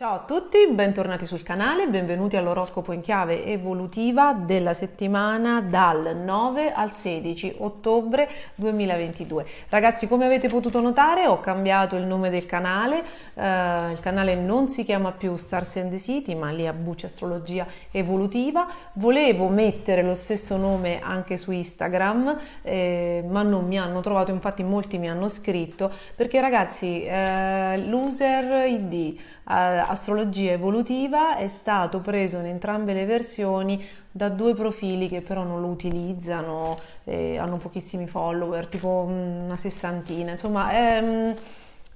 Ciao a tutti, bentornati sul canale, benvenuti all'oroscopo in chiave evolutiva della settimana dal 9 al 16 ottobre 2022. Ragazzi, come avete potuto notare, ho cambiato il nome del canale, eh, il canale non si chiama più Stars and the City, ma lì a Buccia Astrologia Evolutiva. Volevo mettere lo stesso nome anche su Instagram, eh, ma non mi hanno trovato, infatti molti mi hanno scritto, perché ragazzi, eh, l'user ID eh, astrologia evolutiva è stato preso in entrambe le versioni da due profili che però non lo utilizzano, eh, hanno pochissimi follower, tipo mm, una sessantina, insomma... È, ehm,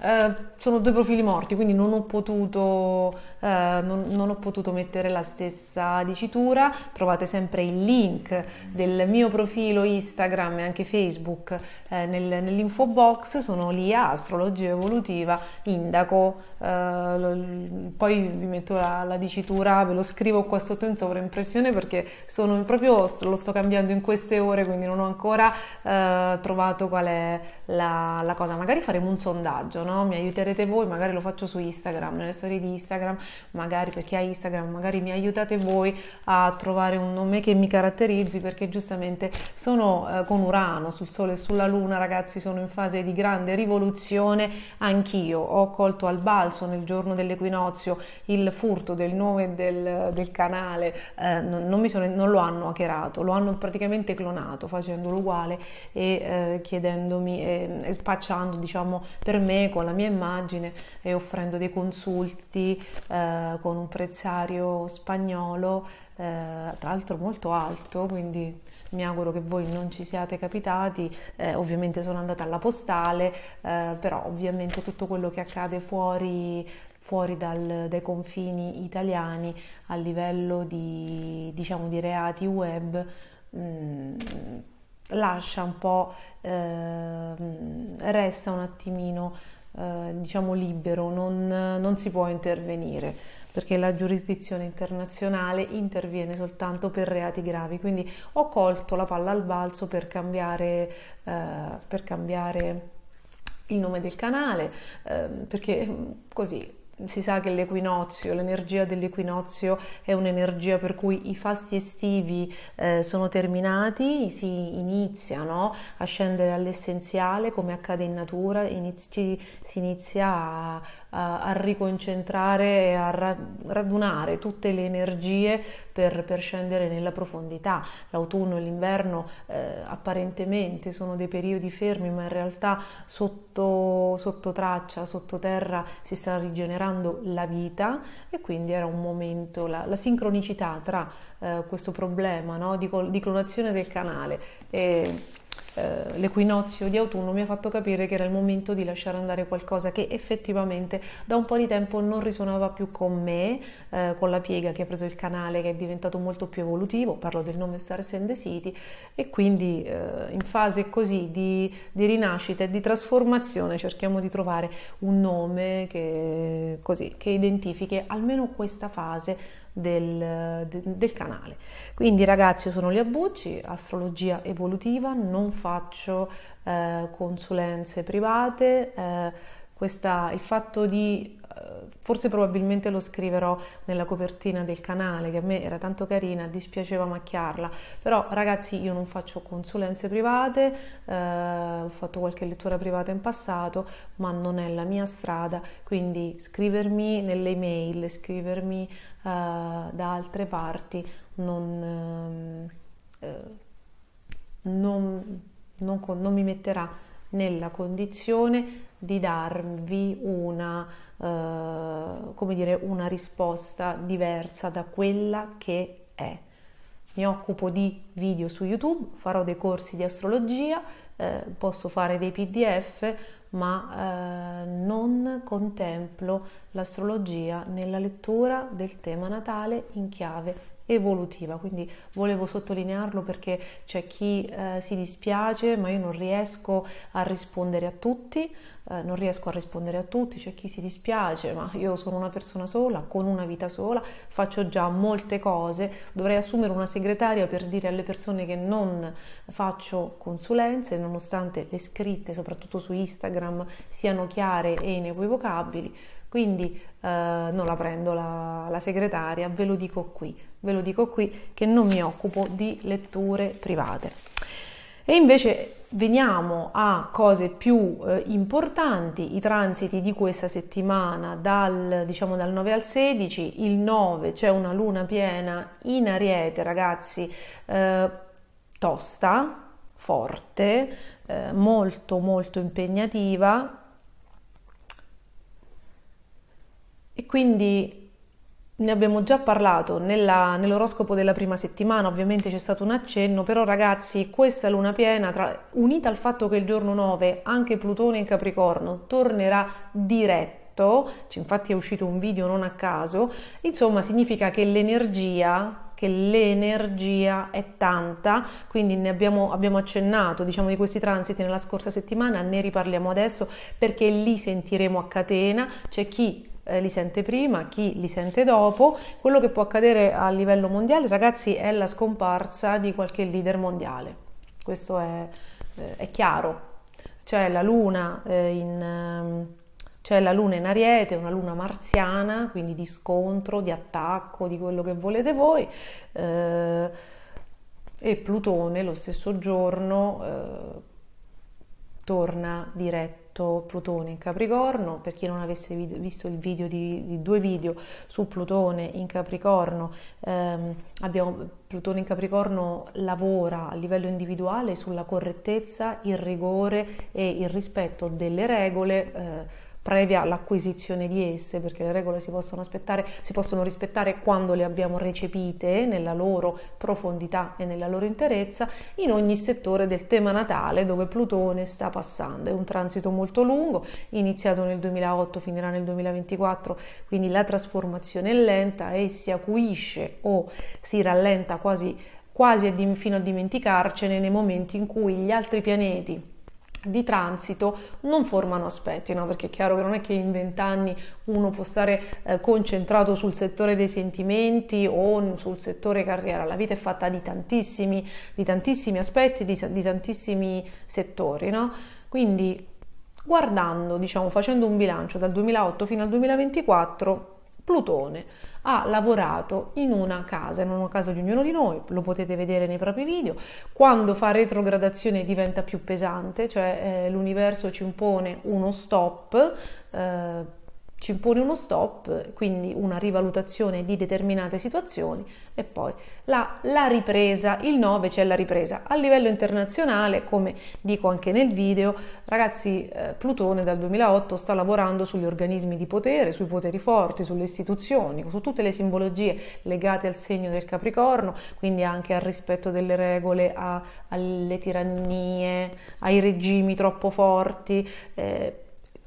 eh, sono due profili morti, quindi non ho, potuto, eh, non, non ho potuto mettere la stessa dicitura. Trovate sempre il link del mio profilo Instagram e anche Facebook eh, nel, nell'info box, sono lì Astrologia Evolutiva, Indaco, eh, poi vi metto la, la, dicitura, ve lo scrivo qua sotto in sovraimpressione perché sono proprio, lo sto cambiando in queste ore, quindi non ho ancora eh, trovato qual è la, la cosa. Magari faremo un sondaggio, no? Mi aiuterete voi, magari lo faccio su Instagram, nelle storie di Instagram, magari per chi ha Instagram, magari mi aiutate voi a trovare un nome che mi caratterizzi perché giustamente sono eh, con Urano, sul Sole e sulla Luna, ragazzi, sono in fase di grande rivoluzione. Anch'io ho colto al balzo nel giorno dell'equinozio il furto del nome del, del canale, eh, non, non, sono, non, lo hanno hackerato, lo hanno praticamente clonato facendolo uguale e eh, chiedendomi eh, eh, spacciando diciamo per me con la mia immagine e offrendo dei consulti eh, con un prezzario spagnolo eh, tra l'altro molto alto quindi mi auguro che voi non ci siate capitati, eh, ovviamente sono andata alla postale, eh, però ovviamente tutto quello che accade fuori, fuori dal, dai confini italiani a livello di, diciamo, di reati web mh, mm, lascia un po', eh, resta un attimino, eh, diciamo, libero, non, non si può intervenire perché la giurisdizione internazionale interviene soltanto per reati gravi. Quindi ho colto la palla al balzo per cambiare, eh, per cambiare il nome del canale, eh, perché mm, così si sa che l'equinozio, l'energia dell'equinozio è un'energia per cui i fasti estivi eh, sono terminati, si iniziano a scendere all'essenziale come accade in natura, iniz- si inizia a a riconcentrare e a radunare tutte le energie per, per scendere nella profondità. L'autunno e l'inverno eh, apparentemente sono dei periodi fermi, ma in realtà sotto, sotto traccia, sottoterra si sta rigenerando la vita e quindi era un momento, la, la sincronicità tra eh, questo problema no, di, di clonazione del canale e eh, l'equinozio di autunno mi ha fatto capire che era il momento di lasciare andare qualcosa che effettivamente da un po' di tempo non risuonava più con me, eh, con la piega che ha preso il canale che è diventato molto più evolutivo, parlo del nome Stars and the City e quindi eh, in fase così di, di, rinascita e di trasformazione cerchiamo di trovare un nome che, così, che identifichi almeno questa fase del, del canale. Quindi ragazzi, io sono Lia Bucci, astrologia evolutiva, non faccio eh, consulenze private, eh, questa, il fatto di forse probabilmente lo scriverò nella copertina del canale che a me era tanto carina, dispiaceva macchiarla, però ragazzi io non faccio consulenze private, eh, ho fatto qualche lettura privata in passato, ma non è la mia strada, quindi scrivermi nelle email, scrivermi eh, da altre parti non, ehm, eh, non, non, non mi metterà nella condizione di darvi una, eh, come dire, una risposta diversa da quella che è. Mi occupo di video su YouTube, farò dei corsi di astrologia, eh, posso fare dei PDF, ma eh, non contemplo l'astrologia nella lettura del tema natale in chiave evolutiva, quindi volevo sottolinearlo perché c'è chi eh, si dispiace ma io non riesco a rispondere a tutti, eh, non riesco a rispondere a tutti, c'è chi si dispiace ma io sono una persona sola, con una vita sola, faccio già molte cose, dovrei assumere una segretaria per dire alle persone che non faccio consulenze nonostante le scritte soprattutto su Instagram siano chiare e inequivocabili quindi eh, non la prendo la, la segretaria, ve lo dico qui, ve lo dico qui che non mi occupo di letture private. E invece veniamo a cose più eh, importanti, i transiti di questa settimana dal, diciamo, dal 9 al 16, il 9 c'è una luna piena in ariete ragazzi, eh, tosta, forte, eh, molto molto impegnativa, E quindi ne abbiamo già parlato nella, nell'oroscopo della prima settimana, ovviamente c'è stato un accenno, però ragazzi questa luna piena, tra, unita al fatto che il giorno 9 anche Plutone in Capricorno tornerà diretto, infatti è uscito un video non a caso, insomma significa che l'energia l'energia è tanta, quindi ne abbiamo, abbiamo, accennato diciamo, di questi transiti nella scorsa settimana, ne riparliamo adesso perché lì sentiremo a catena, c'è chi eh, li sente prima, chi li sente dopo. Quello che può accadere a livello mondiale, ragazzi, è la scomparsa di qualche leader mondiale. Questo è, eh, è chiaro. C'è la luna eh, in ehm, c'è la luna in ariete, una luna marziana, quindi di scontro, di attacco, di quello che volete voi, e Plutone lo stesso giorno torna diretto aspetto Plutone in Capricorno, per chi non avesse visto il video di, di, due video su Plutone in Capricorno, ehm, abbiamo, Plutone in Capricorno lavora a livello individuale sulla correttezza, il rigore e il rispetto delle regole. Eh, previa l'acquisizione di esse, perché le regole si possono, aspettare, si possono rispettare quando le abbiamo recepite nella loro profondità e nella loro interezza, in ogni settore del tema natale dove Plutone sta passando. È un transito molto lungo, iniziato nel 2008, finirà nel 2024, quindi la trasformazione è lenta e si acuisce o si rallenta quasi, quasi fino a dimenticarcene nei momenti in cui gli altri pianeti di transito non formano aspetti, no? perché è chiaro che non è che in vent'anni uno può stare eh, concentrato sul settore dei sentimenti o sul settore carriera, la vita è fatta di tantissimi, di tantissimi aspetti, di, di, tantissimi settori, no? quindi guardando, diciamo, facendo un bilancio dal 2008 fino al 2024, Plutone ha lavorato in una casa, in una casa di ognuno di noi, lo potete vedere nei propri video. Quando fa retrogradazione diventa più pesante, cioè eh, l'universo ci impone uno stop. Eh, ci impone uno stop, quindi una rivalutazione di determinate situazioni e poi la, la ripresa, il 9 c'è la ripresa. A livello internazionale, come dico anche nel video, ragazzi, eh, Plutone dal 2008 sta lavorando sugli organismi di potere, sui poteri forti, sulle istituzioni, su tutte le simbologie legate al segno del Capricorno, quindi anche al rispetto delle regole, a, alle tirannie, ai regimi troppo forti. Eh,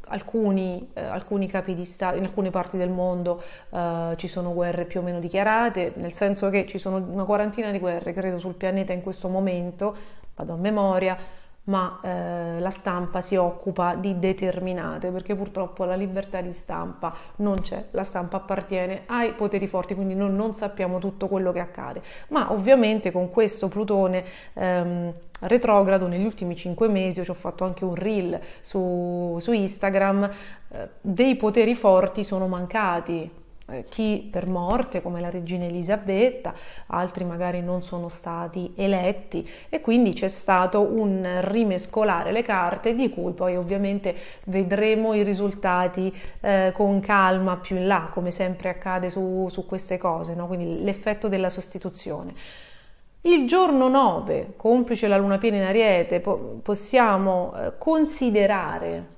Alcuni, eh, alcuni, capi di Stato, in alcune parti del mondo eh, ci sono guerre più o meno dichiarate, nel senso che ci sono una quarantina di guerre, credo, sul pianeta in questo momento, vado a memoria, ma eh, la stampa si occupa di determinate, perché purtroppo la libertà di stampa non c'è, la stampa appartiene ai poteri forti, quindi noi non sappiamo tutto quello che accade. Ma ovviamente con questo Plutone ehm, retrogrado negli ultimi cinque mesi, ci ho fatto anche un reel su, su Instagram, eh, dei poteri forti sono mancati eh, chi per morte come la regina Elisabetta, altri magari non sono stati eletti e quindi c'è stato un rimescolare le carte di cui poi ovviamente vedremo i risultati eh, con calma più in là, come sempre accade su, su queste cose, no? quindi l'effetto della sostituzione. Il giorno 9, complice la luna piena in ariete, po- possiamo eh, considerare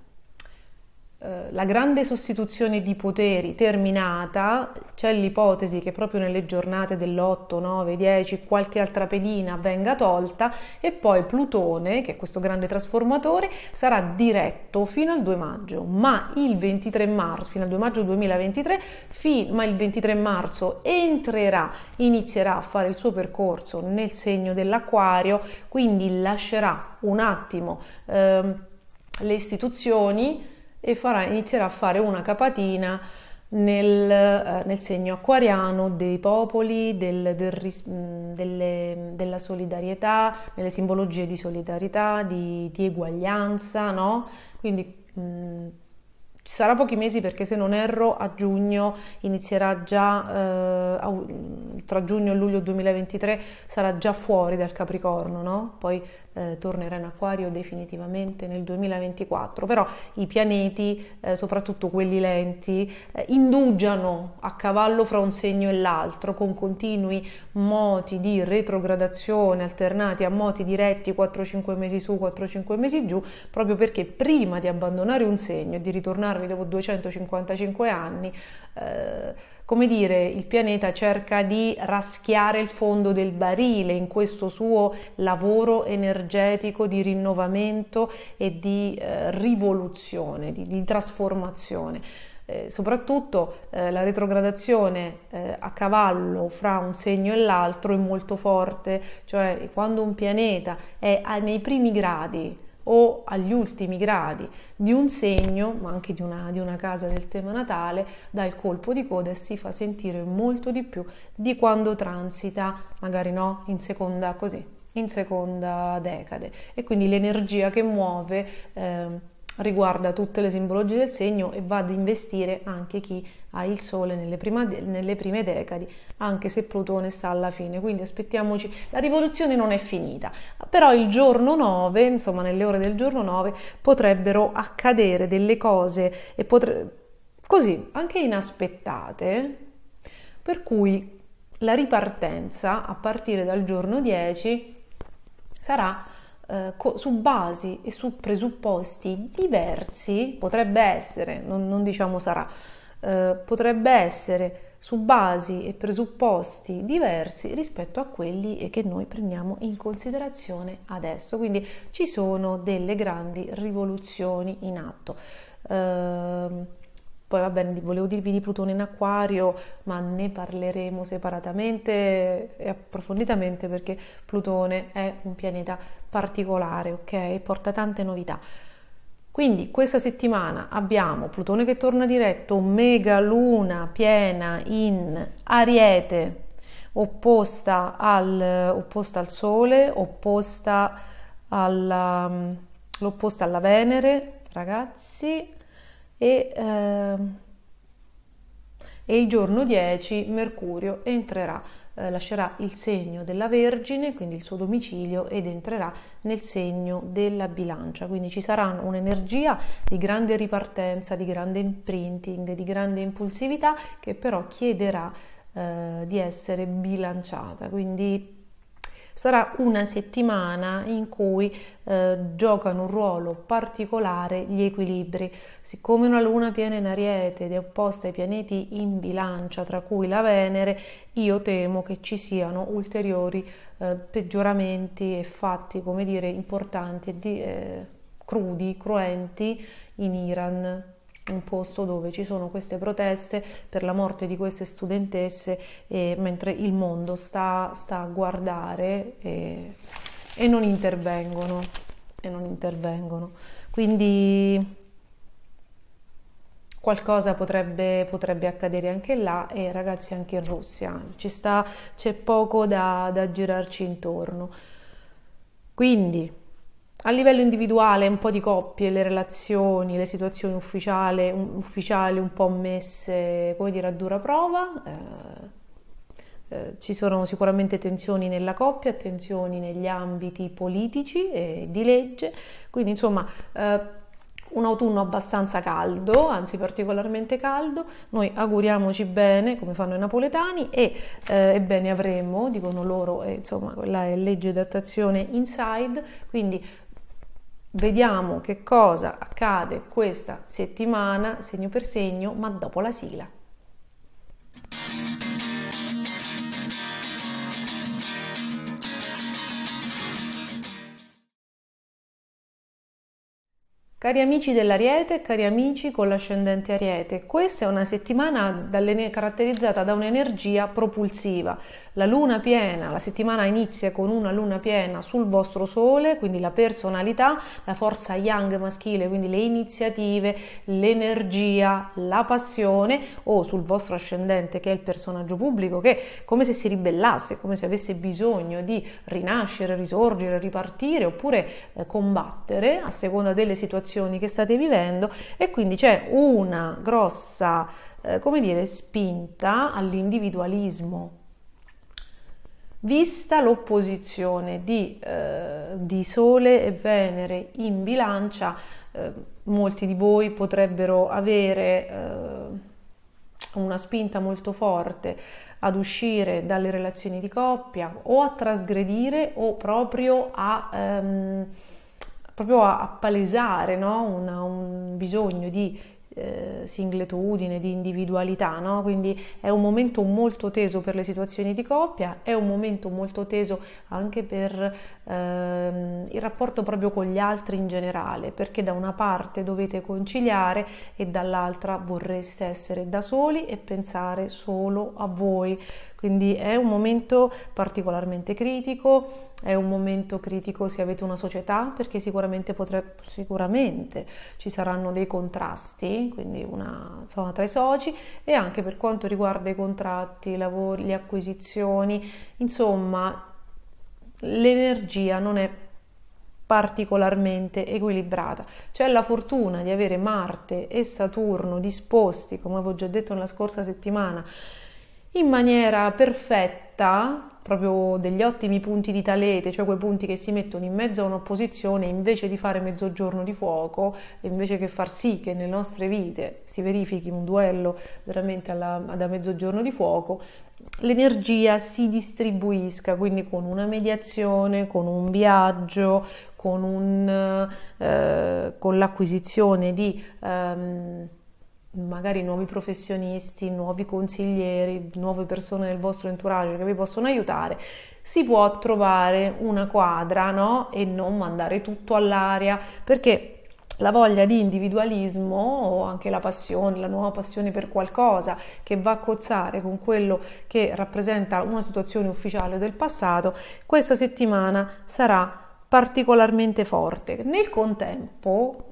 eh, la grande sostituzione di poteri terminata, c'è l'ipotesi che proprio nelle giornate dell'8, 9, 10 qualche altra pedina venga tolta e poi Plutone, che è questo grande trasformatore, sarà diretto fino al 2 maggio, ma il 23 marzo, fino al 2 maggio 2023, fi, ma il 23 marzo entrerà, inizierà a fare il suo percorso nel segno dell'acquario, quindi lascerà un attimo eh, le istituzioni, e farà, inizierà a fare una capatina nel, eh, nel segno acquariano dei popoli, del, del, mm, delle, della solidarietà, nelle simbologie di solidarietà, di, di eguaglianza, no? Quindi mm, ci sarà pochi mesi perché se non erro a giugno inizierà già, eh, tra giugno e luglio 2023 sarà già fuori dal Capricorno, no? Poi eh, tornerà in acquario definitivamente nel 2024, però i pianeti, eh, soprattutto quelli lenti, eh, indugiano a cavallo fra un segno e l'altro con continui moti di retrogradazione alternati a moti diretti 4-5 mesi su, 4-5 mesi giù, proprio perché prima di abbandonare un segno e di ritornarvi dopo 255 anni, eh, come dire, il pianeta cerca di raschiare il fondo del barile in questo suo lavoro energetico di rinnovamento e di eh, rivoluzione, di, di trasformazione. Eh, soprattutto eh, la retrogradazione eh, a cavallo fra un segno e l'altro è molto forte, cioè quando un pianeta è nei primi gradi o agli ultimi gradi di un segno, ma anche di una, di una casa del tema natale, dal colpo di coda e si fa sentire molto di più di quando transita, magari no, in seconda così, in seconda decade. E quindi l'energia che muove... Eh, riguarda tutte le simbologie del segno e va ad investire anche chi ha il Sole nelle, prima, nelle prime decadi, anche se Plutone sta alla fine. Quindi aspettiamoci, la rivoluzione non è finita, però il giorno 9, insomma nelle ore del giorno 9, potrebbero accadere delle cose e potrebbero così anche inaspettate, per cui la ripartenza a partire dal giorno 10 sarà eh, su basi e su presupposti diversi, potrebbe essere, non, non diciamo sarà, eh, potrebbe essere su basi e presupposti diversi rispetto a quelli che noi prendiamo in considerazione adesso. Quindi ci sono delle grandi rivoluzioni in atto. Eh, poi va bene, volevo dirvi di Plutone in acquario, ma ne parleremo separatamente e approfonditamente perché Plutone è un pianeta particolare, ok? Porta tante novità. Quindi questa settimana abbiamo Plutone che torna diretto, mega luna piena in Ariete, opposta al, opposta al Sole, opposta alla, mm, l'opposta alla Venere, ragazzi, e, eh, e il giorno 10 Mercurio entrerà eh, lascerà il segno della Vergine, quindi il suo domicilio, ed entrerà nel segno della bilancia. Quindi ci sarà un'energia di grande ripartenza, di grande imprinting, di grande impulsività che però chiederà eh, di essere bilanciata. Quindi sarà una settimana in cui eh, giocano un ruolo particolare gli equilibri. Siccome una luna piena in ariete ed è opposta ai pianeti in bilancia, tra cui la Venere, io temo che ci siano ulteriori eh, peggioramenti e fatti, come dire, importanti e di, eh, crudi, cruenti in Iran un posto dove ci sono queste proteste per la morte di queste studentesse e mentre il mondo sta, sta a guardare e, e, non intervengono, e non intervengono. Quindi qualcosa potrebbe, potrebbe, accadere anche là e ragazzi anche in Russia, ci sta, c'è poco da, da girarci intorno. Quindi a livello individuale, un po' di coppie, le relazioni, le situazioni ufficiali un, ufficiali un po' messe, come dire, a dura prova. Eh, eh, ci sono sicuramente tensioni nella coppia, tensioni negli ambiti politici e di legge, quindi insomma eh, un autunno abbastanza caldo, anzi particolarmente caldo, noi auguriamoci bene come fanno i napoletani e eh, bene avremo, dicono loro, eh, insomma quella è legge di d'attazione inside, quindi Vediamo che cosa accade questa settimana, segno per segno, ma dopo la sigla. Cari amici dell'Ariete e cari amici con l'ascendente Ariete, questa è una settimana caratterizzata da un'energia propulsiva. La luna piena, la settimana inizia con una luna piena sul vostro sole, quindi la personalità, la forza yang maschile, quindi le iniziative, l'energia, la passione o sul vostro ascendente che è il personaggio pubblico che come se si ribellasse, come se avesse bisogno di rinascere, risorgere, ripartire oppure eh, combattere a seconda delle situazioni situazioni che state vivendo e quindi c'è una grossa, eh, come dire, spinta all'individualismo vista l'opposizione di, eh, di, Sole e Venere in bilancia, eh, molti di voi potrebbero avere eh, una spinta molto forte ad uscire dalle relazioni di coppia o a trasgredire o proprio a... Ehm, proprio a, a palesare no? Una, un bisogno di eh, singletudine, di individualità, no? quindi è un momento molto teso per le situazioni di coppia, è un momento molto teso anche per ehm, il rapporto proprio con gli altri in generale, perché da una parte dovete conciliare e dall'altra vorreste essere da soli e pensare solo a voi. Quindi è un momento particolarmente critico, è un momento critico se avete una società perché sicuramente, potre, sicuramente ci saranno dei contrasti, quindi una, insomma, tra i soci e anche per quanto riguarda i contratti, i lavori, le acquisizioni, insomma l'energia non è particolarmente equilibrata. C'è la fortuna di avere Marte e Saturno disposti, come avevo già detto nella scorsa settimana, in maniera perfetta, proprio degli ottimi punti di talete, cioè quei punti che si mettono in mezzo a un'opposizione invece di fare mezzogiorno di fuoco, invece che far sì che nelle nostre vite si verifichi un duello veramente alla, da mezzogiorno di fuoco, l'energia si distribuisca, quindi con una mediazione, con un viaggio, con, un, eh, con l'acquisizione di... Ehm, magari nuovi professionisti, nuovi consiglieri, nuove persone nel vostro entourage che vi possono aiutare, si può trovare una quadra no? e non mandare tutto all'aria perché la voglia di individualismo o anche la passione, la nuova passione per qualcosa che va a cozzare con quello che rappresenta una situazione ufficiale del passato, questa settimana sarà particolarmente forte. Nel contempo,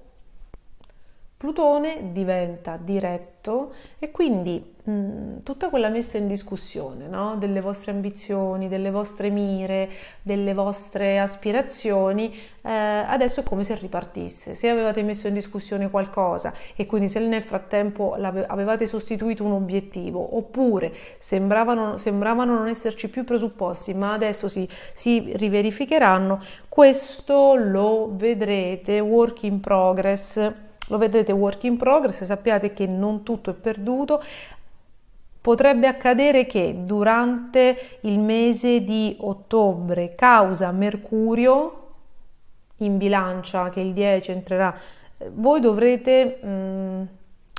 Plutone diventa diretto e quindi mh, tutta quella messa in discussione no? delle vostre ambizioni, delle vostre mire, delle vostre aspirazioni, eh, adesso è come se ripartisse. Se avevate messo in discussione qualcosa e quindi se nel frattempo avevate sostituito un obiettivo oppure sembravano, sembravano non esserci più presupposti ma adesso si, si riverificheranno, questo lo vedrete work in progress lo vedrete work in progress, sappiate che non tutto è perduto. Potrebbe accadere che durante il mese di ottobre, causa Mercurio in bilancia, che il 10 entrerà, voi dovrete mh, mm,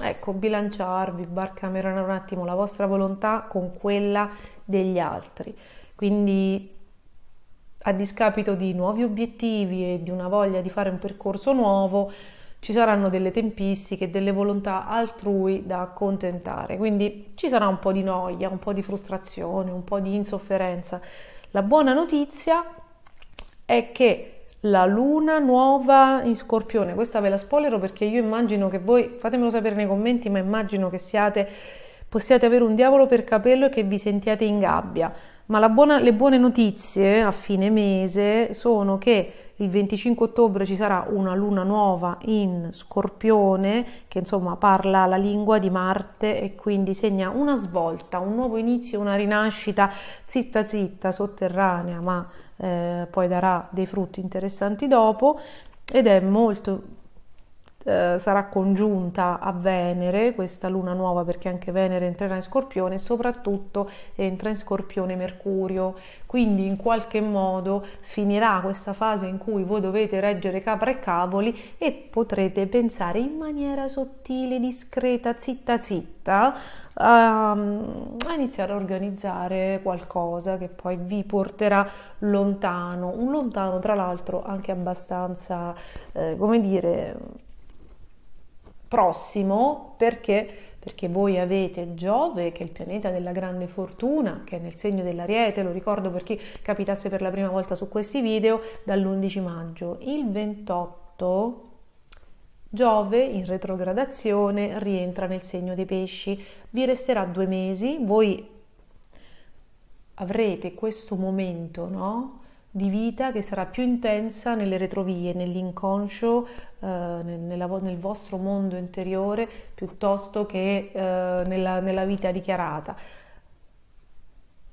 ecco, bilanciarvi, barcamerare un attimo la vostra volontà con quella degli altri. Quindi a discapito di nuovi obiettivi e di una voglia di fare un percorso nuovo, ci saranno delle tempistiche, delle volontà altrui da accontentare, quindi ci sarà un po' di noia, un po' di frustrazione, un po' di insofferenza. La buona notizia è che la luna nuova in scorpione, questa ve la spoilerò perché io immagino che voi, fatemelo sapere nei commenti, ma immagino che siate, possiate avere un diavolo per capello e che vi sentiate in gabbia. Ma la buona, le buone notizie a fine mese sono che il 25 ottobre ci sarà una luna nuova in Scorpione che insomma parla la lingua di Marte e quindi segna una svolta, un nuovo inizio, una rinascita zitta zitta, sotterranea, ma eh, poi darà dei frutti interessanti dopo ed è molto eh, sarà congiunta a Venere, questa luna nuova perché anche Venere entrerà in Scorpione e soprattutto entra in Scorpione Mercurio, quindi in qualche modo finirà questa fase in cui voi dovete reggere capra e cavoli e potrete pensare in maniera sottile, discreta, zitta zitta a, ehm, a iniziare a organizzare qualcosa che poi vi porterà lontano, un lontano tra l'altro anche abbastanza, eh, come dire, prossimo perché? perché voi avete Giove, che è il pianeta della grande fortuna, che è nel segno dell'ariete, lo ricordo per chi capitasse per la prima volta su questi video, dall'11 maggio. Il 28 Giove in retrogradazione rientra nel segno dei pesci, vi resterà due mesi, voi avrete questo momento, no? di vita che sarà più intensa nelle retrovie, nell'inconscio, eh, nel, nel, vostro mondo interiore piuttosto che eh, nella, nella, vita dichiarata.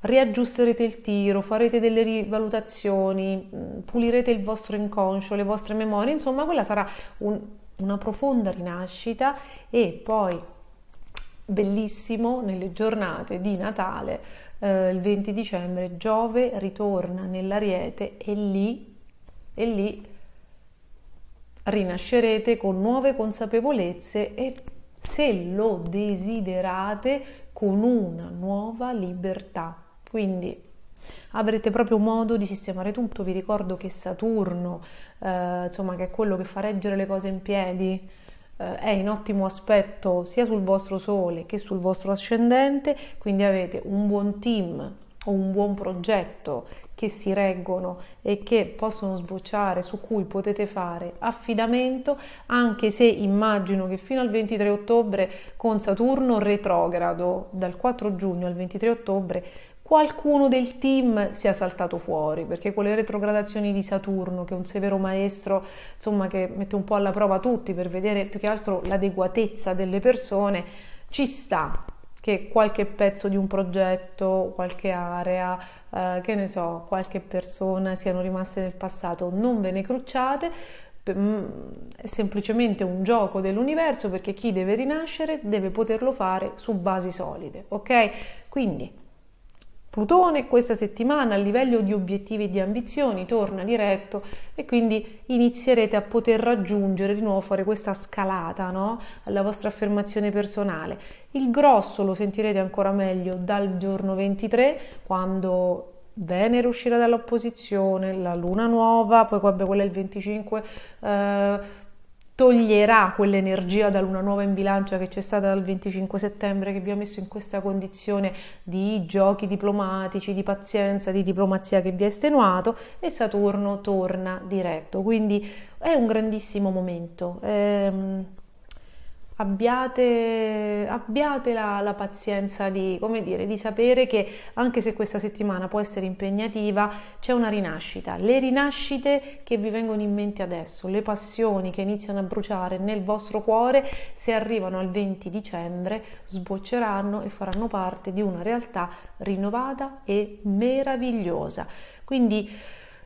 Riaggiusterete il tiro, farete delle rivalutazioni, mm, pulirete il vostro inconscio, le vostre memorie, insomma quella sarà un, una profonda rinascita e poi bellissimo nelle giornate di Natale eh, il 20 dicembre Giove ritorna nell'Ariete e lì, e lì rinascerete con nuove consapevolezze e se lo desiderate con una nuova libertà. Quindi avrete proprio modo di sistemare tutto. Vi ricordo che Saturno, eh, insomma, che è quello che fa reggere le cose in piedi, eh, è in ottimo aspetto sia sul vostro sole che sul vostro ascendente, quindi avete un buon team o un buon progetto che si reggono e che possono sbocciare, su cui potete fare affidamento, anche se immagino che fino al 23 ottobre con Saturno retrogrado, dal 4 giugno al 23 ottobre, qualcuno del team sia saltato fuori, perché con le retrogradazioni di Saturno, che è un severo maestro, insomma, che mette un po' alla prova tutti per vedere più che altro l'adeguatezza delle persone, ci sta che qualche pezzo di un progetto, qualche area, eh, che ne so, qualche persona siano rimaste nel passato, non ve ne crucciate, mm, è semplicemente un gioco dell'universo perché chi deve rinascere deve poterlo fare su basi solide, ok? Quindi Plutone questa settimana a livello di obiettivi e di ambizioni torna diretto e quindi inizierete a poter raggiungere di nuovo fare questa scalata no? alla vostra affermazione personale. Il grosso lo sentirete ancora meglio dal giorno 23 quando Venere uscirà dall'opposizione, la luna nuova, poi quella è il 25. Eh, toglierà quell'energia da luna nuova in bilancia che c'è stata dal 25 settembre che vi ha messo in questa condizione di giochi diplomatici, di pazienza, di diplomazia che vi ha estenuato e Saturno torna diretto. Quindi è un grandissimo momento. Ehm, abbiate, abbiate la, la, pazienza di, dire, di sapere che anche se questa settimana può essere impegnativa, c'è una rinascita. Le rinascite che vi vengono in mente adesso, le passioni che iniziano a bruciare nel vostro cuore, se arrivano al 20 dicembre, sbocceranno e faranno parte di una realtà rinnovata e meravigliosa. Quindi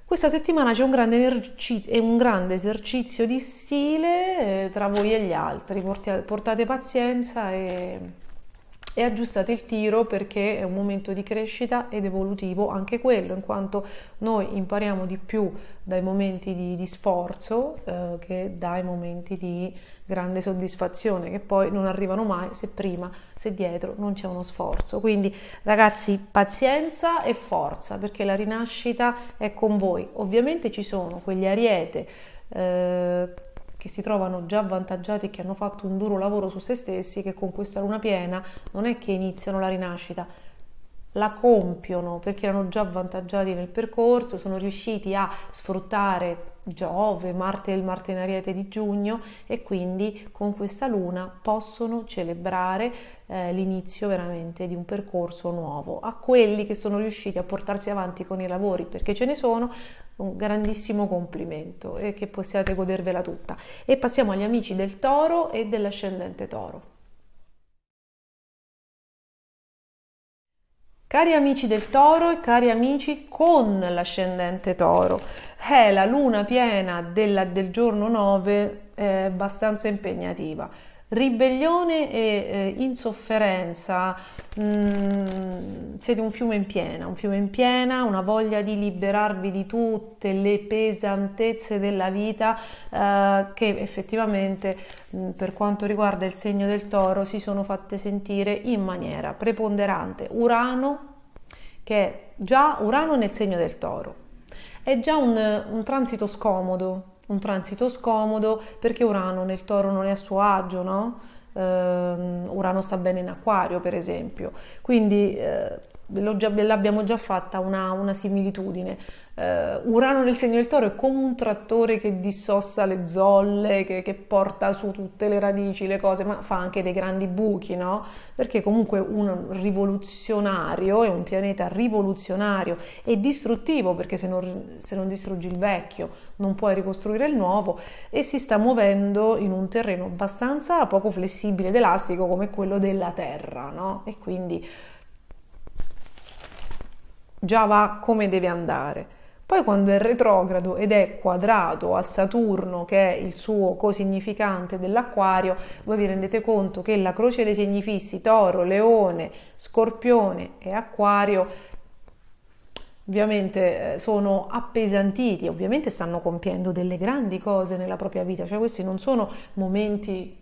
questa settimana c'è un grande, energizio, un grande esercizio di stile eh, tra voi e gli altri, portate pazienza e e aggiustate il tiro perché è un momento di crescita ed evolutivo anche quello, in quanto noi impariamo di più dai momenti di, di sforzo eh, che dai momenti di grande soddisfazione che poi non arrivano mai se prima, se dietro non c'è uno sforzo. Quindi ragazzi pazienza e forza perché la rinascita è con voi. Ovviamente ci sono quegli ariete eh, che si trovano già avvantaggiati e che hanno fatto un duro lavoro su se stessi, che con questa luna piena non è che iniziano la rinascita, la compiono perché erano già avvantaggiati nel percorso, sono riusciti a sfruttare Giove, Marte e il Marte in Ariete di giugno e quindi con questa luna possono celebrare eh, l'inizio veramente di un percorso nuovo. A quelli che sono riusciti a portarsi avanti con i lavori, perché ce ne sono, un grandissimo complimento e che possiate godervela tutta. E passiamo agli amici del toro e dell'ascendente toro. Cari amici del toro e cari amici con l'ascendente toro, è eh, la luna piena della, del giorno 9 è abbastanza impegnativa ribellione e eh, insofferenza, mh, mm, siete un fiume in piena, un fiume in piena, una voglia di liberarvi di tutte le pesantezze della vita eh, che effettivamente mh, mm, per quanto riguarda il segno del toro si sono fatte sentire in maniera preponderante. Urano che è già Urano nel segno del toro, è già un, un transito scomodo un transito scomodo perché Urano nel toro non è a suo agio, no? Uh, Urano sta bene in acquario, per esempio. Quindi uh, già, l'abbiamo già fatta una, una similitudine. Uh, Urano nel segno del toro è come un trattore che dissossa le zolle, che, che, porta su tutte le radici, le cose, ma fa anche dei grandi buchi, no? Perché comunque un rivoluzionario è un pianeta rivoluzionario e distruttivo, perché se non, se non distruggi il vecchio non puoi ricostruire il nuovo e si sta muovendo in un terreno abbastanza poco flessibile ed elastico come quello della Terra, no? E quindi già va come deve andare. Poi quando è retrogrado ed è quadrato a Saturno, che è il suo cosignificante dell'acquario, voi vi rendete conto che la croce dei segni fissi, toro, leone, scorpione e acquario, ovviamente eh, sono appesantiti, ovviamente stanno compiendo delle grandi cose nella propria vita, cioè questi non sono momenti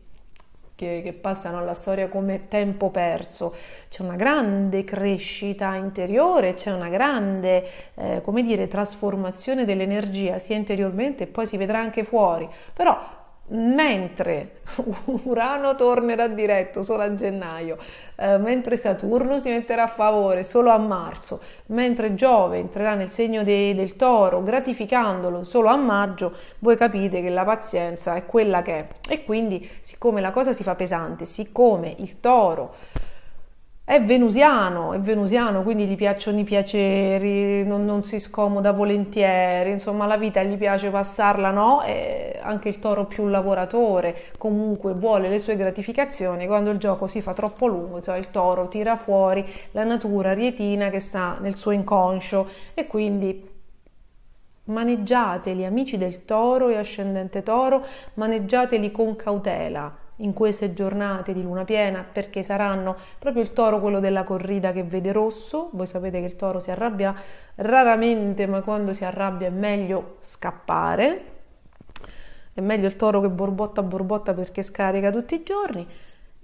che, che passano alla storia come tempo perso, c'è una grande crescita interiore, c'è una grande eh, come dire, trasformazione dell'energia sia interiormente e poi si vedrà anche fuori, però mentre Urano tornerà diretto solo a gennaio, eh, mentre Saturno si metterà a favore solo a marzo, mentre Giove entrerà nel segno de- del toro gratificandolo solo a maggio, voi capite che la pazienza è quella che è. E quindi, siccome la cosa si fa pesante, siccome il toro è venusiano, è venusiano, quindi gli piacciono i piaceri, non, non si scomoda volentieri, insomma la vita gli piace passarla, no? E anche il toro più lavoratore comunque vuole le sue gratificazioni, quando il gioco si fa troppo lungo, cioè il toro tira fuori la natura rietina che sta nel suo inconscio e quindi maneggiateli, amici del toro e ascendente toro, maneggiateli con cautela in queste giornate di luna piena perché saranno proprio il toro quello della corrida che vede rosso, voi sapete che il toro si arrabbia raramente ma quando si arrabbia è meglio scappare, è meglio il toro che borbotta borbotta perché scarica tutti i giorni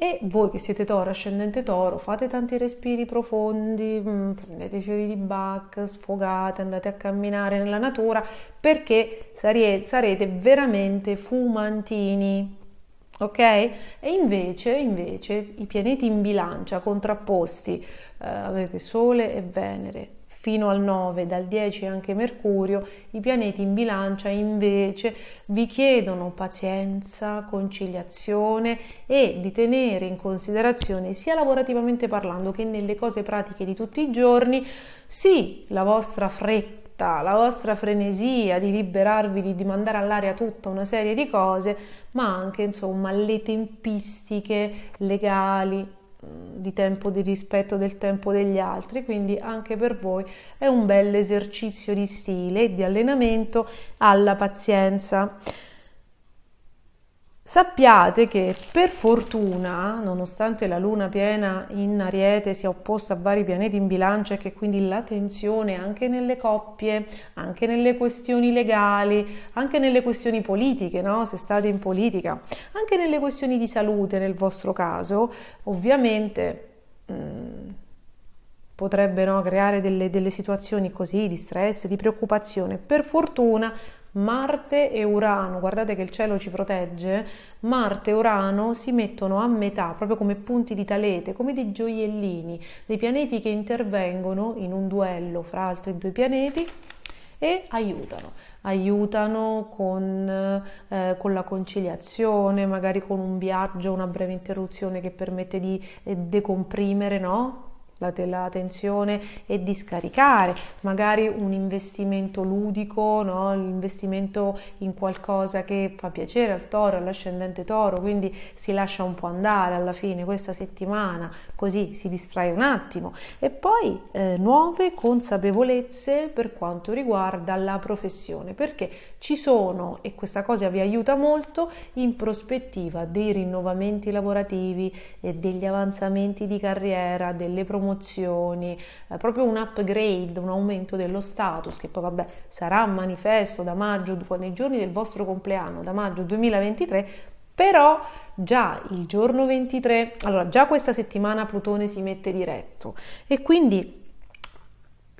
e voi che siete toro, ascendente toro, fate tanti respiri profondi, mm, prendete i fiori di Bach, sfogate, andate a camminare nella natura perché sarete veramente fumantini ok? E invece, invece i pianeti in bilancia contrapposti, eh, avete Sole e Venere, fino al 9, dal 10 anche Mercurio, i pianeti in bilancia invece vi chiedono pazienza, conciliazione e di tenere in considerazione sia lavorativamente parlando che nelle cose pratiche di tutti i giorni, sì, la vostra fretta fretta, la vostra frenesia di liberarvi, di, di mandare all'aria tutta una serie di cose, ma anche insomma le tempistiche legali, mm, di tempo di rispetto del tempo degli altri, quindi anche per voi è un bel esercizio di stile e di allenamento alla pazienza. Sappiate che per fortuna, nonostante la luna piena in ariete sia opposta a vari pianeti in bilancio e che quindi la tensione anche nelle coppie, anche nelle questioni legali, anche nelle questioni politiche, no? se state in politica, anche nelle questioni di salute nel vostro caso, ovviamente... Mm, potrebbero no, creare delle, delle situazioni così di stress, di preoccupazione. Per fortuna Marte e Urano, guardate che il cielo ci protegge, Marte e Urano si mettono a metà, proprio come punti di talete, come dei gioiellini, dei pianeti che intervengono in un duello fra altri due pianeti e aiutano, aiutano con, eh, con, la conciliazione, magari con un viaggio, una breve interruzione che permette di eh, decomprimere, no? la, la tensione e di scaricare magari un investimento ludico, no? l'investimento in qualcosa che fa piacere al toro, all'ascendente toro, quindi si lascia un po' andare alla fine questa settimana, così si distrae un attimo. E poi eh, nuove consapevolezze per quanto riguarda la professione, perché ci sono, e questa cosa vi aiuta molto, in prospettiva dei rinnovamenti lavorativi, e degli avanzamenti di carriera, delle promozioni promozioni, eh, proprio un upgrade, un aumento dello status che poi vabbè sarà manifesto da maggio, nei giorni del vostro compleanno, da maggio 2023, però già il giorno 23, allora già questa settimana Plutone si mette diretto e quindi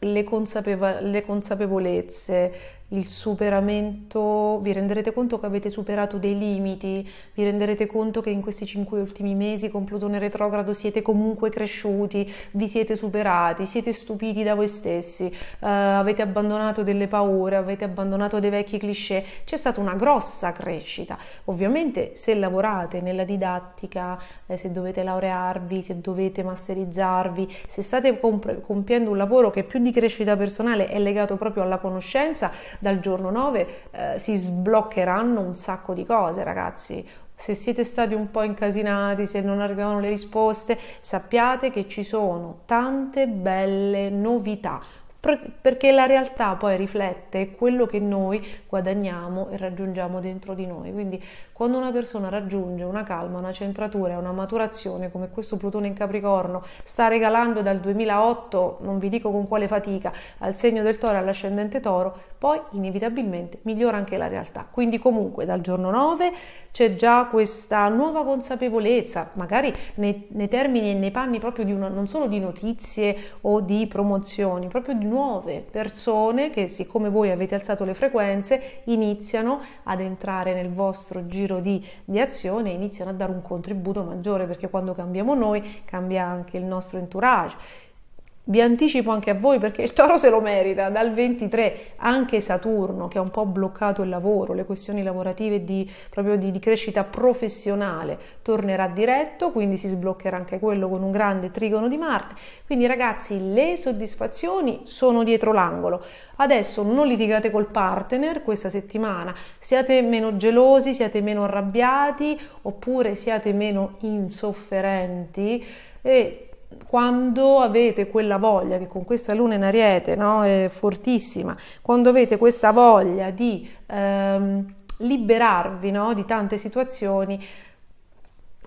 le, consapevo- le consapevolezze, il superamento, vi renderete conto che avete superato dei limiti, vi renderete conto che in questi cinque ultimi mesi con Plutone retrogrado siete comunque cresciuti, vi siete superati, siete stupiti da voi stessi, uh, avete abbandonato delle paure, avete abbandonato dei vecchi cliché, c'è stata una grossa crescita. Ovviamente se lavorate nella didattica, eh, se dovete laurearvi, se dovete masterizzarvi, se state comp- compiendo un lavoro che più di crescita personale è legato proprio alla conoscenza, dal giorno 9 eh, si sbloccheranno un sacco di cose, ragazzi. Se siete stati un po' incasinati, se non arrivavano le risposte, sappiate che ci sono tante belle novità perché la realtà poi riflette quello che noi guadagniamo e raggiungiamo dentro di noi. Quindi quando una persona raggiunge una calma, una centratura, una maturazione come questo Plutone in Capricorno sta regalando dal 2008, non vi dico con quale fatica, al segno del Toro e all'ascendente Toro, poi inevitabilmente migliora anche la realtà. Quindi comunque dal giorno 9 c'è già questa nuova consapevolezza, magari nei, nei termini e nei panni proprio di una, non solo di notizie o di promozioni, proprio di nuove persone che siccome voi avete alzato le frequenze iniziano ad entrare nel vostro giro di, di azione, iniziano a dare un contributo maggiore perché quando cambiamo noi cambia anche il nostro entourage vi anticipo anche a voi perché il toro se lo merita, dal 23 anche Saturno che ha un po' bloccato il lavoro, le questioni lavorative di, proprio di, di crescita professionale, tornerà diretto, quindi si sbloccherà anche quello con un grande trigono di Marte. Quindi ragazzi le soddisfazioni sono dietro l'angolo. Adesso non litigate col partner questa settimana, siate meno gelosi, siate meno arrabbiati oppure siate meno insofferenti e quando avete quella voglia, che con questa luna in ariete no, è fortissima, quando avete questa voglia di ehm, liberarvi no, di tante situazioni,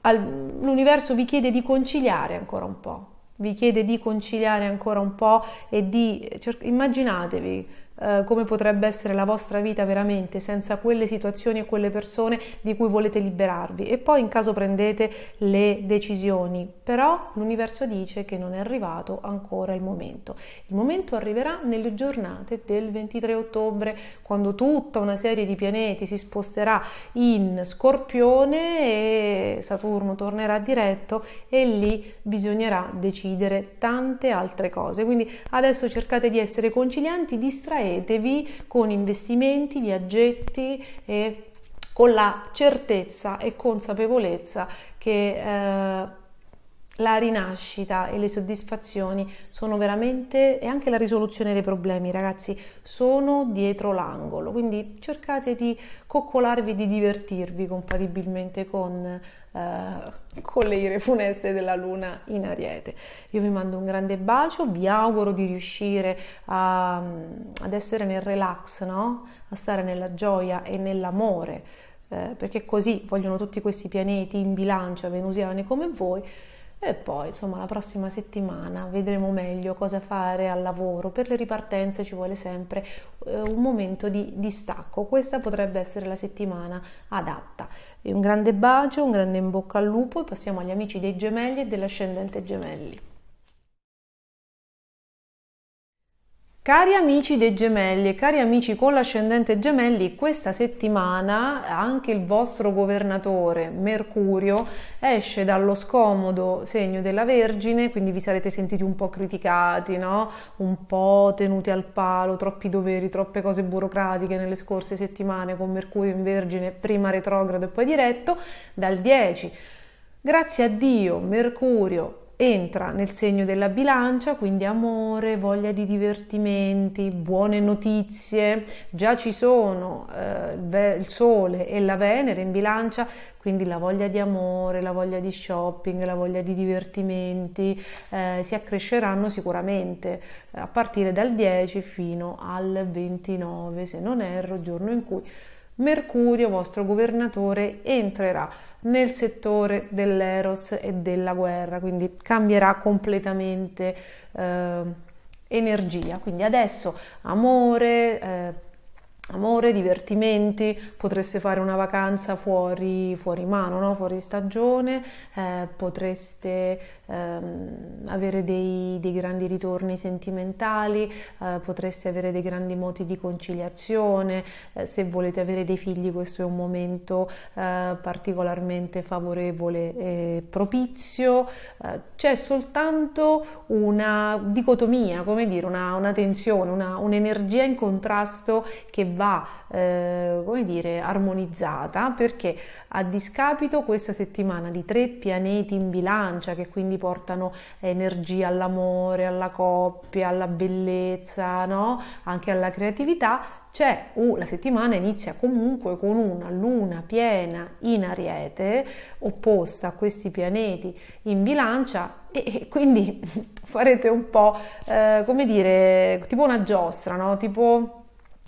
al, l'universo vi chiede di conciliare ancora un po', vi chiede di conciliare ancora un po' e di cer- cioè, immaginatevi eh, come potrebbe essere la vostra vita veramente senza quelle situazioni e quelle persone di cui volete liberarvi e poi in caso prendete le decisioni. Però l'universo dice che non è arrivato ancora il momento. Il momento arriverà nelle giornate del 23 ottobre, quando tutta una serie di pianeti si sposterà in Scorpione e Saturno tornerà diretto e lì bisognerà decidere tante altre cose. Quindi adesso cercate di essere concilianti, distraenti e devi con investimenti, viaggetti e con la certezza e consapevolezza che eh, la rinascita e le soddisfazioni sono veramente e anche la risoluzione dei problemi ragazzi sono dietro l'angolo quindi cercate di coccolarvi di divertirvi compatibilmente con eh, con le ire funeste della luna in ariete. Io vi mando un grande bacio, vi auguro di riuscire a, mm, ad essere nel relax, no? a stare nella gioia e nell'amore, eh, perché così vogliono tutti questi pianeti in bilancia venusiani come voi. E poi, insomma, la prossima settimana vedremo meglio cosa fare al lavoro. Per le ripartenze ci vuole sempre eh, un momento di stacco. Questa potrebbe essere la settimana adatta. E un grande bacio, un grande in bocca al lupo e passiamo agli amici dei gemelli e dell'ascendente gemelli. Cari amici dei gemelli e cari amici con l'ascendente gemelli, questa settimana anche il vostro governatore Mercurio esce dallo scomodo segno della Vergine, quindi vi sarete sentiti un po' criticati, no? un po' tenuti al palo, troppi doveri, troppe cose burocratiche nelle scorse settimane con Mercurio in Vergine, prima retrogrado e poi diretto, dal 10. Grazie a Dio, Mercurio entra nel segno della bilancia, quindi amore, voglia di divertimenti, buone notizie, già ci sono eh, il sole e la Venere in bilancia, quindi la voglia di amore, la voglia di shopping, la voglia di divertimenti eh, si accresceranno sicuramente eh, a partire dal 10 fino al 29, se non erro, giorno in cui Mercurio, vostro governatore, entrerà nel settore dell'eros e della guerra, quindi cambierà completamente eh, energia. Quindi adesso amore, eh, amore, divertimenti, potreste fare una vacanza fuori, fuori mano, no? fuori stagione, eh, potreste ehm, avere dei, dei, grandi ritorni sentimentali, eh, potreste avere dei grandi moti di conciliazione, eh, se volete avere dei figli questo è un momento eh, particolarmente favorevole e propizio, eh, c'è soltanto una dicotomia, come dire, una, una tensione, una, un'energia in contrasto che va, eh, come dire, armonizzata perché a discapito questa settimana di tre pianeti in bilancia che quindi portano energia all'amore, alla coppia, alla bellezza, no? anche alla creatività, c'è uh, la settimana inizia comunque con una luna piena in ariete opposta a questi pianeti in bilancia e, quindi farete un po' eh, come dire tipo una giostra no tipo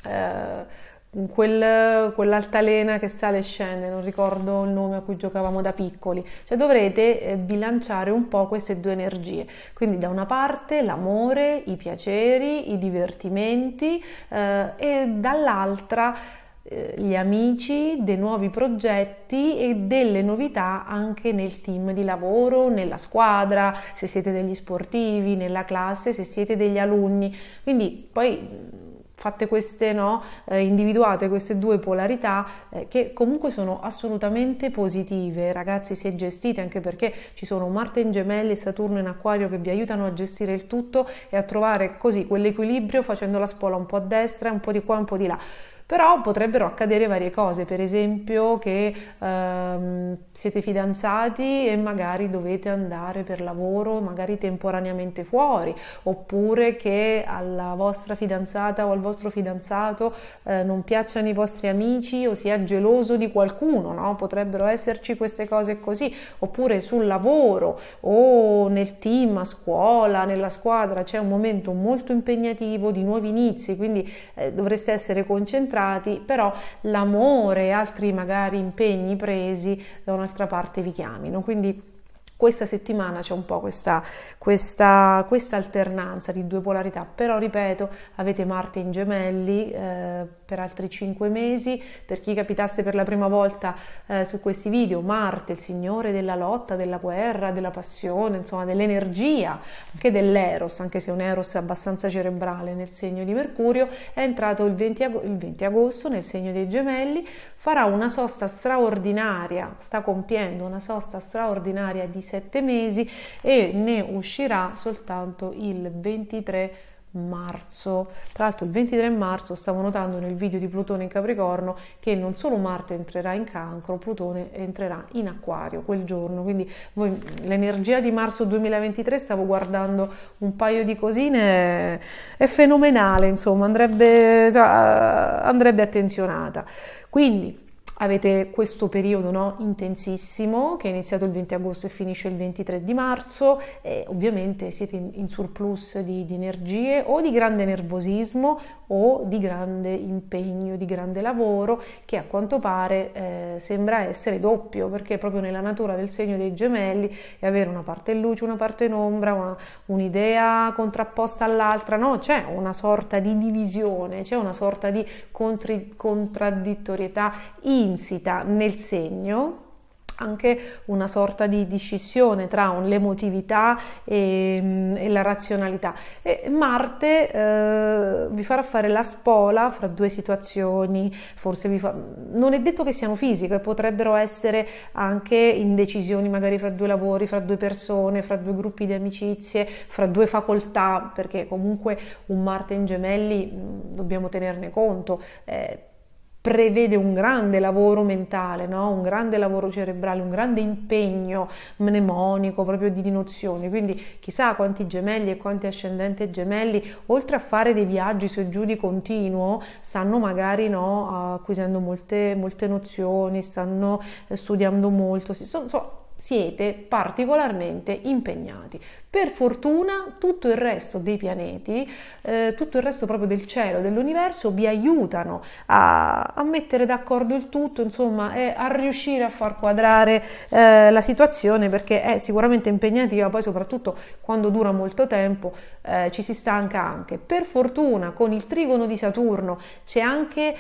eh, quel, quell'altalena che sale e scende, non ricordo il nome a cui giocavamo da piccoli, cioè dovrete eh, bilanciare un po' queste due energie, quindi da una parte l'amore, i piaceri, i divertimenti eh, e dall'altra eh, gli amici, dei nuovi progetti e delle novità anche nel team di lavoro, nella squadra, se siete degli sportivi, nella classe, se siete degli alunni. Quindi poi fatte queste, no, eh, individuate queste due polarità eh, che comunque sono assolutamente positive, ragazzi, si è gestite, anche perché ci sono Marte in gemelli e Saturno in acquario che vi aiutano a gestire il tutto e a trovare così quell'equilibrio facendo la spola un po' a destra, un po' di qua, un po' di là però potrebbero accadere varie cose, per esempio che ehm, siete fidanzati e magari dovete andare per lavoro, magari temporaneamente fuori, oppure che alla vostra fidanzata o al vostro fidanzato eh, non piacciono i vostri amici o sia geloso di qualcuno, no? potrebbero esserci queste cose così, oppure sul lavoro o nel team a scuola, nella squadra c'è un momento molto impegnativo di nuovi inizi, quindi eh, dovreste essere concentrati concentrati, però l'amore e altri magari impegni presi da un'altra parte vi chiamino. Quindi questa settimana c'è un po' questa, questa, questa, alternanza di due polarità, però ripeto, avete Marte in gemelli eh, per altri cinque mesi, per chi capitasse per la prima volta eh, su questi video, Marte, il signore della lotta, della guerra, della passione, insomma dell'energia, anche dell'eros, anche se un eros è abbastanza cerebrale nel segno di Mercurio, è entrato il 20, ag- il 20 agosto nel segno dei gemelli, farà una sosta straordinaria, sta compiendo una sosta straordinaria di sette mesi e ne uscirà soltanto il 23 marzo. Tra l'altro il 23 marzo stavo notando nel video di Plutone in Capricorno che non solo Marte entrerà in cancro, Plutone entrerà in acquario quel giorno, quindi voi, l'energia di marzo 2023 stavo guardando un paio di cosine, è fenomenale, insomma andrebbe, cioè, andrebbe attenzionata. Quindi avete questo periodo no, intensissimo che è iniziato il 20 agosto e finisce il 23 di marzo e ovviamente siete in, surplus di, di, energie o di grande nervosismo o di grande impegno, di grande lavoro che a quanto pare eh, sembra essere doppio perché proprio nella natura del segno dei gemelli è avere una parte in luce, una parte in ombra, una, un'idea contrapposta all'altra, no, c'è una sorta di divisione, c'è una sorta di contri, contraddittorietà. I intrinsita nel segno anche una sorta di discissione tra l'emotività e, mm, e la razionalità. E Marte eh, vi farà fare la spola fra due situazioni, forse vi fa... non è detto che siano fisiche, potrebbero essere anche indecisioni magari fra due lavori, fra due persone, fra due gruppi di amicizie, fra due facoltà, perché comunque un Marte in gemelli mm, dobbiamo tenerne conto. Eh, prevede un grande lavoro mentale, no? un grande lavoro cerebrale, un grande impegno mnemonico proprio di nozioni. Quindi chissà quanti gemelli e quanti ascendenti e gemelli, oltre a fare dei viaggi su e giù di continuo, stanno magari no, acquisendo molte, molte, nozioni, stanno eh, studiando molto. Si siete particolarmente impegnati. Per fortuna tutto il resto dei pianeti, eh, tutto il resto proprio del cielo, dell'universo, vi aiutano a, a mettere d'accordo il tutto, insomma, e a riuscire a far quadrare eh, la situazione perché è sicuramente impegnativa, poi soprattutto quando dura molto tempo eh, ci si stanca anche. Per fortuna con il trigono di Saturno c'è anche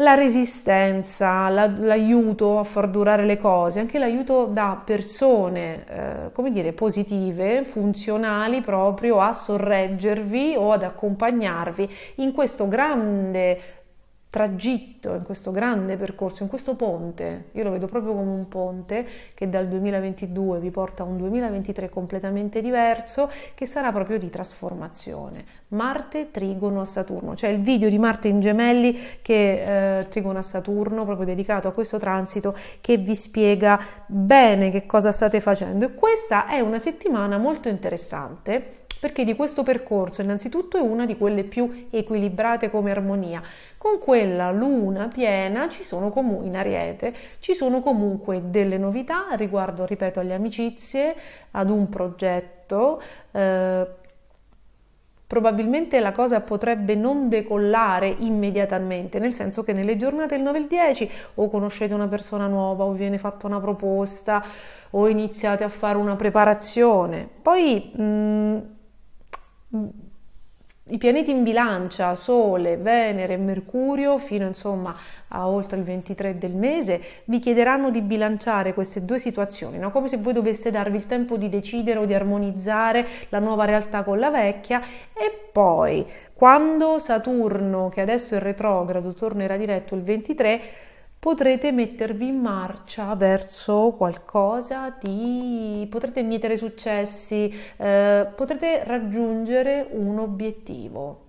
la resistenza, la, l'aiuto a far durare le cose, anche l'aiuto da persone, eh, come dire, positive, funzionali proprio a sorreggervi o ad accompagnarvi in questo grande tragitto, in questo grande percorso, in questo ponte, io lo vedo proprio come un ponte che dal 2022 vi porta a un 2023 completamente diverso, che sarà proprio di trasformazione. Marte trigono a Saturno, cioè il video di Marte in gemelli che eh, trigono a Saturno, proprio dedicato a questo transito, che vi spiega bene che cosa state facendo. E questa è una settimana molto interessante perché di questo percorso innanzitutto è una di quelle più equilibrate come armonia. Con quella luna piena ci sono comunque in ariete, ci sono comunque delle novità riguardo, ripeto, alle amicizie, ad un progetto. Eh, probabilmente la cosa potrebbe non decollare immediatamente, nel senso che nelle giornate del 9 e il 10 o conoscete una persona nuova o viene fatta una proposta o iniziate a fare una preparazione. Poi mh, i pianeti in bilancia, Sole, Venere e Mercurio, fino insomma a oltre il 23 del mese, vi chiederanno di bilanciare queste due situazioni, no? come se voi doveste darvi il tempo di decidere o di armonizzare la nuova realtà con la vecchia e poi quando Saturno, che adesso è retrogrado, tornerà diretto il 23, potrete mettervi in marcia verso qualcosa di potrete mietere successi, eh, potrete raggiungere un obiettivo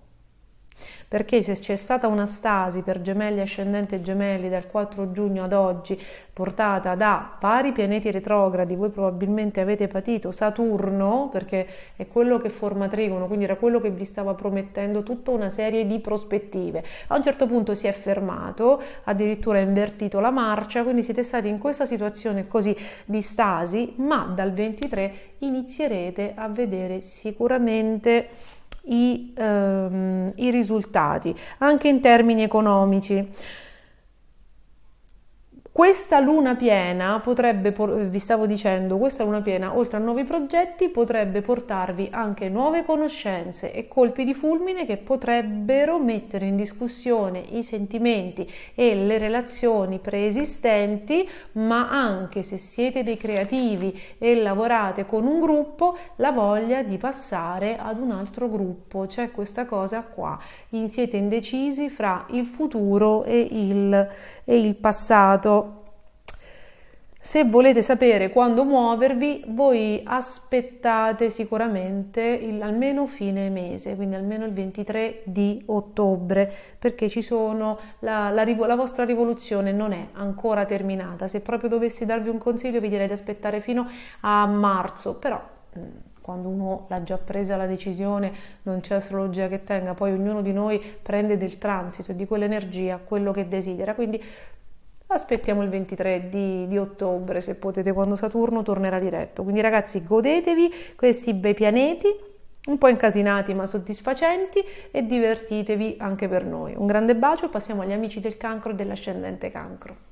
perché se c'è stata una stasi per gemelli ascendenti gemelli dal 4 giugno ad oggi portata da pari pianeti retrogradi, voi probabilmente avete patito Saturno, perché è quello che forma trigono, quindi era quello che vi stava promettendo tutta una serie di prospettive. A un certo punto si è fermato, addirittura ha invertito la marcia, quindi siete stati in questa situazione così di stasi, ma dal 23 inizierete a vedere sicuramente i, ehm, i risultati, anche in termini economici. Questa luna piena potrebbe, eh, vi stavo dicendo, questa luna piena, oltre a nuovi progetti, potrebbe portarvi anche nuove conoscenze e colpi di fulmine che potrebbero mettere in discussione i sentimenti e le relazioni preesistenti, ma anche se siete dei creativi e lavorate con un gruppo, la voglia di passare ad un altro gruppo. C'è questa cosa qua, siete indecisi fra il futuro e il e il passato. Se volete sapere quando muovervi, voi aspettate sicuramente il, almeno fine mese, quindi almeno il 23 di ottobre, perché la, la, la, vostra rivoluzione non è ancora terminata. Se proprio dovessi darvi un consiglio, vi direi di aspettare fino a marzo, però mm, quando uno l'ha già presa la decisione, non c'è astrologia che tenga, poi ognuno di noi prende del transito, e di quell'energia, quello che desidera. Quindi aspettiamo il 23 di, di, ottobre, se potete, quando Saturno tornerà diretto. Quindi ragazzi, godetevi questi bei pianeti, un po' incasinati ma soddisfacenti, e divertitevi anche per noi. Un grande bacio e passiamo agli amici del cancro e dell'ascendente cancro.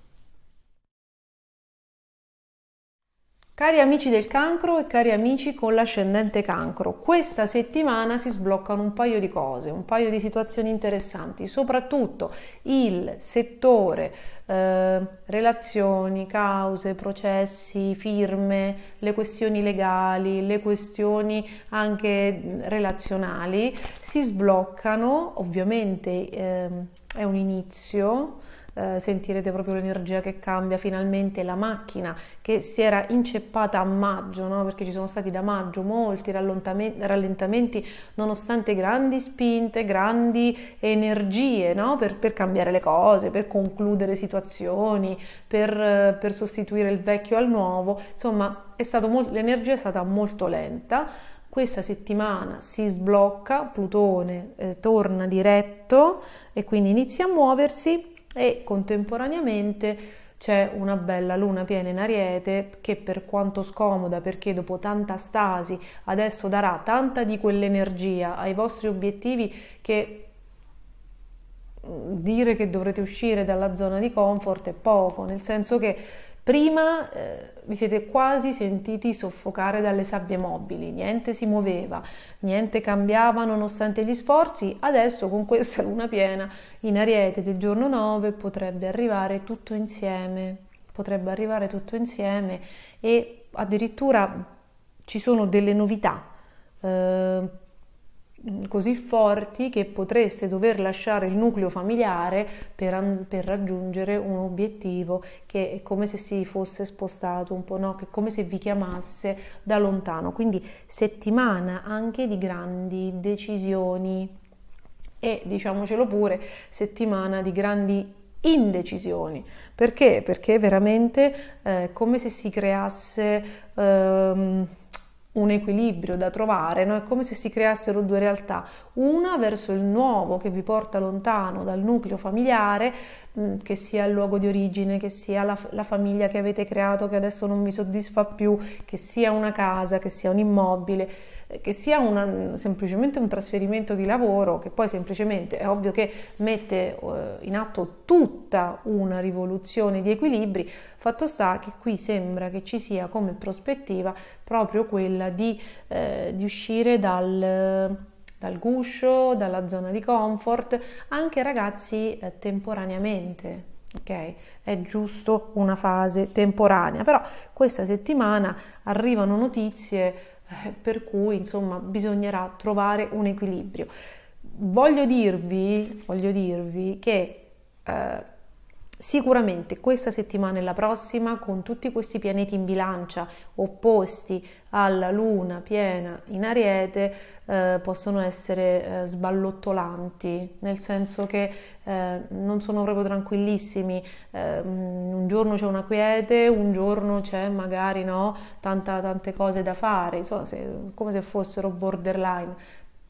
Cari amici del cancro e cari amici con l'ascendente cancro, questa settimana si sbloccano un paio di cose, un paio di situazioni interessanti, soprattutto il settore eh, relazioni, cause, processi, firme, le questioni legali, le questioni anche relazionali, si sbloccano, ovviamente eh, è un inizio, eh, sentirete proprio l'energia che cambia, finalmente la macchina che si era inceppata a maggio, no? perché ci sono stati da maggio molti rallentamenti nonostante grandi spinte, grandi energie no? per, per, cambiare le cose, per concludere situazioni, per, per sostituire il vecchio al nuovo, insomma è molto, l'energia è stata molto lenta. Questa settimana si sblocca, Plutone eh, torna diretto e quindi inizia a muoversi e contemporaneamente c'è una bella luna piena in ariete che per quanto scomoda perché dopo tanta stasi adesso darà tanta di quell'energia ai vostri obiettivi che mm, dire che dovrete uscire dalla zona di comfort è poco, nel senso che Prima eh, vi siete quasi sentiti soffocare dalle sabbie mobili, niente si muoveva, niente cambiava nonostante gli sforzi, adesso con questa luna piena in ariete del giorno 9 potrebbe arrivare tutto insieme, potrebbe arrivare tutto insieme e addirittura ci sono delle novità. Eh, Mm, così forti che potreste dover lasciare il nucleo familiare per, per, raggiungere un obiettivo che è come se si fosse spostato un po', no? che è come se vi chiamasse da lontano. Quindi settimana anche di grandi decisioni e diciamocelo pure settimana di grandi indecisioni. Perché? Perché veramente eh, come se si creasse... Ehm, un equilibrio da trovare, no? è come se si creassero due realtà, una verso il nuovo che vi porta lontano dal nucleo familiare, mm, che sia il luogo di origine, che sia la, la, famiglia che avete creato che adesso non vi soddisfa più, che sia una casa, che sia un immobile che sia una, semplicemente un trasferimento di lavoro, che poi semplicemente è ovvio che mette eh, in atto tutta una rivoluzione di equilibri, fatto sta che qui sembra che ci sia come prospettiva proprio quella di, eh, di uscire dal dal guscio, dalla zona di comfort, anche ragazzi eh, temporaneamente. Ok, è giusto una fase temporanea, però questa settimana arrivano notizie eh, per cui insomma bisognerà trovare un equilibrio. Voglio dirvi, voglio dirvi che eh, Sicuramente questa settimana e la prossima, con tutti questi pianeti in bilancia opposti alla luna piena in ariete, eh, possono essere eh, sballottolanti, nel senso che eh, non sono proprio tranquillissimi. Eh, mm, un giorno c'è una quiete, un giorno c'è magari no, tanta, tante cose da fare, insomma, se, come se fossero borderline.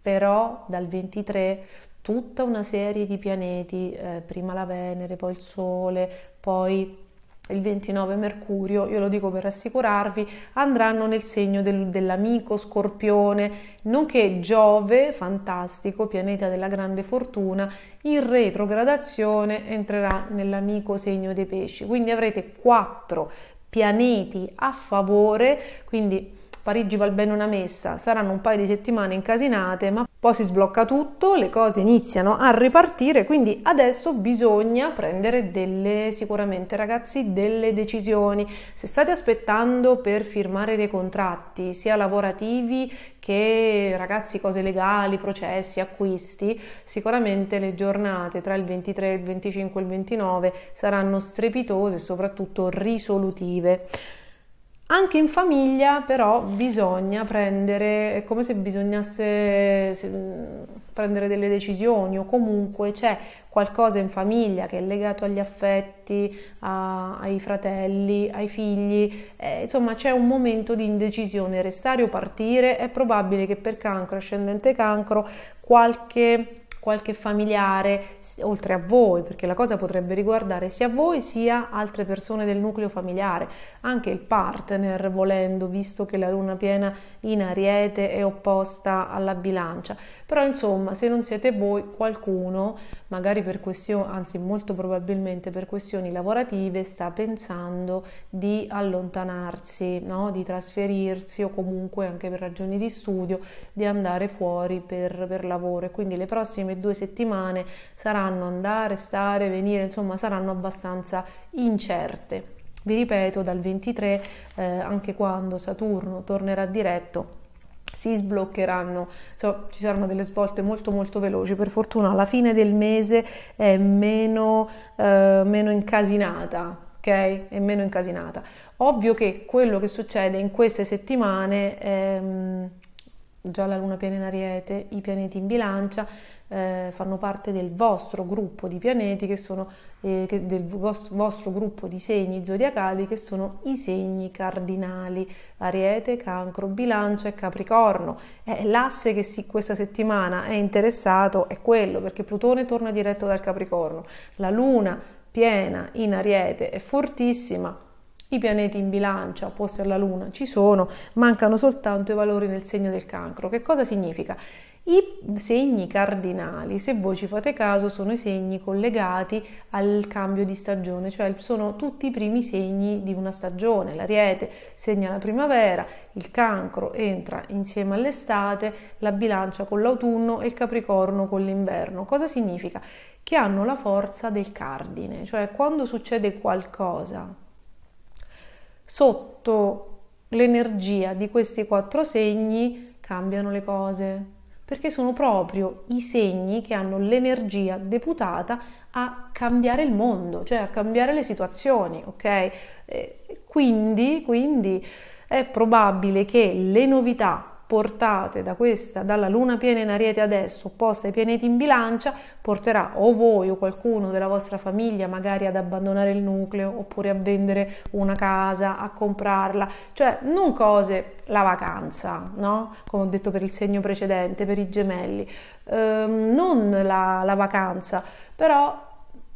Però dal 23 tutta una serie di pianeti, eh, prima la Venere, poi il Sole, poi il 29 Mercurio, io lo dico per rassicurarvi, andranno nel segno del, dell'amico Scorpione, nonché Giove, fantastico, pianeta della grande fortuna, in retrogradazione entrerà nell'amico segno dei pesci. Quindi avrete quattro pianeti a favore, quindi Parigi va bene una messa, saranno un paio di settimane incasinate, ma poi si sblocca tutto, le cose iniziano a ripartire, quindi adesso bisogna prendere delle, sicuramente ragazzi, delle decisioni. Se state aspettando per firmare dei contratti, sia lavorativi che ragazzi cose legali, processi, acquisti, sicuramente le giornate tra il 23, il 25 e il 29 saranno strepitose e soprattutto risolutive. Anche in famiglia però bisogna prendere, è come se bisognasse mm, prendere delle decisioni o comunque c'è qualcosa in famiglia che è legato agli affetti, a, ai fratelli, ai figli, eh, insomma c'è un momento di indecisione, restare o partire, è probabile che per cancro, ascendente cancro, qualche qualche familiare oltre a voi, perché la cosa potrebbe riguardare sia voi sia altre persone del nucleo familiare, anche il partner volendo, visto che la luna piena in ariete è opposta alla bilancia. Però insomma, se non siete voi, qualcuno, magari per questioni, anzi molto probabilmente per questioni lavorative, sta pensando di allontanarsi, no? di trasferirsi o comunque anche per ragioni di studio, di andare fuori per, per lavoro. E quindi le prossime prossime due settimane saranno andare, stare, venire, insomma saranno abbastanza incerte. Vi ripeto, dal 23, eh, anche quando Saturno tornerà diretto, si sbloccheranno, so, ci saranno delle svolte molto molto veloci, per fortuna alla fine del mese è meno, eh, meno incasinata, ok? È meno incasinata. Ovvio che quello che succede in queste settimane, ehm, già la luna piena in ariete, i pianeti in bilancia, eh, fanno parte del vostro gruppo di pianeti che sono eh, che del vostro gruppo di segni zodiacali che sono i segni cardinali Ariete, Cancro, Bilancia e Capricorno. Eh, l'asse che si, questa settimana è interessato è quello perché Plutone torna diretto dal Capricorno, la Luna piena in Ariete è fortissima i pianeti in bilancia opposti alla Luna ci sono, mancano soltanto i valori nel segno del cancro. Che cosa significa? I segni cardinali, se voi ci fate caso, sono i segni collegati al cambio di stagione, cioè sono tutti i primi segni di una stagione. L'ariete segna la primavera, il cancro entra insieme all'estate, la bilancia con l'autunno e il capricorno con l'inverno. Cosa significa? Che hanno la forza del cardine, cioè quando succede qualcosa sotto l'energia di questi quattro segni cambiano le cose, perché sono proprio i segni che hanno l'energia deputata a cambiare il mondo, cioè a cambiare le situazioni, ok? Eh, quindi, quindi è probabile che le novità portate da questa, dalla luna piena in ariete adesso, opposta ai pianeti in bilancia, porterà o voi o qualcuno della vostra famiglia magari ad abbandonare il nucleo oppure a vendere una casa, a comprarla, cioè non cose la vacanza, no? Come ho detto per il segno precedente, per i gemelli, ehm, non la, la vacanza, però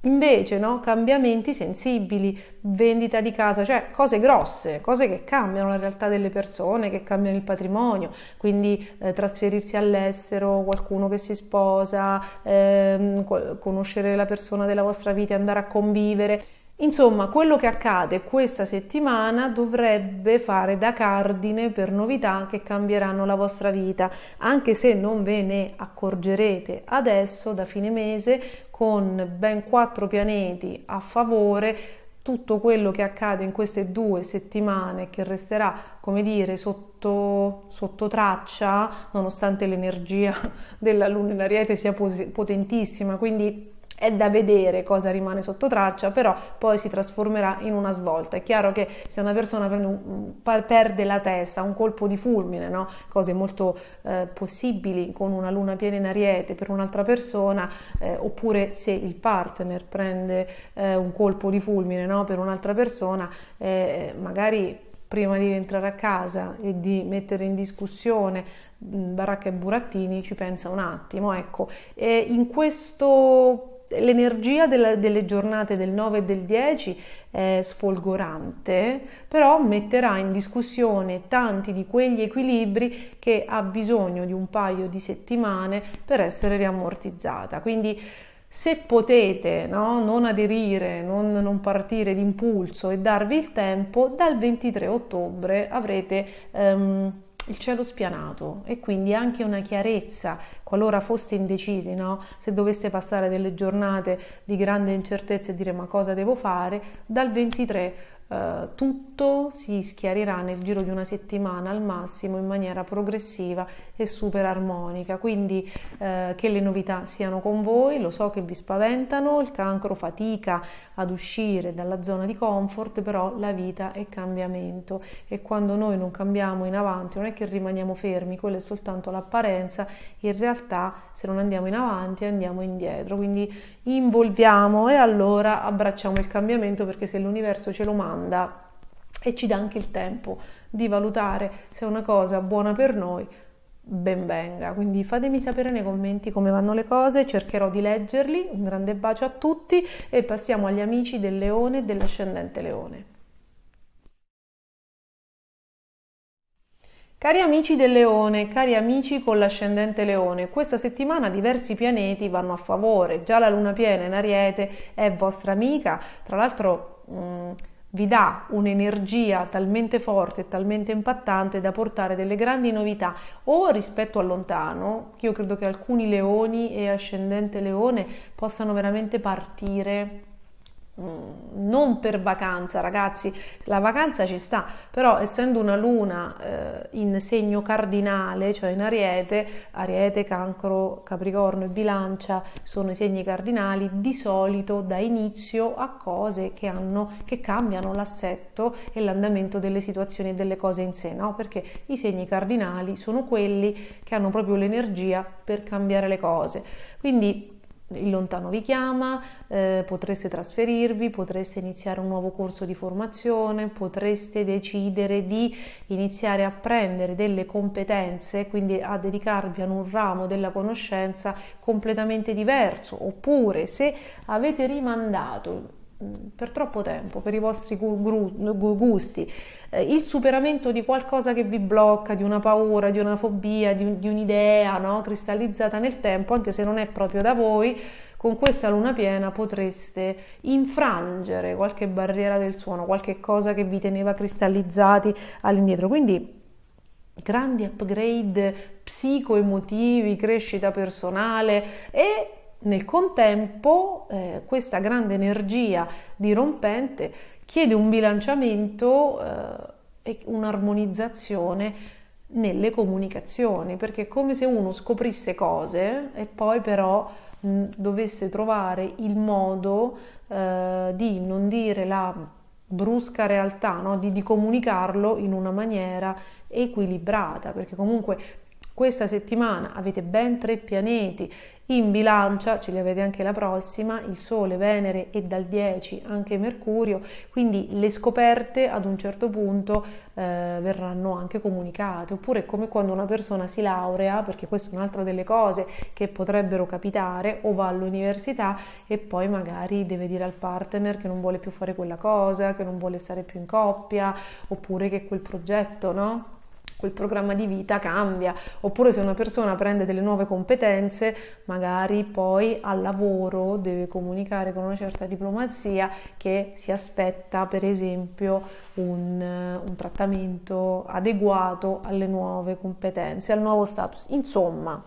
Invece, no? cambiamenti sensibili, vendita di casa, cioè cose grosse, cose che cambiano la realtà delle persone, che cambiano il patrimonio, quindi eh, trasferirsi all'estero, qualcuno che si sposa, ehm, conoscere la persona della vostra vita, andare a convivere. Insomma, quello che accade questa settimana dovrebbe fare da cardine per novità che cambieranno la vostra vita, anche se non ve ne accorgerete adesso da fine mese con ben quattro pianeti a favore tutto quello che accade in queste due settimane che resterà, come dire, sotto, sotto traccia, nonostante l'energia della Luna in Ariete sia potentissima, quindi è da vedere cosa rimane sotto traccia, però poi si trasformerà in una svolta. È chiaro che se una persona perde la testa, un colpo di fulmine, no? cose molto eh, possibili con una luna piena in ariete per un'altra persona, eh, oppure se il partner prende eh, un colpo di fulmine no? per un'altra persona, eh, magari prima di rientrare a casa e di mettere in discussione Baracca e Burattini ci pensa un attimo. Ecco, e in questo l'energia della, delle giornate del 9 e del 10 è sfolgorante, però metterà in discussione tanti di quegli equilibri che ha bisogno di un paio di settimane per essere riammortizzata. Quindi se potete no, non aderire, non, non partire d'impulso e darvi il tempo, dal 23 ottobre avrete... Um, il cielo spianato e quindi anche una chiarezza qualora foste indecisi, no? se doveste passare delle giornate di grande incertezza e dire ma cosa devo fare, dal 23 eh, tutto si schiarirà nel giro di una settimana al massimo in maniera progressiva e super armonica. Quindi eh, che le novità siano con voi, lo so che vi spaventano, il cancro fatica ad uscire dalla zona di comfort, però la vita è cambiamento e quando noi non cambiamo in avanti non è che rimaniamo fermi, quella è soltanto l'apparenza, in realtà se non andiamo in avanti andiamo indietro, quindi involviamo e allora abbracciamo il cambiamento perché se l'universo ce lo manda e ci dà anche il tempo di valutare se è una cosa buona per noi, ben venga. Quindi fatemi sapere nei commenti come vanno le cose, cercherò di leggerli. Un grande bacio a tutti e passiamo agli amici del leone e dell'ascendente leone. Cari amici del leone, cari amici con l'ascendente leone, questa settimana diversi pianeti vanno a favore, già la luna piena in ariete è vostra amica, tra l'altro mh, mm, vi dà un'energia talmente forte e talmente impattante da portare delle grandi novità o rispetto a lontano, io credo che alcuni leoni e ascendente leone possano veramente partire Mm, non per vacanza ragazzi la vacanza ci sta però essendo una luna eh, in segno cardinale cioè in ariete ariete cancro capricorno e bilancia sono i segni cardinali di solito da inizio a cose che hanno che cambiano l'assetto e l'andamento delle situazioni e delle cose in sé no perché i segni cardinali sono quelli che hanno proprio l'energia per cambiare le cose quindi il lontano vi chiama, eh, potreste trasferirvi, potreste iniziare un nuovo corso di formazione, potreste decidere di iniziare a prendere delle competenze, quindi a dedicarvi a un ramo della conoscenza completamente diverso, oppure se avete rimandato per troppo tempo, per i vostri gusti, eh, il superamento di qualcosa che vi blocca, di una paura, di una fobia, di, un'idea no? cristallizzata nel tempo, anche se non è proprio da voi, con questa luna piena potreste infrangere qualche barriera del suono, qualche cosa che vi teneva cristallizzati all'indietro. Quindi grandi upgrade psicoemotivi, crescita personale e nel contempo eh, questa grande energia dirompente chiede un bilanciamento eh, e un'armonizzazione nelle comunicazioni, perché è come se uno scoprisse cose e poi però mh, mm, dovesse trovare il modo eh, di non dire la brusca realtà, no? di, di comunicarlo in una maniera equilibrata, perché comunque questa settimana avete ben tre pianeti in bilancia, ce li avete anche la prossima, il Sole, Venere e dal 10 anche Mercurio, quindi le scoperte ad un certo punto eh, verranno anche comunicate, oppure è come quando una persona si laurea, perché questa è un'altra delle cose che potrebbero capitare, o va all'università e poi magari deve dire al partner che non vuole più fare quella cosa, che non vuole stare più in coppia, oppure che quel progetto, no? quel programma di vita cambia, oppure se una persona prende delle nuove competenze, magari poi al lavoro deve comunicare con una certa diplomazia che si aspetta per esempio un, un trattamento adeguato alle nuove competenze, al nuovo status. Insomma,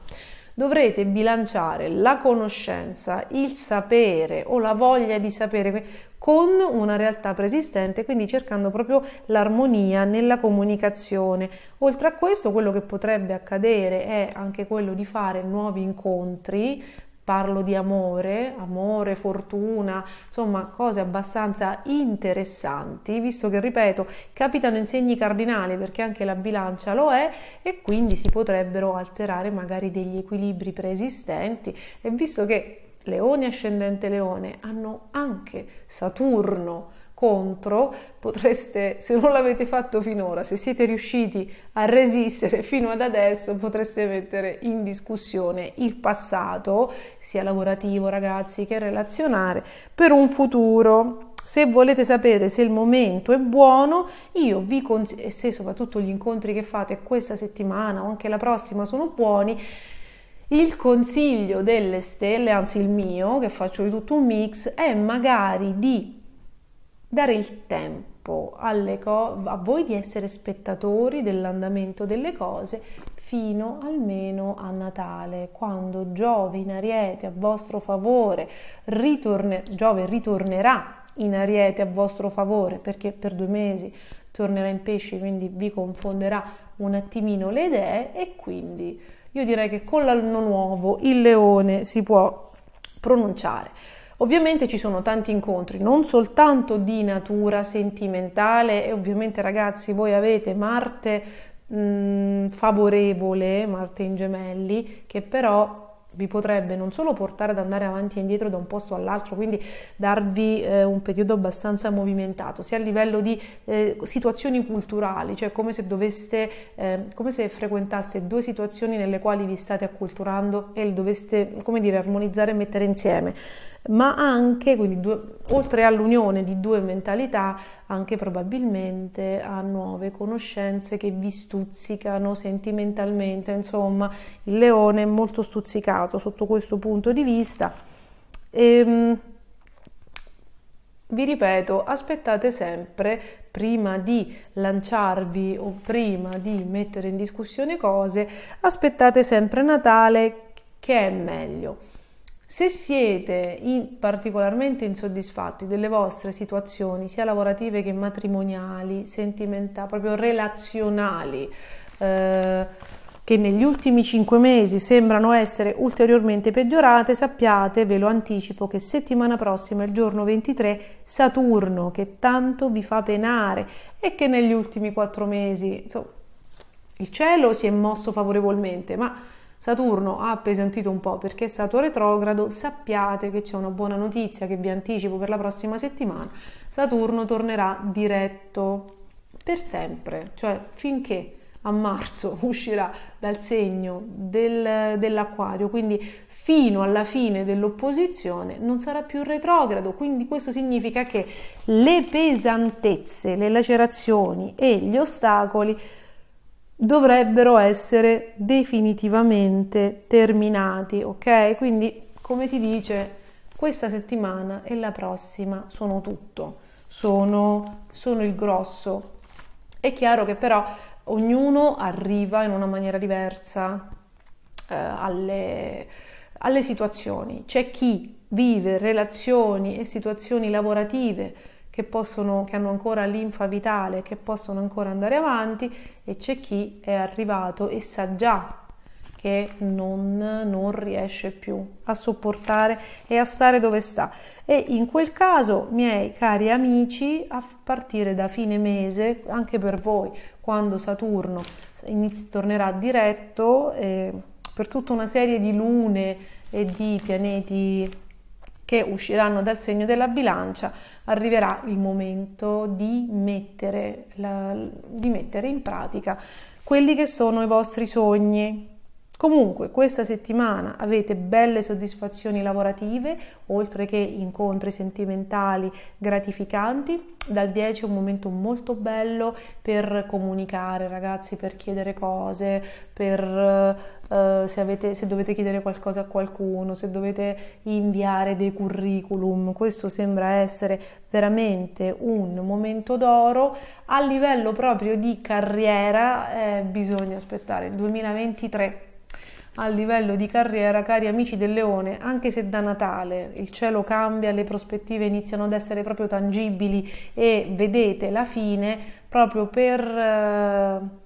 dovrete bilanciare la conoscenza, il sapere o la voglia di sapere con una realtà preesistente, quindi cercando proprio l'armonia nella comunicazione. Oltre a questo, quello che potrebbe accadere è anche quello di fare nuovi incontri parlo di amore, amore, fortuna, insomma cose abbastanza interessanti, visto che, ripeto, capitano in segni cardinali perché anche la bilancia lo è e quindi si potrebbero alterare magari degli equilibri preesistenti e visto che Leone ascendente Leone hanno anche Saturno contro, potreste, se non l'avete fatto finora, se siete riusciti a resistere fino ad adesso, potreste mettere in discussione il passato, sia lavorativo ragazzi che relazionale, per un futuro. Se volete sapere se il momento è buono, io vi consiglio, e se soprattutto gli incontri che fate questa settimana o anche la prossima sono buoni, il consiglio delle stelle, anzi il mio, che faccio di tutto un mix, è magari di dare il tempo co- a voi di essere spettatori dell'andamento delle cose fino almeno a Natale, quando Giove in Ariete a vostro favore ritorne- Giove ritornerà in Ariete a vostro favore perché per due mesi tornerà in pesci, quindi vi confonderà un attimino le idee e quindi io direi che con l'anno nuovo il leone si può pronunciare. Ovviamente ci sono tanti incontri, non soltanto di natura sentimentale e ovviamente ragazzi voi avete Marte mh, favorevole, Marte in gemelli, che però vi potrebbe non solo portare ad andare avanti e indietro da un posto all'altro, quindi darvi eh, un periodo abbastanza movimentato, sia a livello di eh, situazioni culturali, cioè come se doveste, eh, come se frequentaste due situazioni nelle quali vi state acculturando e doveste, come dire, armonizzare e mettere insieme, ma anche, quindi due, oltre all'unione di due mentalità, anche probabilmente a nuove conoscenze che vi stuzzicano sentimentalmente, insomma il leone è molto stuzzicato sotto questo punto di vista. E, ehm, vi ripeto, aspettate sempre prima di lanciarvi o prima di mettere in discussione cose, aspettate sempre Natale che è meglio. Se siete in particolarmente insoddisfatti delle vostre situazioni, sia lavorative che matrimoniali, sentimentali, proprio relazionali, eh, che negli ultimi cinque mesi sembrano essere ulteriormente peggiorate, sappiate, ve lo anticipo, che settimana prossima, il giorno 23, Saturno, che tanto vi fa penare e che negli ultimi quattro mesi, insomma, il cielo si è mosso favorevolmente, ma Saturno ha appesantito un po' perché è stato retrogrado, sappiate che c'è una buona notizia che vi anticipo per la prossima settimana, Saturno tornerà diretto per sempre, cioè finché a marzo uscirà dal segno del, dell'acquario, quindi fino alla fine dell'opposizione non sarà più retrogrado, quindi questo significa che le pesantezze, le lacerazioni e gli ostacoli dovrebbero essere definitivamente terminati, ok? Quindi, come si dice, questa settimana e la prossima sono tutto, sono, sono il grosso. È chiaro che però ognuno arriva in una maniera diversa eh, alle, alle situazioni. C'è chi vive relazioni e situazioni lavorative che, possono, che hanno ancora l'infa vitale, che possono ancora andare avanti e c'è chi è arrivato e sa già che non, non, riesce più a sopportare e a stare dove sta. E in quel caso, miei cari amici, a partire da fine mese, anche per voi, quando Saturno iniz- tornerà diretto, eh, per tutta una serie di lune e di pianeti che usciranno dal segno della bilancia, arriverà il momento di mettere, la, di mettere in pratica quelli che sono i vostri sogni. Comunque, questa settimana avete belle soddisfazioni lavorative, oltre che incontri sentimentali gratificanti. Dal 10 è un momento molto bello per comunicare, ragazzi, per chiedere cose, per eh, se, avete, se, dovete chiedere qualcosa a qualcuno, se dovete inviare dei curriculum, questo sembra essere veramente un momento d'oro. A livello proprio di carriera eh, bisogna aspettare il 2023. A livello di carriera, cari amici del leone, anche se da Natale il cielo cambia, le prospettive iniziano ad essere proprio tangibili e vedete la fine proprio per... Uh,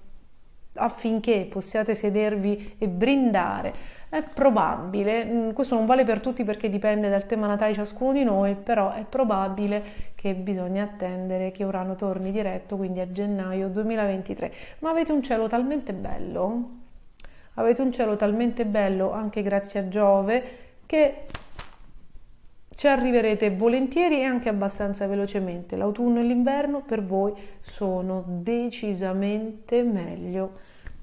affinché possiate sedervi e brindare. È probabile, mm, questo non vale per tutti perché dipende dal tema natale ciascuno di noi, però è probabile che bisogna attendere che Urano torni diretto, quindi a gennaio 2023. Ma avete un cielo talmente bello, avete un cielo talmente bello anche grazie a Giove, che ci arriverete volentieri e anche abbastanza velocemente. L'autunno e l'inverno per voi sono decisamente meglio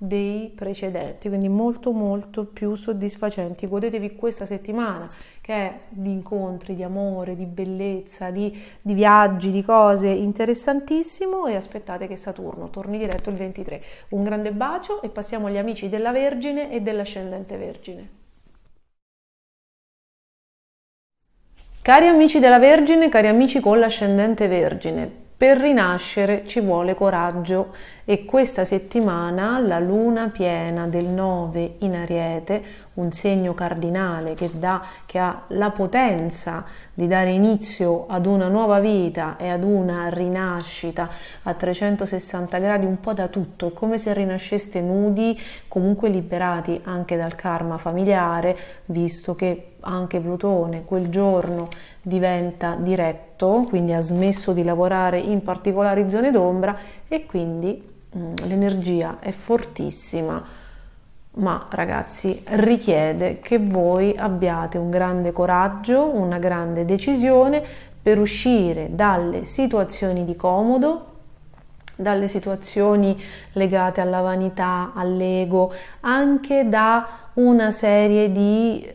dei precedenti, quindi molto molto più soddisfacenti. Godetevi questa settimana che è di incontri, di amore, di bellezza, di, di viaggi, di cose interessantissimo e aspettate che Saturno torni diretto il 23. Un grande bacio e passiamo agli amici della Vergine e dell'Ascendente Vergine. Cari amici della Vergine, cari amici con l'ascendente Vergine, per rinascere ci vuole coraggio e questa settimana la luna piena del 9 in Ariete, un segno cardinale che, dà, che ha la potenza di dare inizio ad una nuova vita e ad una rinascita a 360 gradi un po' da tutto, è come se rinasceste nudi, comunque liberati anche dal karma familiare, visto che anche Plutone quel giorno diventa diretto, quindi ha smesso di lavorare in particolari zone d'ombra e quindi mh, mm, l'energia è fortissima ma ragazzi richiede che voi abbiate un grande coraggio, una grande decisione per uscire dalle situazioni di comodo, dalle situazioni legate alla vanità, all'ego, anche da una serie di eh,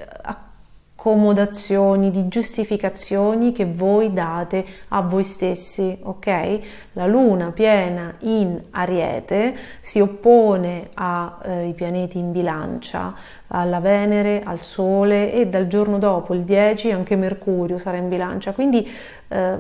accomodazioni, di giustificazioni che voi date a voi stessi, ok? La luna piena in ariete si oppone ai eh, pianeti in bilancia, alla Venere, al Sole e dal giorno dopo, il 10, anche Mercurio sarà in bilancia, quindi eh,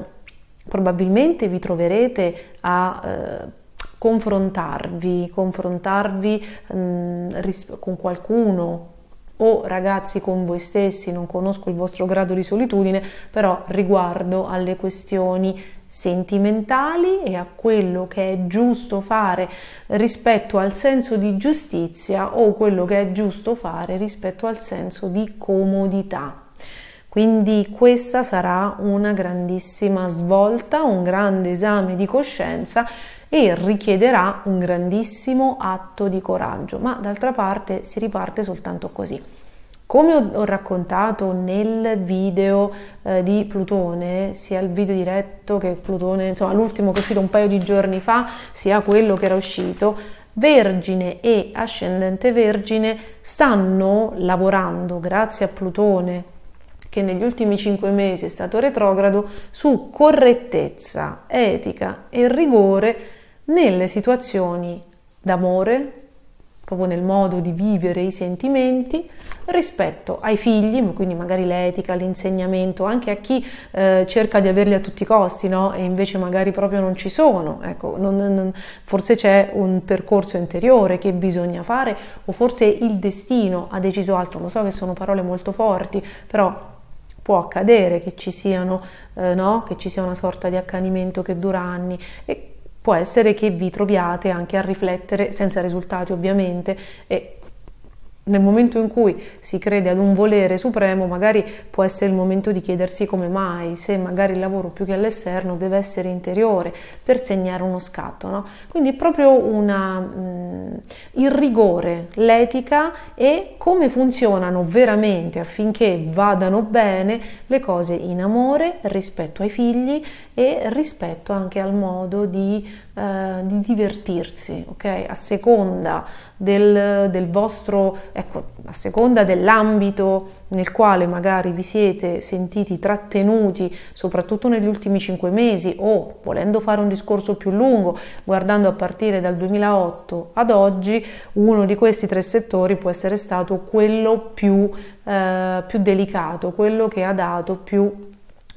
probabilmente vi troverete a... Eh, confrontarvi, confrontarvi mh, mm, ris- con qualcuno o ragazzi con voi stessi, non conosco il vostro grado di solitudine, però riguardo alle questioni sentimentali e a quello che è giusto fare rispetto al senso di giustizia o quello che è giusto fare rispetto al senso di comodità. Quindi questa sarà una grandissima svolta, un grande esame di coscienza e richiederà un grandissimo atto di coraggio, ma d'altra parte si riparte soltanto così. Come ho raccontato nel video eh, di Plutone, sia il video diretto che Plutone, insomma l'ultimo che è uscito un paio di giorni fa, sia quello che era uscito, Vergine e Ascendente Vergine stanno lavorando, grazie a Plutone, che negli ultimi cinque mesi è stato retrogrado, su correttezza, etica e rigore nelle situazioni d'amore, proprio nel modo di vivere i sentimenti rispetto ai figli, quindi magari l'etica, l'insegnamento, anche a chi eh, cerca di averli a tutti i costi no? e invece magari proprio non ci sono, ecco, non, non, forse c'è un percorso interiore che bisogna fare o forse il destino ha deciso altro, lo so che sono parole molto forti, però può accadere che ci, siano, eh, no? che ci sia una sorta di accanimento che dura anni e Può essere che vi troviate anche a riflettere, senza risultati ovviamente, e nel momento in cui si crede ad un volere supremo, magari può essere il momento di chiedersi come mai, se magari il lavoro più che all'esterno deve essere interiore per segnare uno scatto. No? Quindi è proprio una, mh, mm, il rigore, l'etica e come funzionano veramente affinché vadano bene le cose in amore, rispetto ai figli e rispetto anche al modo di eh, di divertirsi, ok? A seconda del, del vostro, ecco, a seconda dell'ambito nel quale magari vi siete sentiti trattenuti, soprattutto negli ultimi cinque mesi, o volendo fare un discorso più lungo, guardando a partire dal 2008 ad oggi, uno di questi tre settori può essere stato quello più, eh, più delicato, quello che ha dato più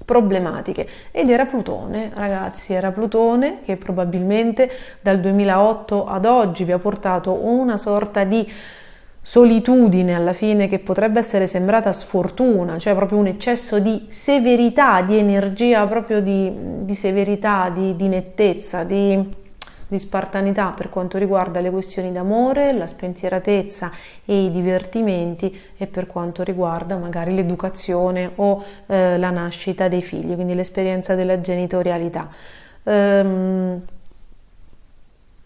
problematiche ed era Plutone, ragazzi, era Plutone che probabilmente dal 2008 ad oggi vi ha portato una sorta di solitudine alla fine che potrebbe essere sembrata sfortuna, cioè proprio un eccesso di severità, di energia, proprio di, di severità, di, di nettezza, di di spartanità per quanto riguarda le questioni d'amore, la spensieratezza e i divertimenti e per quanto riguarda magari l'educazione o eh, la nascita dei figli, quindi l'esperienza della genitorialità. Ehm,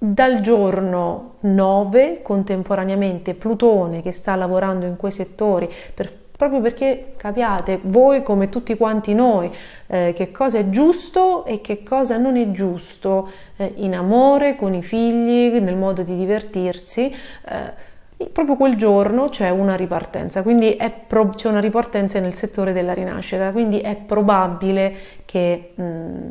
dal giorno 9 contemporaneamente Plutone che sta lavorando in quei settori per proprio perché capiate voi come tutti quanti noi eh, che cosa è giusto e che cosa non è giusto eh, in amore, con i figli, nel modo di divertirsi. Eh, proprio quel giorno c'è una ripartenza, quindi pro- c'è una ripartenza nel settore della rinascita, quindi è probabile che mh, mm,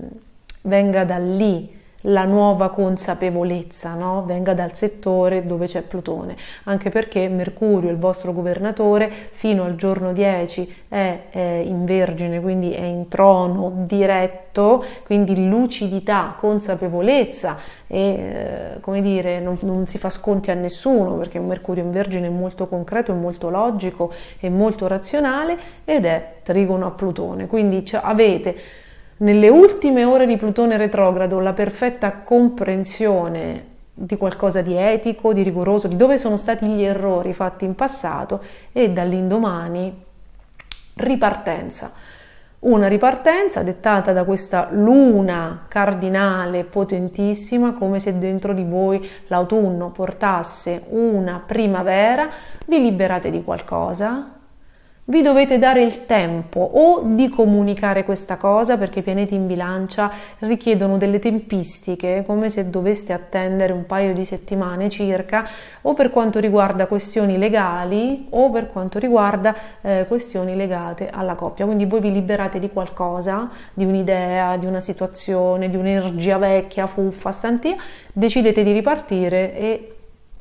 venga da lì la nuova consapevolezza no? venga dal settore dove c'è Plutone, anche perché Mercurio, il vostro governatore, fino al giorno 10 è, è in Vergine, quindi è in trono diretto, quindi lucidità, consapevolezza e eh, come dire, non, non, si fa sconti a nessuno perché Mercurio in Vergine è molto concreto, è molto logico, è molto razionale ed è trigono a Plutone, quindi cioè, avete nelle ultime ore di Plutone retrogrado la perfetta comprensione di qualcosa di etico, di rigoroso, di dove sono stati gli errori fatti in passato e dall'indomani ripartenza. Una ripartenza dettata da questa luna cardinale potentissima, come se dentro di voi l'autunno portasse una primavera, vi liberate di qualcosa, vi dovete dare il tempo o di comunicare questa cosa perché i pianeti in bilancia richiedono delle tempistiche, come se doveste attendere un paio di settimane circa, o per quanto riguarda questioni legali o per quanto riguarda eh, questioni legate alla coppia. Quindi voi vi liberate di qualcosa, di un'idea, di una situazione, di un'energia vecchia, fuffa, stantia, decidete di ripartire e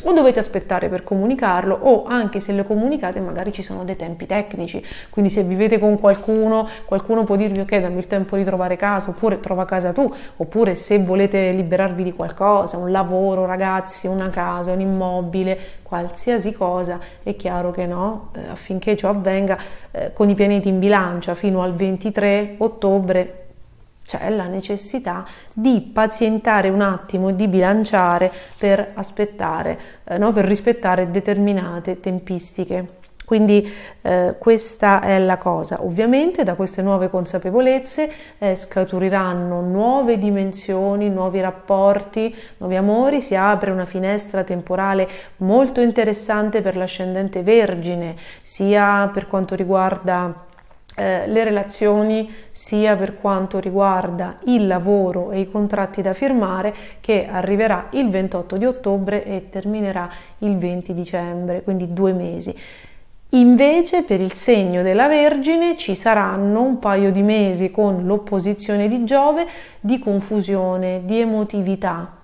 o dovete aspettare per comunicarlo o anche se lo comunicate magari ci sono dei tempi tecnici, quindi se vivete con qualcuno, qualcuno può dirvi ok dammi il tempo di trovare casa oppure trova casa tu, oppure se volete liberarvi di qualcosa, un lavoro, ragazzi, una casa, un immobile, qualsiasi cosa, è chiaro che no, eh, affinché ciò avvenga eh, con i pianeti in bilancia fino al 23 ottobre c'è cioè, la necessità di pazientare un attimo, di bilanciare per aspettare, eh, no? per rispettare determinate tempistiche. Quindi eh, questa è la cosa. Ovviamente da queste nuove consapevolezze eh, scaturiranno nuove dimensioni, nuovi rapporti, nuovi amori, si apre una finestra temporale molto interessante per l'ascendente vergine, sia per quanto riguarda eh, le relazioni sia per quanto riguarda il lavoro e i contratti da firmare che arriverà il 28 di ottobre e terminerà il 20 dicembre, quindi due mesi. Invece per il segno della Vergine ci saranno un paio di mesi con l'opposizione di Giove di confusione, di emotività,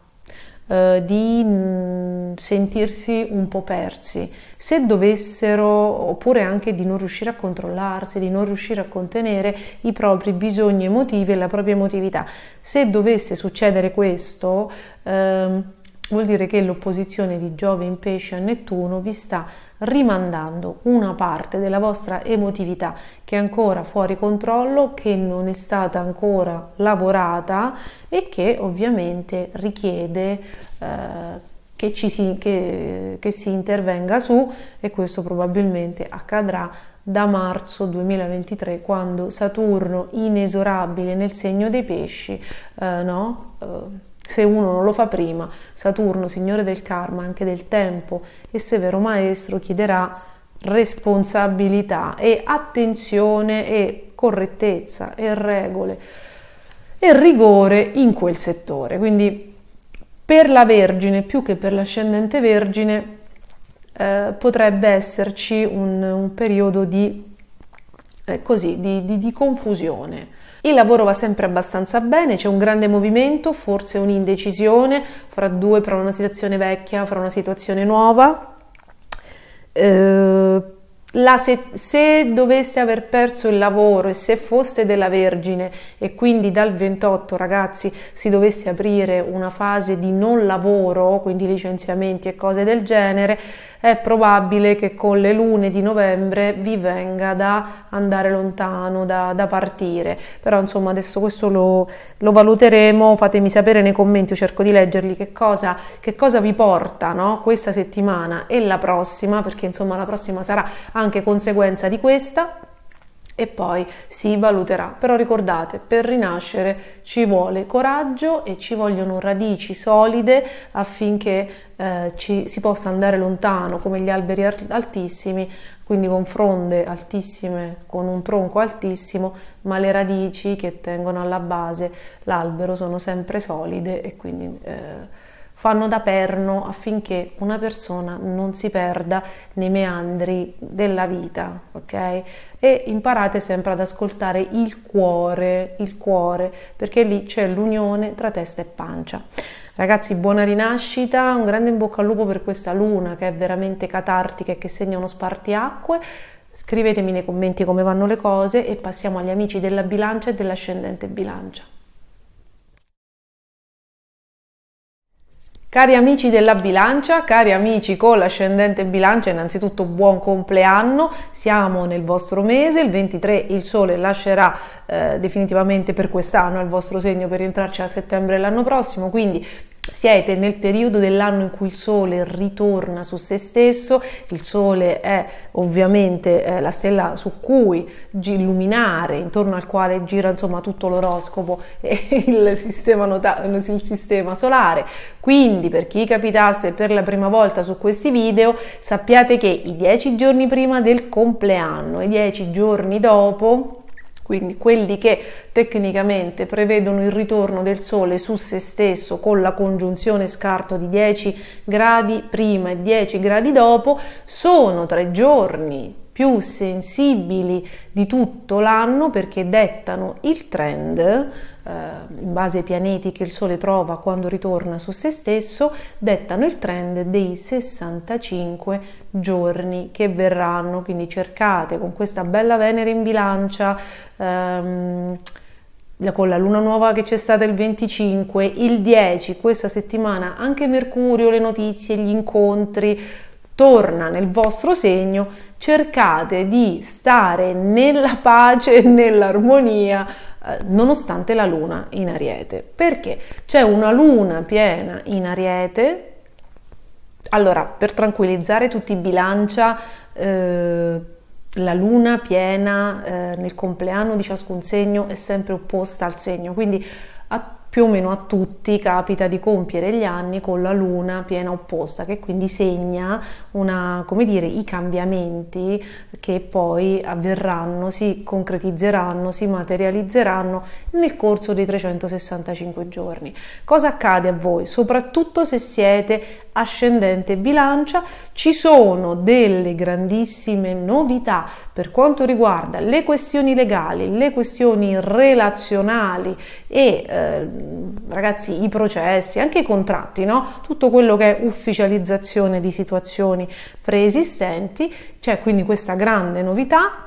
eh, di mm, sentirsi un po' persi, se dovessero oppure anche di non riuscire a controllarsi, di non riuscire a contenere i propri bisogni emotivi e la propria emotività. Se dovesse succedere questo, eh, vuol dire che l'opposizione di Giove in Pesce a Nettuno vi sta rimandando una parte della vostra emotività che è ancora fuori controllo, che non è stata ancora lavorata e che ovviamente richiede eh, che, si, che, che si intervenga su e questo probabilmente accadrà da marzo 2023 quando Saturno inesorabile nel segno dei pesci eh, no? eh, se uno non lo fa prima, Saturno, signore del karma, anche del tempo e severo maestro, chiederà responsabilità e attenzione e correttezza e regole e rigore in quel settore. Quindi per la Vergine più che per l'ascendente Vergine eh, potrebbe esserci un, un periodo di, eh, così, di, di, di confusione il lavoro va sempre abbastanza bene, c'è un grande movimento, forse un'indecisione fra due, fra una situazione vecchia, fra una situazione nuova. Eh, la, se, se, doveste aver perso il lavoro e se foste della Vergine e quindi dal 28 ragazzi si dovesse aprire una fase di non lavoro, quindi licenziamenti e cose del genere, è probabile che con le lune di novembre vi venga da andare lontano, da, da partire. Però insomma adesso questo lo, lo, valuteremo, fatemi sapere nei commenti, io cerco di leggerli che cosa, che cosa vi porta no? questa settimana e la prossima, perché insomma la prossima sarà anche anche conseguenza di questa e poi si valuterà. Però ricordate, per rinascere ci vuole coraggio e ci vogliono radici solide affinché eh, ci, si possa andare lontano come gli alberi altissimi, quindi con fronde altissime, con un tronco altissimo, ma le radici che tengono alla base l'albero sono sempre solide e quindi... Eh, fanno da perno affinché una persona non si perda nei meandri della vita, ok? E imparate sempre ad ascoltare il cuore, il cuore, perché lì c'è l'unione tra testa e pancia. Ragazzi, buona rinascita, un grande in bocca al lupo per questa luna che è veramente catartica e che segna uno spartiacque. Scrivetemi nei commenti come vanno le cose e passiamo agli amici della bilancia e dell'ascendente bilancia. Cari amici della bilancia, cari amici con l'ascendente bilancia, innanzitutto buon compleanno, siamo nel vostro mese, il 23 il sole lascerà eh, definitivamente per quest'anno il vostro segno per entrarci a settembre l'anno prossimo, quindi siete nel periodo dell'anno in cui il Sole ritorna su se stesso, il Sole è ovviamente eh, la stella su cui illuminare, intorno al quale gira insomma tutto l'oroscopo e il sistema, nota- il sistema solare. Quindi per chi capitasse per la prima volta su questi video, sappiate che i 10 giorni prima del compleanno, i 10 giorni dopo, quindi quelli che tecnicamente prevedono il ritorno del Sole su se stesso con la congiunzione scarto di 10 gradi prima e 10 gradi dopo sono tre giorni più sensibili di tutto l'anno perché dettano il trend eh, in base ai pianeti che il Sole trova quando ritorna su se stesso, dettano il trend dei 65 giorni che verranno. Quindi cercate con questa bella Venere in bilancia. Ehm, con la luna nuova che c'è stata il 25, il 10, questa settimana anche Mercurio, le notizie, gli incontri, torna nel vostro segno, cercate di stare nella pace e nell'armonia eh, nonostante la luna in ariete. Perché c'è una luna piena in ariete. Allora, per tranquillizzare tutti in bilancia, eh, la luna piena eh, nel compleanno di ciascun segno è sempre opposta al segno, quindi a più o meno a tutti capita di compiere gli anni con la luna piena opposta, che quindi segna una, come dire, i cambiamenti che poi avverranno, si concretizzeranno, si materializzeranno nel corso dei 365 giorni. Cosa accade a voi? Soprattutto se siete ascendente bilancia ci sono delle grandissime novità per quanto riguarda le questioni legali, le questioni relazionali e eh, ragazzi i processi, anche i contratti, no? tutto quello che è ufficializzazione di situazioni preesistenti, c'è quindi questa grande novità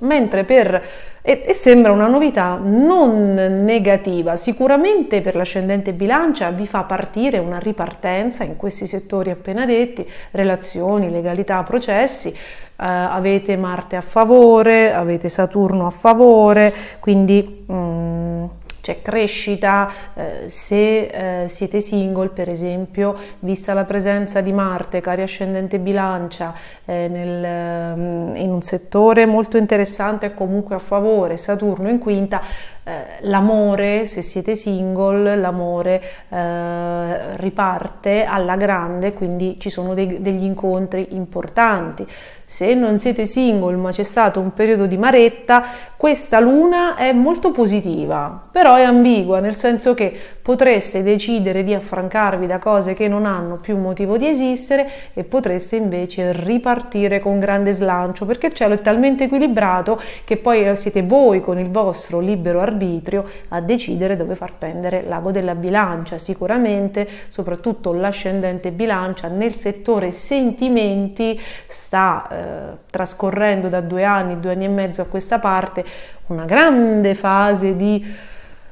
mentre per e, e, sembra una novità non negativa, sicuramente per l'ascendente bilancia vi fa partire una ripartenza in questi settori appena detti, relazioni, legalità, processi, Uh, avete Marte a favore, avete Saturno a favore, quindi um, c'è crescita, eh, se eh, siete single per esempio, vista la presenza di Marte, cari ascendente bilancia, eh, nel, mm, in un settore molto interessante e comunque a favore, Saturno in quinta, eh, l'amore, se siete single, l'amore eh, riparte alla grande, quindi ci sono dei, degli incontri importanti se non siete single ma c'è stato un periodo di maretta, questa luna è molto positiva, però è ambigua, nel senso che potreste decidere di affrancarvi da cose che non hanno più motivo di esistere e potreste invece ripartire con grande slancio, perché il cielo è talmente equilibrato che poi eh, siete voi con il vostro libero arbitrio a decidere dove far pendere l'ago della bilancia, sicuramente, soprattutto l'ascendente bilancia nel settore sentimenti sta eh, eh, trascorrendo da due anni, due anni e mezzo a questa parte, una grande fase di,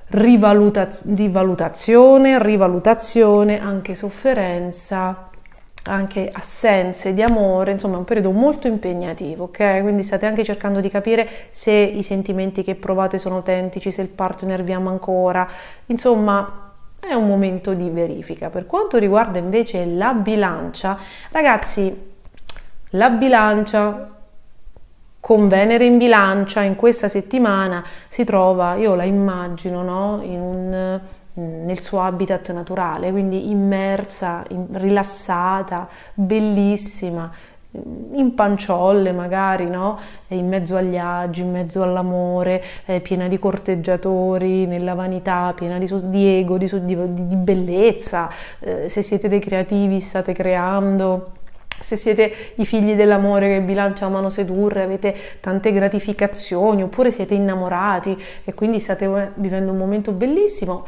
rivaluta- di valutazione, rivalutazione, anche sofferenza anche assenze di amore, insomma è un periodo molto impegnativo, ok? Quindi state anche cercando di capire se i sentimenti che provate sono autentici, se il partner vi ama ancora, insomma è un momento di verifica. Per quanto riguarda invece la bilancia, ragazzi, la bilancia con Venere in bilancia in questa settimana si trova, io la immagino, no? un, mm, nel suo habitat naturale, quindi immersa, rilassata, bellissima, mm, in panciolle magari, no? in mezzo agli agi, in mezzo all'amore, eh, piena di corteggiatori, nella vanità, piena di, di ego, di, di, di bellezza, eh, se siete dei creativi state creando se siete i figli dell'amore che vi lancia mano sedurre, avete tante gratificazioni, oppure siete innamorati e quindi state vivendo un momento bellissimo.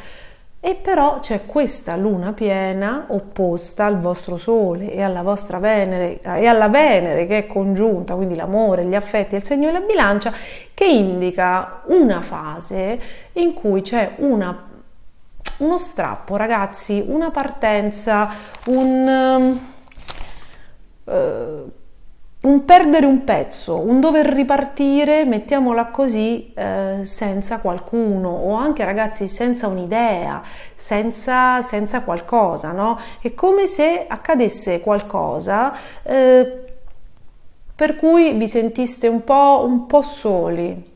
E però c'è questa luna piena opposta al vostro Sole e alla vostra Venere e alla Venere che è congiunta, quindi l'amore, gli affetti, il segno della bilancia, che indica una fase in cui c'è una, uno strappo, ragazzi, una partenza, un eh, un perdere un pezzo, un dover ripartire, mettiamola così, eh, senza qualcuno o anche ragazzi senza un'idea, senza, senza qualcosa, no? È come se accadesse qualcosa eh, per cui vi sentiste un po', un po' soli,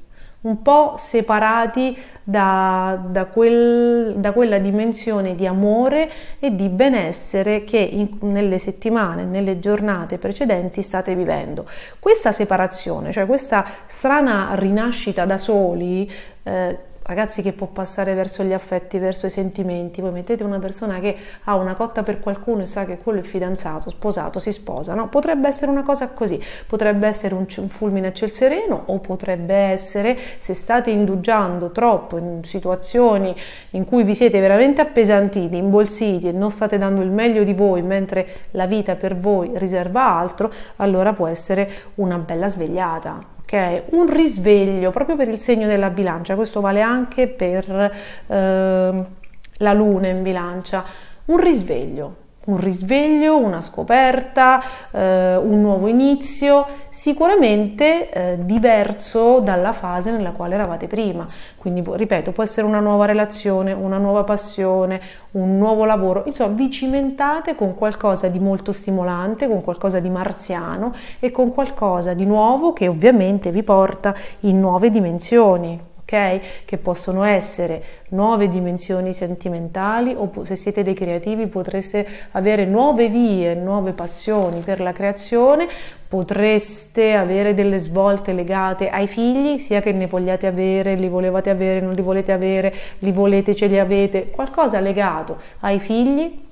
un po' separati da, da, quel, da, quella dimensione di amore e di benessere che in, nelle settimane, nelle giornate precedenti state vivendo. Questa separazione, cioè questa strana rinascita da soli, eh, ragazzi che può passare verso gli affetti, verso i sentimenti, voi mettete una persona che ha una cotta per qualcuno e sa che quello è fidanzato, sposato, si sposa, no? Potrebbe essere una cosa così, potrebbe essere un, un fulmine a ciel sereno o potrebbe essere se state indugiando troppo in situazioni in cui vi siete veramente appesantiti, imbolsiti e non state dando il meglio di voi mentre la vita per voi riserva altro, allora può essere una bella svegliata ok? Un risveglio proprio per il segno della bilancia, questo vale anche per eh, la luna in bilancia, un risveglio, un risveglio, una scoperta, eh, un nuovo inizio, sicuramente eh, diverso dalla fase nella quale eravate prima. Quindi, ripeto, può essere una nuova relazione, una nuova passione, un nuovo lavoro, insomma, vi cimentate con qualcosa di molto stimolante, con qualcosa di marziano e con qualcosa di nuovo che ovviamente vi porta in nuove dimensioni ok? Che possono essere nuove dimensioni sentimentali o se siete dei creativi potreste avere nuove vie, nuove passioni per la creazione, potreste avere delle svolte legate ai figli, sia che ne vogliate avere, li volevate avere, non li volete avere, li volete, ce li avete, qualcosa legato ai figli,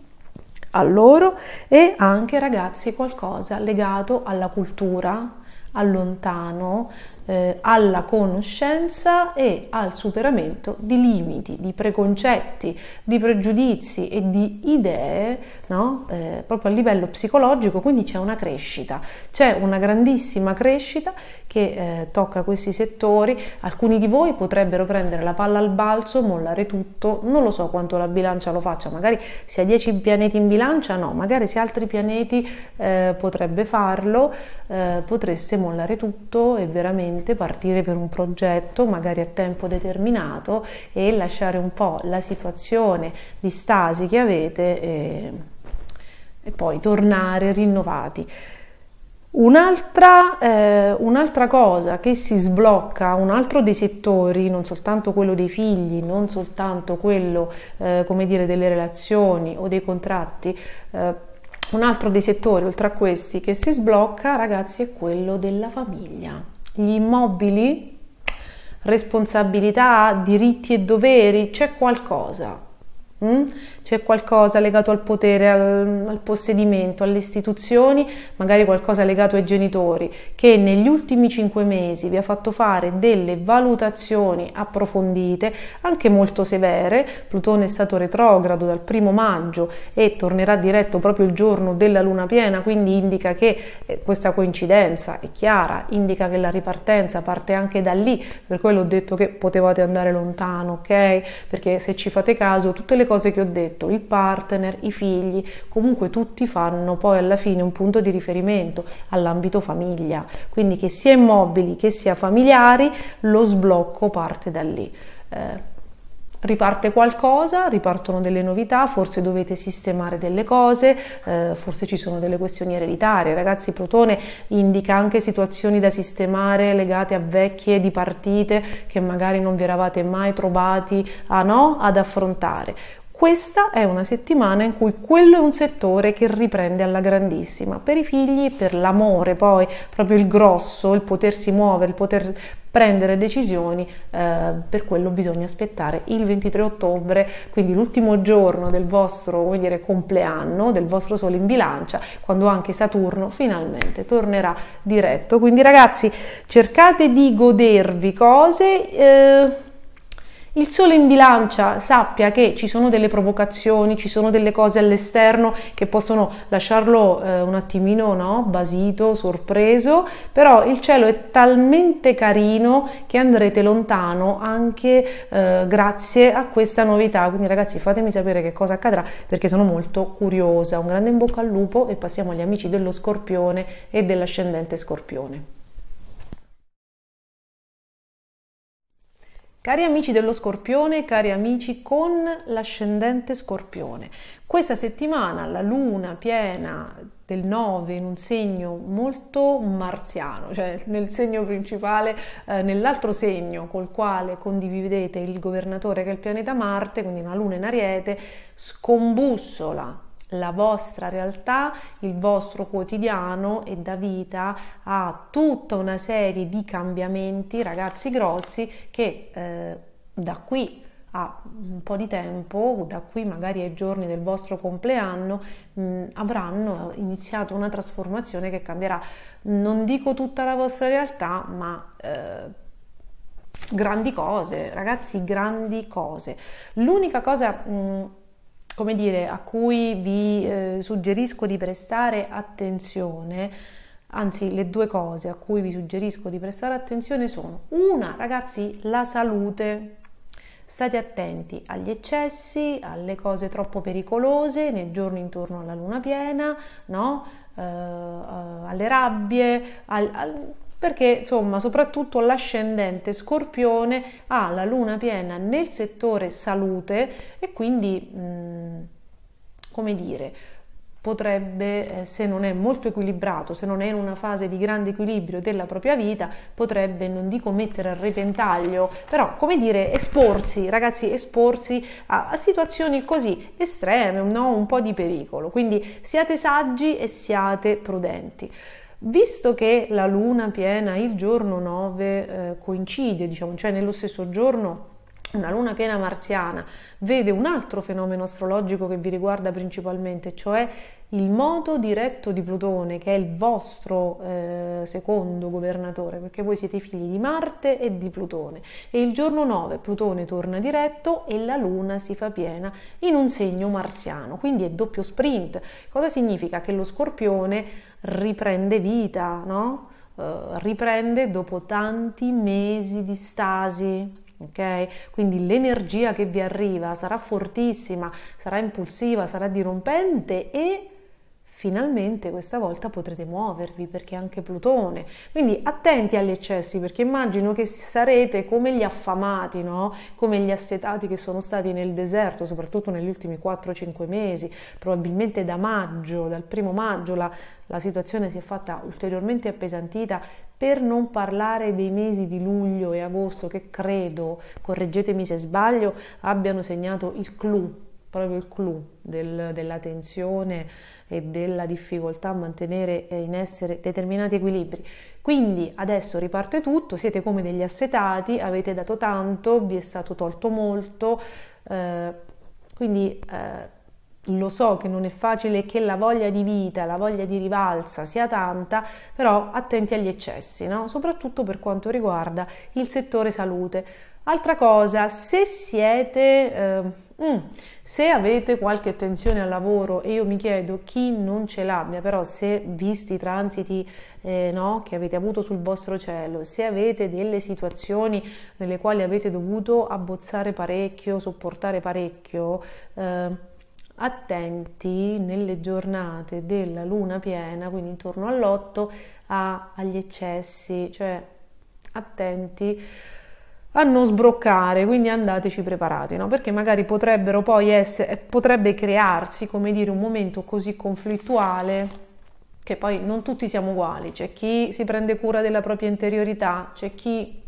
a loro e anche ragazzi qualcosa legato alla cultura, al lontano, eh, alla conoscenza e al superamento di limiti, di preconcetti, di pregiudizi e di idee no? eh, proprio a livello psicologico, quindi c'è una crescita, c'è una grandissima crescita che eh, tocca questi settori, alcuni di voi potrebbero prendere la palla al balzo, mollare tutto, non lo so quanto la bilancia lo faccia, magari se ha 10 pianeti in bilancia no, magari se altri pianeti eh, potrebbe farlo, eh, potreste mollare tutto e veramente veramente partire per un progetto magari a tempo determinato e lasciare un po' la situazione di stasi che avete e, eh, e poi tornare rinnovati. Un'altra, eh, un'altra, cosa che si sblocca, un altro dei settori, non soltanto quello dei figli, non soltanto quello eh, dire, delle relazioni o dei contratti, eh, un altro dei settori oltre a questi che si sblocca, ragazzi, è quello della famiglia gli immobili, responsabilità, diritti e doveri, c'è qualcosa. Mm? C'è qualcosa legato al potere, al, al, possedimento, alle istituzioni, magari qualcosa legato ai genitori, che negli ultimi cinque mesi vi ha fatto fare delle valutazioni approfondite, anche molto severe. Plutone è stato retrogrado dal primo maggio e tornerà diretto proprio il giorno della luna piena, quindi indica che eh, questa coincidenza è chiara, indica che la ripartenza parte anche da lì, per quello ho detto che potevate andare lontano, ok? Perché se ci fate caso, tutte le cose cose che ho detto, il partner, i figli, comunque tutti fanno poi alla fine un punto di riferimento all'ambito famiglia, quindi che sia immobili che sia familiari, lo sblocco parte da lì. Eh, riparte qualcosa, ripartono delle novità, forse dovete sistemare delle cose, eh, forse ci sono delle questioni ereditarie. Ragazzi, Plutone indica anche situazioni da sistemare legate a vecchie di partite che magari non vi eravate mai trovati a no, ad affrontare questa è una settimana in cui quello è un settore che riprende alla grandissima, per i figli, per l'amore, poi proprio il grosso, il potersi muovere, il poter prendere decisioni, eh, per quello bisogna aspettare il 23 ottobre, quindi l'ultimo giorno del vostro dire, compleanno, del vostro sole in bilancia, quando anche Saturno finalmente tornerà diretto. Quindi ragazzi cercate di godervi cose. Eh, il sole in bilancia sappia che ci sono delle provocazioni, ci sono delle cose all'esterno che possono lasciarlo eh, un attimino no? basito, sorpreso, però il cielo è talmente carino che andrete lontano anche eh, grazie a questa novità. Quindi ragazzi fatemi sapere che cosa accadrà perché sono molto curiosa. Un grande in bocca al lupo e passiamo agli amici dello scorpione e dell'ascendente scorpione. Cari amici dello Scorpione, cari amici con l'ascendente Scorpione, questa settimana la luna piena del 9 in un segno molto marziano, cioè nel segno principale, eh, nell'altro segno col quale condividete il governatore che è il pianeta Marte, quindi una luna in ariete, scombussola la vostra realtà, il vostro quotidiano e dà vita a tutta una serie di cambiamenti, ragazzi grossi, che eh, da qui a un po' di tempo, da qui magari ai giorni del vostro compleanno, mh, mm, avranno iniziato una trasformazione che cambierà, non dico tutta la vostra realtà, ma... Eh, grandi cose, ragazzi, grandi cose. L'unica cosa mh, mm, come dire, a cui vi eh, suggerisco di prestare attenzione, anzi le due cose a cui vi suggerisco di prestare attenzione sono una, ragazzi, la salute. State attenti agli eccessi, alle cose troppo pericolose nei giorni intorno alla luna piena, no? eh, eh alle rabbie, al, al, perché insomma soprattutto l'ascendente scorpione ha la luna piena nel settore salute e quindi mh, mm, come dire potrebbe, eh, se non è molto equilibrato, se non è in una fase di grande equilibrio della propria vita, potrebbe, non dico mettere a repentaglio, però come dire, esporsi, ragazzi, esporsi a, a situazioni così estreme, no? un po' di pericolo. Quindi siate saggi e siate prudenti. Visto che la luna piena il giorno 9 eh, coincide, diciamo, cioè nello stesso giorno, una luna piena marziana vede un altro fenomeno astrologico che vi riguarda principalmente, cioè il moto diretto di Plutone, che è il vostro eh, secondo governatore, perché voi siete figli di Marte e di Plutone. E il giorno 9 Plutone torna diretto e la Luna si fa piena in un segno marziano, quindi è doppio sprint. Cosa significa? Che lo scorpione riprende vita, no? Uh, riprende dopo tanti mesi di stasi. Okay? Quindi l'energia che vi arriva sarà fortissima, sarà impulsiva, sarà dirompente e finalmente questa volta potrete muovervi perché anche Plutone. Quindi attenti agli eccessi perché immagino che sarete come gli affamati, no? come gli assetati che sono stati nel deserto, soprattutto negli ultimi 4-5 mesi, probabilmente da maggio, dal primo maggio la, la situazione si è fatta ulteriormente appesantita per non parlare dei mesi di luglio e agosto che credo, correggetemi se sbaglio, abbiano segnato il clou proprio il clou del, della tensione e della difficoltà a mantenere eh, in essere determinati equilibri. Quindi adesso riparte tutto, siete come degli assetati, avete dato tanto, vi è stato tolto molto, eh, quindi eh, lo so che non è facile che la voglia di vita, la voglia di rivalsa sia tanta, però attenti agli eccessi, no? soprattutto per quanto riguarda il settore salute. Altra cosa, se siete eh, Mm. Se avete qualche tensione al lavoro e io mi chiedo chi non ce l'abbia, però se visti i transiti eh, no, che avete avuto sul vostro cielo, se avete delle situazioni nelle quali avete dovuto abbozzare parecchio, sopportare parecchio, eh, attenti nelle giornate della luna piena, quindi intorno all'otto, agli eccessi, cioè attenti a non sbroccare, quindi andateci preparati, no? perché magari potrebbero poi essere, eh, potrebbe crearsi, come dire, un momento così conflittuale che poi non tutti siamo uguali, c'è chi si prende cura della propria interiorità, c'è chi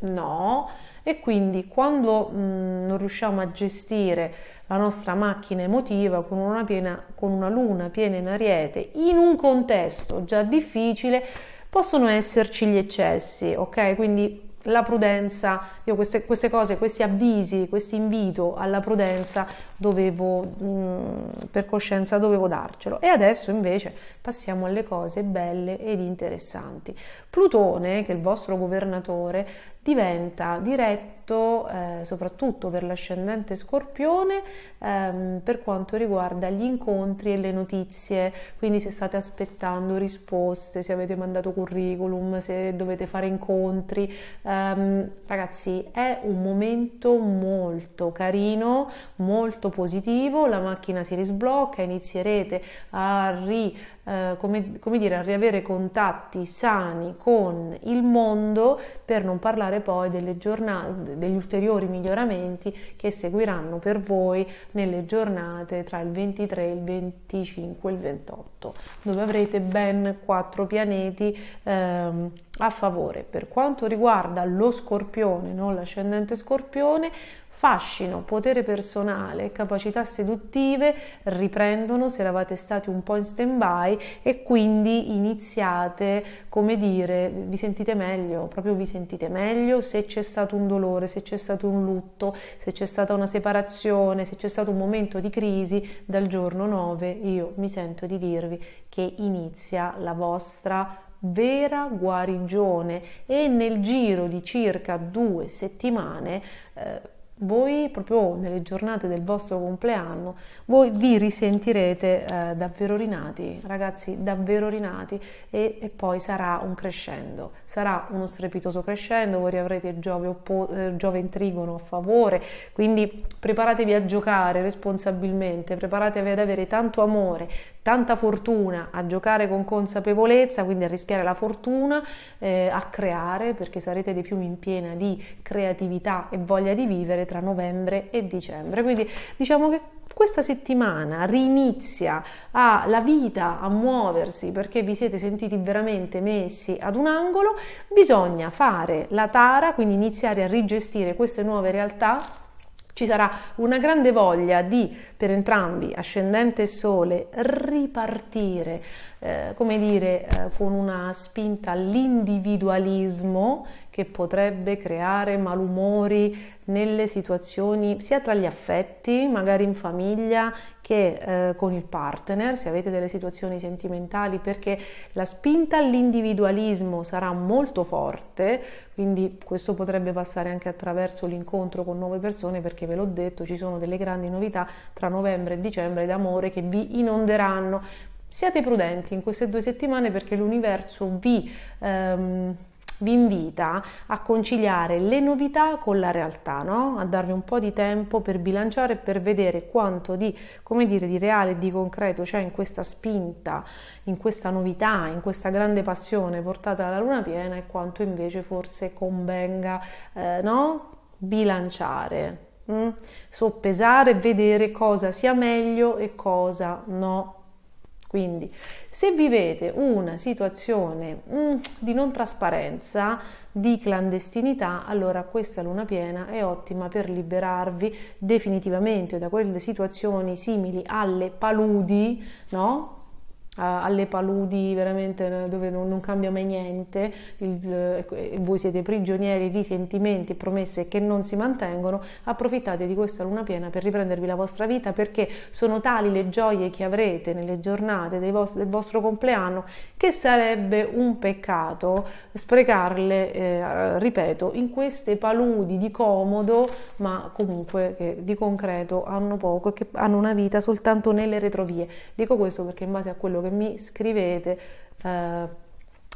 no e quindi quando mh, mm, non riusciamo a gestire la nostra macchina emotiva con una, piena, con una luna piena in ariete in un contesto già difficile possono esserci gli eccessi, ok? Quindi la prudenza, io queste, queste, cose, questi avvisi, questo invito alla prudenza dovevo, mh, per coscienza dovevo darcelo. E adesso invece passiamo alle cose belle ed interessanti. Plutone, che è il vostro governatore, diventa diretto eh, soprattutto per l'ascendente scorpione ehm, per quanto riguarda gli incontri e le notizie, quindi se state aspettando risposte, se avete mandato curriculum, se dovete fare incontri, ehm, ragazzi è un momento molto carino, molto positivo, la macchina si risblocca, inizierete a ri eh, come, come dire, a riavere contatti sani con il mondo, per non parlare poi delle giornate, degli ulteriori miglioramenti che seguiranno per voi nelle giornate tra il 23, il 25 e il 28, dove avrete ben quattro pianeti ehm, a favore. Per quanto riguarda lo scorpione, non l'ascendente scorpione, fascino, potere personale, capacità seduttive riprendono se eravate stati un po' in stand-by e quindi iniziate, come dire, vi sentite meglio, proprio vi sentite meglio se c'è stato un dolore, se c'è stato un lutto, se c'è stata una separazione, se c'è stato un momento di crisi, dal giorno 9 io mi sento di dirvi che inizia la vostra vera guarigione e nel giro di circa due settimane eh, voi proprio nelle giornate del vostro compleanno, voi vi risentirete eh, davvero rinati, ragazzi, davvero rinati e, e, poi sarà un crescendo, sarà uno strepitoso crescendo, voi riavrete Giove, oppo- eh, Giove in trigono a favore, quindi preparatevi a giocare responsabilmente, preparatevi ad avere tanto amore, tanta fortuna a giocare con consapevolezza, quindi a rischiare la fortuna, eh, a creare, perché sarete dei fiumi in piena di creatività e voglia di vivere tra novembre e dicembre. Quindi diciamo che questa settimana rinizia a, la vita a muoversi perché vi siete sentiti veramente messi ad un angolo, bisogna fare la tara, quindi iniziare a rigestire queste nuove realtà ci sarà una grande voglia di, per entrambi, ascendente e sole, ripartire, eh, come dire, eh, con una spinta all'individualismo che potrebbe creare malumori nelle situazioni, sia tra gli affetti, magari in famiglia, che eh, con il partner, se avete delle situazioni sentimentali, perché la spinta all'individualismo sarà molto forte, quindi questo potrebbe passare anche attraverso l'incontro con nuove persone, perché ve l'ho detto, ci sono delle grandi novità tra novembre e dicembre d'amore che vi inonderanno. Siate prudenti in queste due settimane perché l'universo vi... Ehm, vi invita a conciliare le novità con la realtà, no? a darvi un po' di tempo per bilanciare e per vedere quanto di, dire, di reale e di concreto c'è in questa spinta, in questa novità, in questa grande passione portata alla luna piena e quanto invece forse convenga eh, no? bilanciare, mh? Mm? soppesare e vedere cosa sia meglio e cosa no quindi se vivete una situazione mm, di non trasparenza, di clandestinità, allora questa luna piena è ottima per liberarvi definitivamente da quelle situazioni simili alle paludi, no? alle paludi veramente eh, dove non, non cambia mai niente, il, eh, ecco, voi siete prigionieri di sentimenti, e promesse che non si mantengono, approfittate di questa luna piena per riprendervi la vostra vita perché sono tali le gioie che avrete nelle giornate vostri, del vostro compleanno che sarebbe un peccato sprecarle, eh, ripeto, in queste paludi di comodo ma comunque che di concreto hanno poco e che hanno una vita soltanto nelle retrovie. Dico questo perché in base a quello che mi scrivete eh,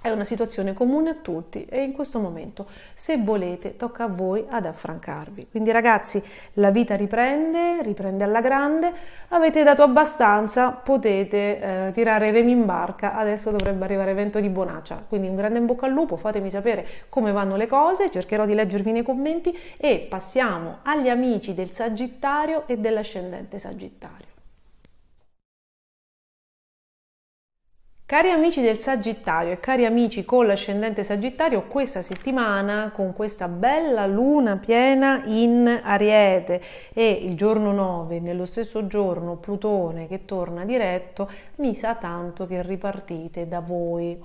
è una situazione comune a tutti e in questo momento, se volete, tocca a voi ad affrancarvi. Quindi ragazzi, la vita riprende, riprende alla grande, avete dato abbastanza, potete eh, tirare remi in barca, adesso dovrebbe arrivare vento di bonaccia. Quindi un grande in bocca al lupo, fatemi sapere come vanno le cose, cercherò di leggervi nei commenti e passiamo agli amici del Sagittario e dell'ascendente Sagittario. Cari amici del Sagittario e cari amici con l'ascendente Sagittario, questa settimana con questa bella luna piena in Ariete e il giorno 9, nello stesso giorno Plutone che torna diretto, mi sa tanto che ripartite da voi.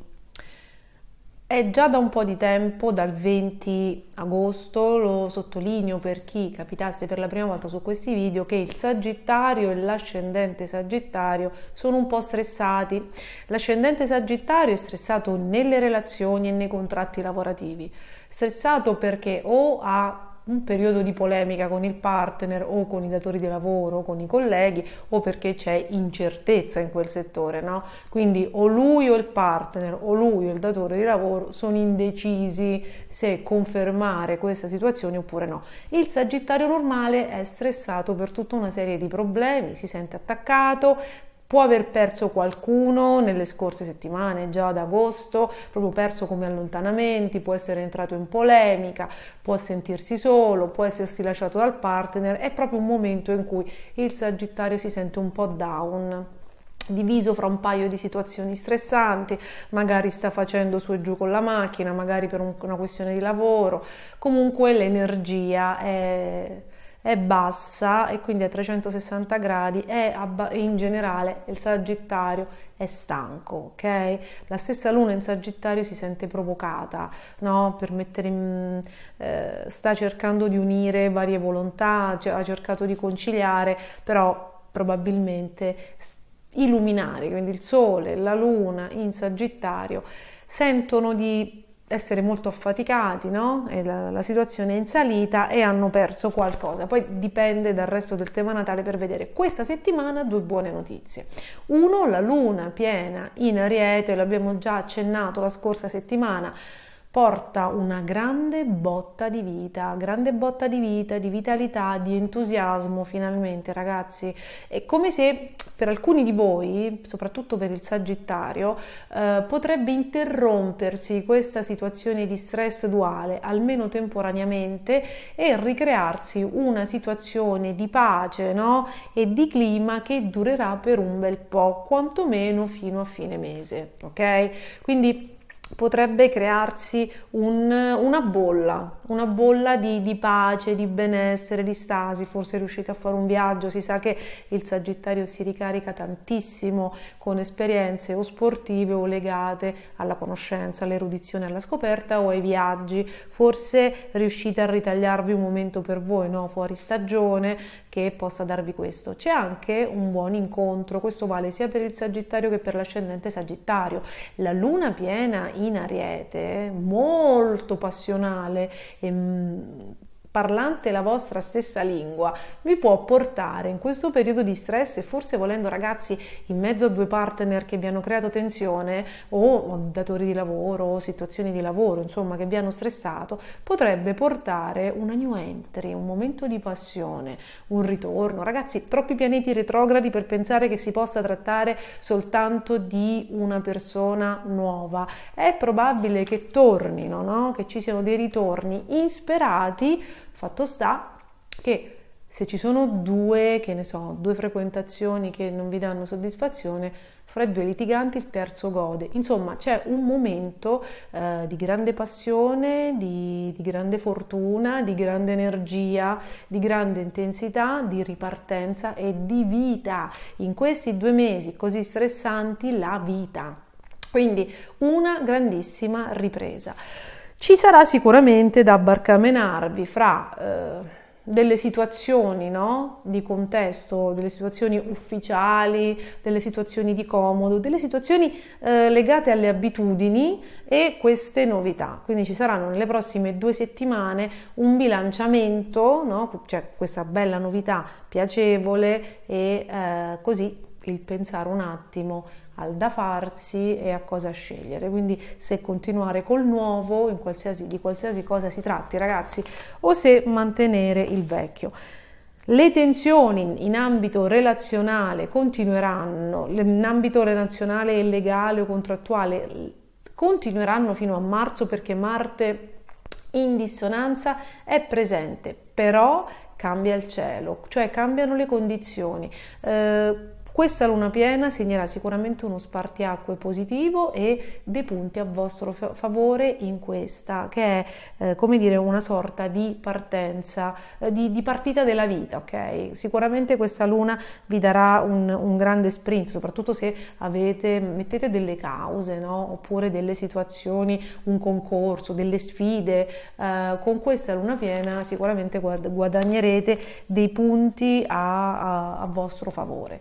È già da un po' di tempo, dal 20 agosto, lo sottolineo per chi capitasse per la prima volta su questi video, che il Sagittario e l'ascendente Sagittario sono un po' stressati. L'ascendente Sagittario è stressato nelle relazioni e nei contratti lavorativi. Stressato perché o ha un periodo di polemica con il partner o con i datori di lavoro, con i colleghi o perché c'è incertezza in quel settore, no? Quindi o lui o il partner o lui o il datore di lavoro sono indecisi se confermare questa situazione oppure no. Il sagittario normale è stressato per tutta una serie di problemi, si sente attaccato, può aver perso qualcuno nelle scorse settimane, già ad agosto, proprio perso come allontanamenti, può essere entrato in polemica, può sentirsi solo, può essersi lasciato dal partner, è proprio un momento in cui il Sagittario si sente un po' down diviso fra un paio di situazioni stressanti, magari sta facendo su e giù con la macchina, magari per un, una questione di lavoro, comunque l'energia è è bassa e quindi a 360 gradi e in generale il Sagittario è stanco, ok? La stessa Luna in Sagittario si sente provocata, no? Per mettere in, eh, sta cercando di unire varie volontà, cioè, ha cercato di conciliare, però probabilmente illuminare, quindi il Sole, la Luna in Sagittario sentono di essere molto affaticati, no? la, la, situazione è in salita e hanno perso qualcosa. Poi dipende dal resto del tema natale per vedere. Questa settimana due buone notizie. Uno, la luna piena in Ariete, l'abbiamo già accennato la scorsa settimana, porta una grande botta di vita, grande botta di vita, di vitalità, di entusiasmo finalmente ragazzi. È come se per alcuni di voi, soprattutto per il Sagittario, eh, potrebbe interrompersi questa situazione di stress duale, almeno temporaneamente, e ricrearsi una situazione di pace no? e di clima che durerà per un bel po', quantomeno fino a fine mese. Ok? Quindi potrebbe crearsi un, una bolla, una bolla di, di, pace, di benessere, di stasi, forse riuscite a fare un viaggio, si sa che il Sagittario si ricarica tantissimo con esperienze o sportive o legate alla conoscenza, all'erudizione, alla scoperta o ai viaggi, forse riuscite a ritagliarvi un momento per voi, no? fuori stagione, che possa darvi questo. C'è anche un buon incontro, questo vale sia per il Sagittario che per l'ascendente Sagittario. La luna piena in Ariete, molto passionale, e, ehm, parlante la vostra stessa lingua vi può portare in questo periodo di stress e forse volendo ragazzi in mezzo a due partner che vi hanno creato tensione o datori di lavoro o situazioni di lavoro insomma che vi hanno stressato potrebbe portare una new entry un momento di passione un ritorno ragazzi troppi pianeti retrogradi per pensare che si possa trattare soltanto di una persona nuova è probabile che tornino no? che ci siano dei ritorni insperati Fatto sta che se ci sono due, che ne so, due frequentazioni che non vi danno soddisfazione, fra i due litiganti il terzo gode. Insomma, c'è un momento eh, di grande passione, di, di, grande fortuna, di grande energia, di grande intensità, di ripartenza e di vita. In questi due mesi così stressanti, la vita. Quindi una grandissima ripresa ci sarà sicuramente da barcamenarvi fra eh, delle situazioni no? di contesto, delle situazioni ufficiali, delle situazioni di comodo, delle situazioni eh, legate alle abitudini e queste novità. Quindi ci saranno nelle prossime due settimane un bilanciamento, no? cioè questa bella novità piacevole e eh, così il pensare un attimo al da farsi e a cosa scegliere. Quindi se continuare col nuovo, in qualsiasi, di qualsiasi cosa si tratti, ragazzi, o se mantenere il vecchio. Le tensioni in ambito relazionale continueranno, in ambito relazionale e legale o contrattuale continueranno fino a marzo perché Marte in dissonanza è presente, però cambia il cielo, cioè cambiano le condizioni. Eh, questa luna piena segnerà sicuramente uno spartiacque positivo e dei punti a vostro favore in questa, che è eh, come dire una sorta di partenza, eh, di, di, partita della vita, ok? Sicuramente questa luna vi darà un, un grande sprint, soprattutto se avete, mettete delle cause, no? Oppure delle situazioni, un concorso, delle sfide. Eh, con questa luna piena sicuramente guadagnerete dei punti a, a, a vostro favore.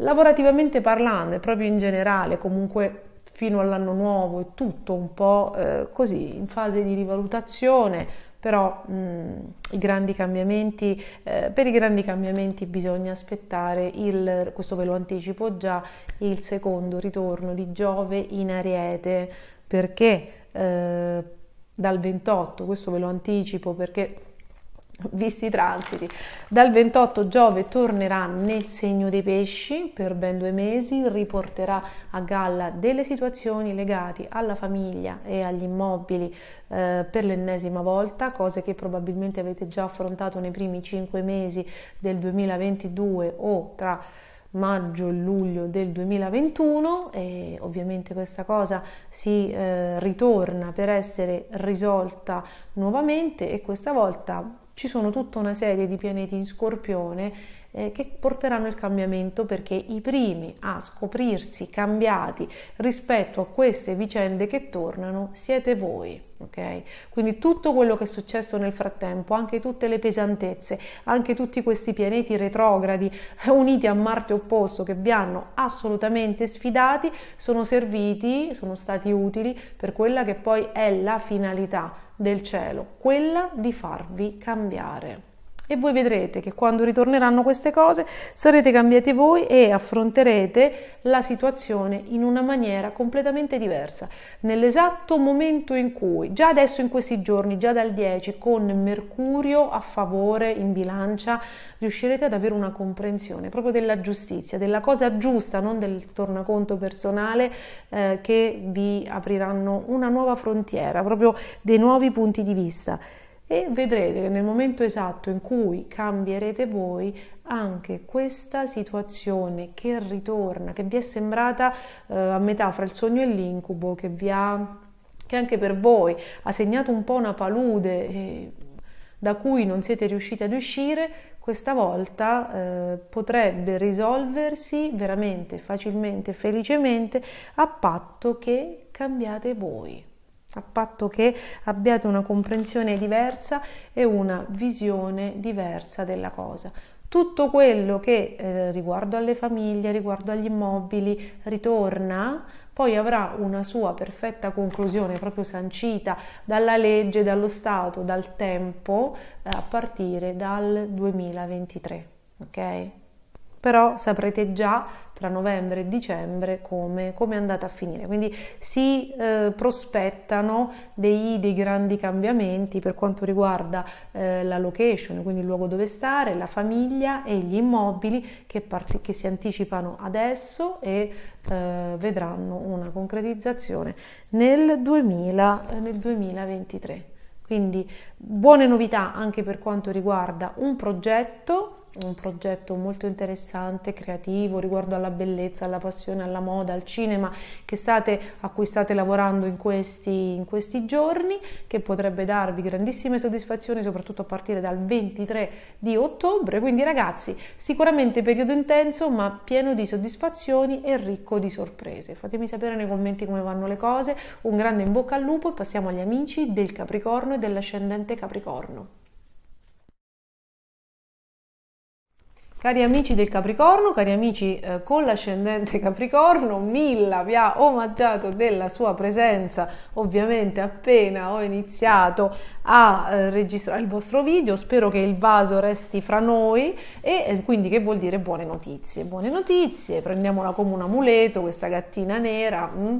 Lavorativamente parlando e proprio in generale, comunque fino all'anno nuovo è tutto un po' eh, così, in fase di rivalutazione, però mh, mm, i grandi cambiamenti, eh, per i grandi cambiamenti bisogna aspettare il, questo ve lo anticipo già, il secondo ritorno di Giove in Ariete, perché eh, dal 28, questo ve lo anticipo perché visti i transiti. Dal 28 Giove tornerà nel segno dei pesci per ben due mesi, riporterà a galla delle situazioni legate alla famiglia e agli immobili eh, per l'ennesima volta, cose che probabilmente avete già affrontato nei primi cinque mesi del 2022 o tra maggio e luglio del 2021 e ovviamente questa cosa si eh, ritorna per essere risolta nuovamente e questa volta ci sono tutta una serie di pianeti in scorpione eh, che porteranno il cambiamento perché i primi a scoprirsi cambiati rispetto a queste vicende che tornano siete voi. Okay? Quindi tutto quello che è successo nel frattempo, anche tutte le pesantezze, anche tutti questi pianeti retrogradi uniti a Marte opposto che vi hanno assolutamente sfidati, sono serviti, sono stati utili per quella che poi è la finalità del cielo, quella di farvi cambiare e voi vedrete che quando ritorneranno queste cose sarete cambiati voi e affronterete la situazione in una maniera completamente diversa. Nell'esatto momento in cui, già adesso in questi giorni, già dal 10, con Mercurio a favore in bilancia, riuscirete ad avere una comprensione proprio della giustizia, della cosa giusta, non del tornaconto personale eh, che vi apriranno una nuova frontiera, proprio dei nuovi punti di vista e vedrete che nel momento esatto in cui cambierete voi anche questa situazione che ritorna, che vi è sembrata eh, a metà fra il sogno e l'incubo, che vi ha che anche per voi ha segnato un po' una palude eh, da cui non siete riusciti ad uscire, questa volta eh, potrebbe risolversi veramente facilmente, felicemente, a patto che cambiate voi a patto che abbiate una comprensione diversa e una visione diversa della cosa. Tutto quello che eh, riguardo alle famiglie, riguardo agli immobili ritorna, poi avrà una sua perfetta conclusione proprio sancita dalla legge, dallo Stato, dal tempo, eh, a partire dal 2023. Ok? però saprete già tra novembre e dicembre come, come è andata a finire. Quindi si eh, prospettano dei, dei, grandi cambiamenti per quanto riguarda eh, la location, quindi il luogo dove stare, la famiglia e gli immobili che, part- che si anticipano adesso e eh, vedranno una concretizzazione nel, 2000, eh, nel 2023. Quindi buone novità anche per quanto riguarda un progetto un progetto molto interessante, creativo riguardo alla bellezza, alla passione, alla moda, al cinema che state, a cui state lavorando in questi, in questi giorni, che potrebbe darvi grandissime soddisfazioni, soprattutto a partire dal 23 di ottobre. Quindi, ragazzi, sicuramente periodo intenso, ma pieno di soddisfazioni e ricco di sorprese. Fatemi sapere nei commenti come vanno le cose. Un grande in bocca al lupo e passiamo agli amici del Capricorno e dell'ascendente Capricorno. Cari amici del Capricorno, cari amici eh, con l'ascendente Capricorno, Milla vi ha omaggiato della sua presenza, ovviamente appena ho iniziato a eh, registrare il vostro video, spero che il vaso resti fra noi e eh, quindi che vuol dire buone notizie. Buone notizie, prendiamola come un amuleto, questa gattina nera. Mm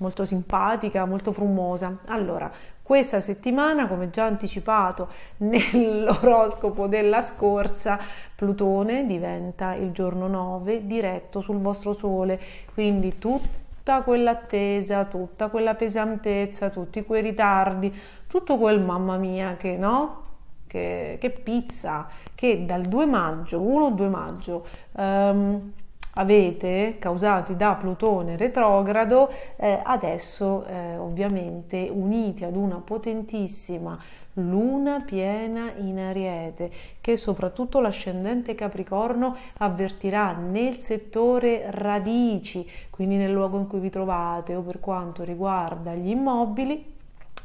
molto simpatica, molto frumosa. Allora, questa settimana, come già anticipato nell'oroscopo della scorsa, Plutone diventa il giorno 9 diretto sul vostro Sole, quindi tutta quell'attesa, tutta quella pesantezza, tutti quei ritardi, tutto quel mamma mia che no? Che, che pizza, che dal 2 maggio, 1-2 maggio, um, avete causati da Plutone retrogrado, eh, adesso eh, ovviamente uniti ad una potentissima luna piena in ariete che soprattutto l'ascendente capricorno avvertirà nel settore radici, quindi nel luogo in cui vi trovate o per quanto riguarda gli immobili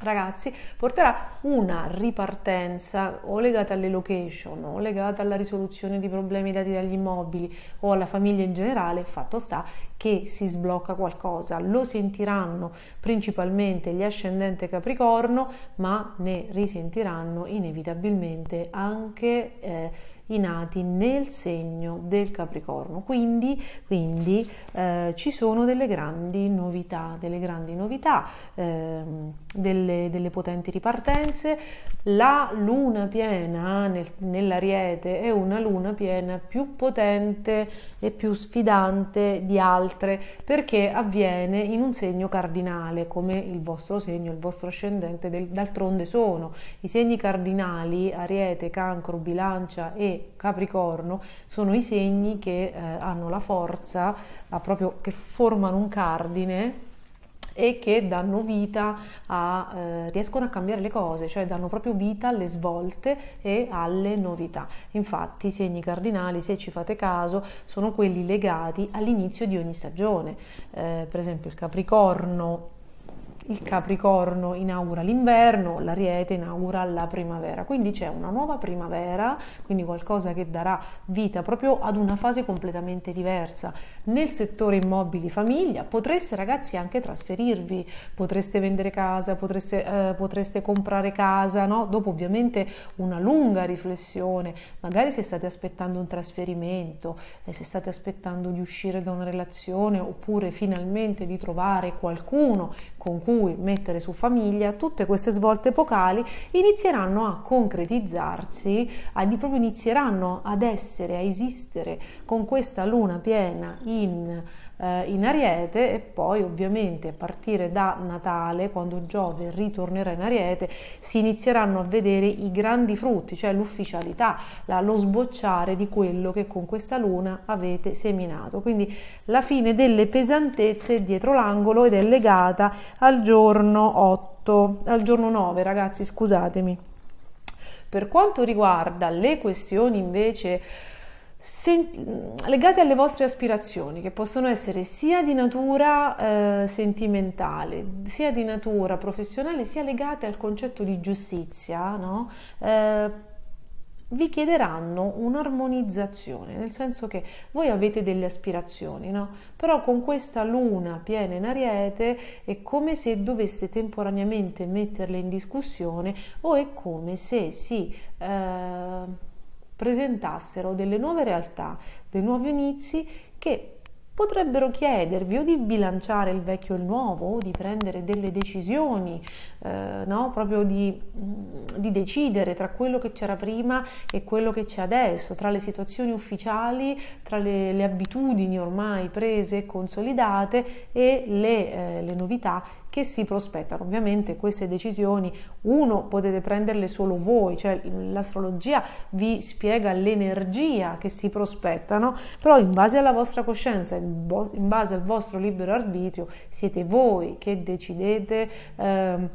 ragazzi porterà una ripartenza o legata alle location o legata alla risoluzione di problemi dati dagli immobili o alla famiglia in generale, fatto sta che si sblocca qualcosa, lo sentiranno principalmente gli ascendente Capricorno, ma ne risentiranno inevitabilmente anche eh, i nati nel segno del Capricorno. Quindi, quindi eh, ci sono delle grandi novità, delle, grandi novità eh, delle, delle potenti ripartenze. La luna piena nel, nell'ariete è una luna piena più potente e più sfidante di altre perché avviene in un segno cardinale come il vostro segno, il vostro ascendente, del, d'altronde sono i segni cardinali ariete, cancro, bilancia e Capricorno sono i segni che eh, hanno la forza, proprio che formano un cardine e che danno vita a, eh, riescono a cambiare le cose, cioè danno proprio vita alle svolte e alle novità. Infatti i segni cardinali, se ci fate caso, sono quelli legati all'inizio di ogni stagione. Eh, per esempio il Capricorno il Capricorno inaugura l'inverno, l'Ariete inaugura la primavera, quindi c'è una nuova primavera, quindi qualcosa che darà vita proprio ad una fase completamente diversa. Nel settore immobili famiglia potreste ragazzi anche trasferirvi, potreste vendere casa, potreste, eh, potreste comprare casa, no? dopo ovviamente una lunga riflessione, magari se state aspettando un trasferimento, eh, se state aspettando di uscire da una relazione oppure finalmente di trovare qualcuno con cui mettere su famiglia, tutte queste svolte epocali inizieranno a concretizzarsi, a, proprio inizieranno ad essere, a esistere con questa luna piena in eh, in Ariete e poi ovviamente a partire da Natale, quando Giove ritornerà in Ariete, si inizieranno a vedere i grandi frutti, cioè l'ufficialità, la, lo sbocciare di quello che con questa luna avete seminato. Quindi la fine delle pesantezze è dietro l'angolo ed è legata al giorno 8, al giorno 9, ragazzi, scusatemi. Per quanto riguarda le questioni invece legate alle vostre aspirazioni, che possono essere sia di natura eh, sentimentale, sia di natura professionale, sia legate al concetto di giustizia, no? eh, vi chiederanno un'armonizzazione, nel senso che voi avete delle aspirazioni, no? Però con questa luna piena in ariete è come se doveste temporaneamente metterle in discussione o è come se si... Eh, presentassero delle nuove realtà, dei nuovi inizi che potrebbero chiedervi o di bilanciare il vecchio e il nuovo o di prendere delle decisioni, eh, no? proprio di, mm, di, decidere tra quello che c'era prima e quello che c'è adesso, tra le situazioni ufficiali, tra le, le abitudini ormai prese e consolidate e le, eh, le novità che si prospettano. Ovviamente queste decisioni, uno, potete prenderle solo voi, cioè l'astrologia vi spiega l'energia che si prospettano, però in base alla vostra coscienza, in base al vostro libero arbitrio, siete voi che decidete. Ehm,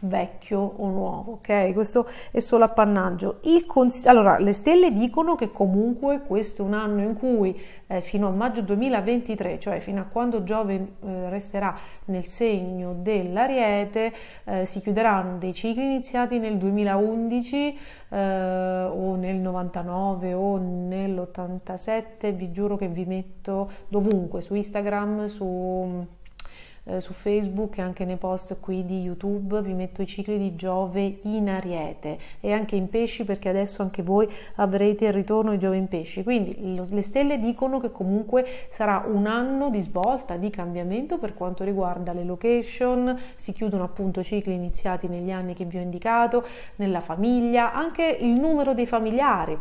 vecchio o nuovo, ok? Questo è solo appannaggio. Cons- allora, le stelle dicono che comunque questo è un anno in cui eh, fino a maggio 2023, cioè fino a quando Giove eh, resterà nel segno dell'Ariete, eh, si chiuderanno dei cicli iniziati nel 2011 eh, o nel 99 o nell'87, vi giuro che vi metto dovunque, su Instagram, su eh, su Facebook e anche nei post qui di YouTube vi metto i cicli di Giove in Ariete e anche in Pesci perché adesso anche voi avrete il ritorno di Giove in Pesci. Quindi lo, le stelle dicono che comunque sarà un anno di svolta, di cambiamento per quanto riguarda le location, si chiudono appunto cicli iniziati negli anni che vi ho indicato, nella famiglia, anche il numero dei familiari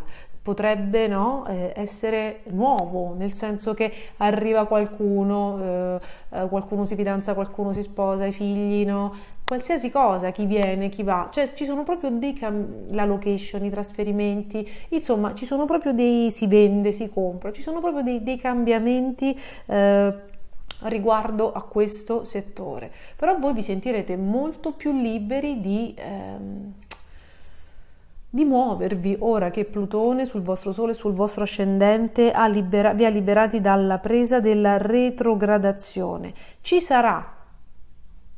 potrebbe no, eh, essere nuovo, nel senso che arriva qualcuno, eh, eh, qualcuno si fidanza, qualcuno si sposa, i figli, no? qualsiasi cosa, chi viene, chi va, cioè ci sono proprio dei cam- la location, i trasferimenti, insomma ci sono proprio dei si vende, si compra, ci sono proprio dei, dei cambiamenti. Eh, riguardo a questo settore però voi vi sentirete molto più liberi di ehm, di muovervi ora che Plutone sul vostro Sole e sul vostro ascendente ha libera- vi ha liberati dalla presa della retrogradazione. Ci sarà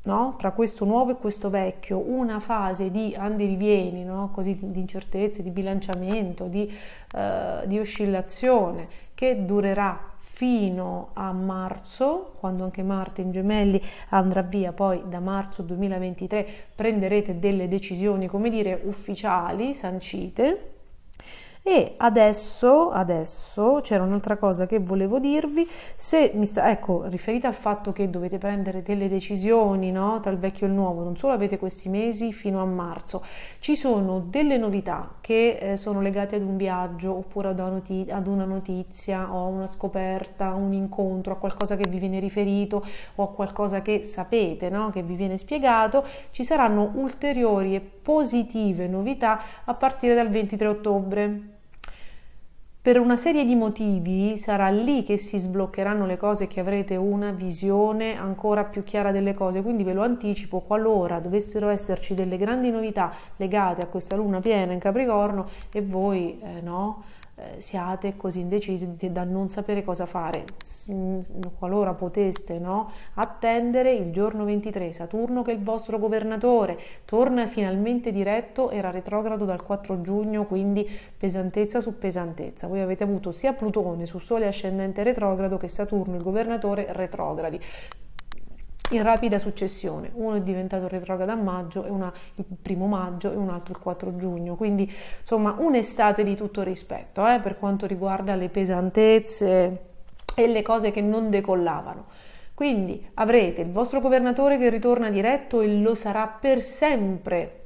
No? tra questo nuovo e questo vecchio, una fase di andirivieni, no? Così, di incertezze, di bilanciamento, di, eh, di oscillazione che durerà fino a marzo, quando anche Marte in gemelli andrà via, poi da marzo 2023 prenderete delle decisioni, come dire, ufficiali, sancite e adesso, adesso c'era un'altra cosa che volevo dirvi, se mi sta, ecco, riferita al fatto che dovete prendere delle decisioni no, tra il vecchio e il nuovo, non solo avete questi mesi fino a marzo, ci sono delle novità che eh, sono legate ad un viaggio oppure ad una, notizia, ad una notizia o una scoperta, un incontro, a qualcosa che vi viene riferito o a qualcosa che sapete, no, che vi viene spiegato, ci saranno ulteriori e positive novità a partire dal 23 ottobre per una serie di motivi sarà lì che si sbloccheranno le cose, che avrete una visione ancora più chiara delle cose, quindi ve lo anticipo, qualora dovessero esserci delle grandi novità legate a questa luna piena in Capricorno e voi eh, no eh, siate così indecisi da non sapere cosa fare. Mm, qualora poteste no, attendere il giorno 23, Saturno che è il vostro governatore torna finalmente diretto, era retrogrado dal 4 giugno, quindi pesantezza su pesantezza. Voi avete avuto sia Plutone su Sole ascendente retrogrado che Saturno il governatore retrogradi in rapida successione. Uno è diventato retrogrado a maggio, e una, il primo maggio e un altro il 4 giugno. Quindi insomma un'estate di tutto rispetto eh, per quanto riguarda le pesantezze e le cose che non decollavano. Quindi avrete il vostro governatore che ritorna diretto e lo sarà per sempre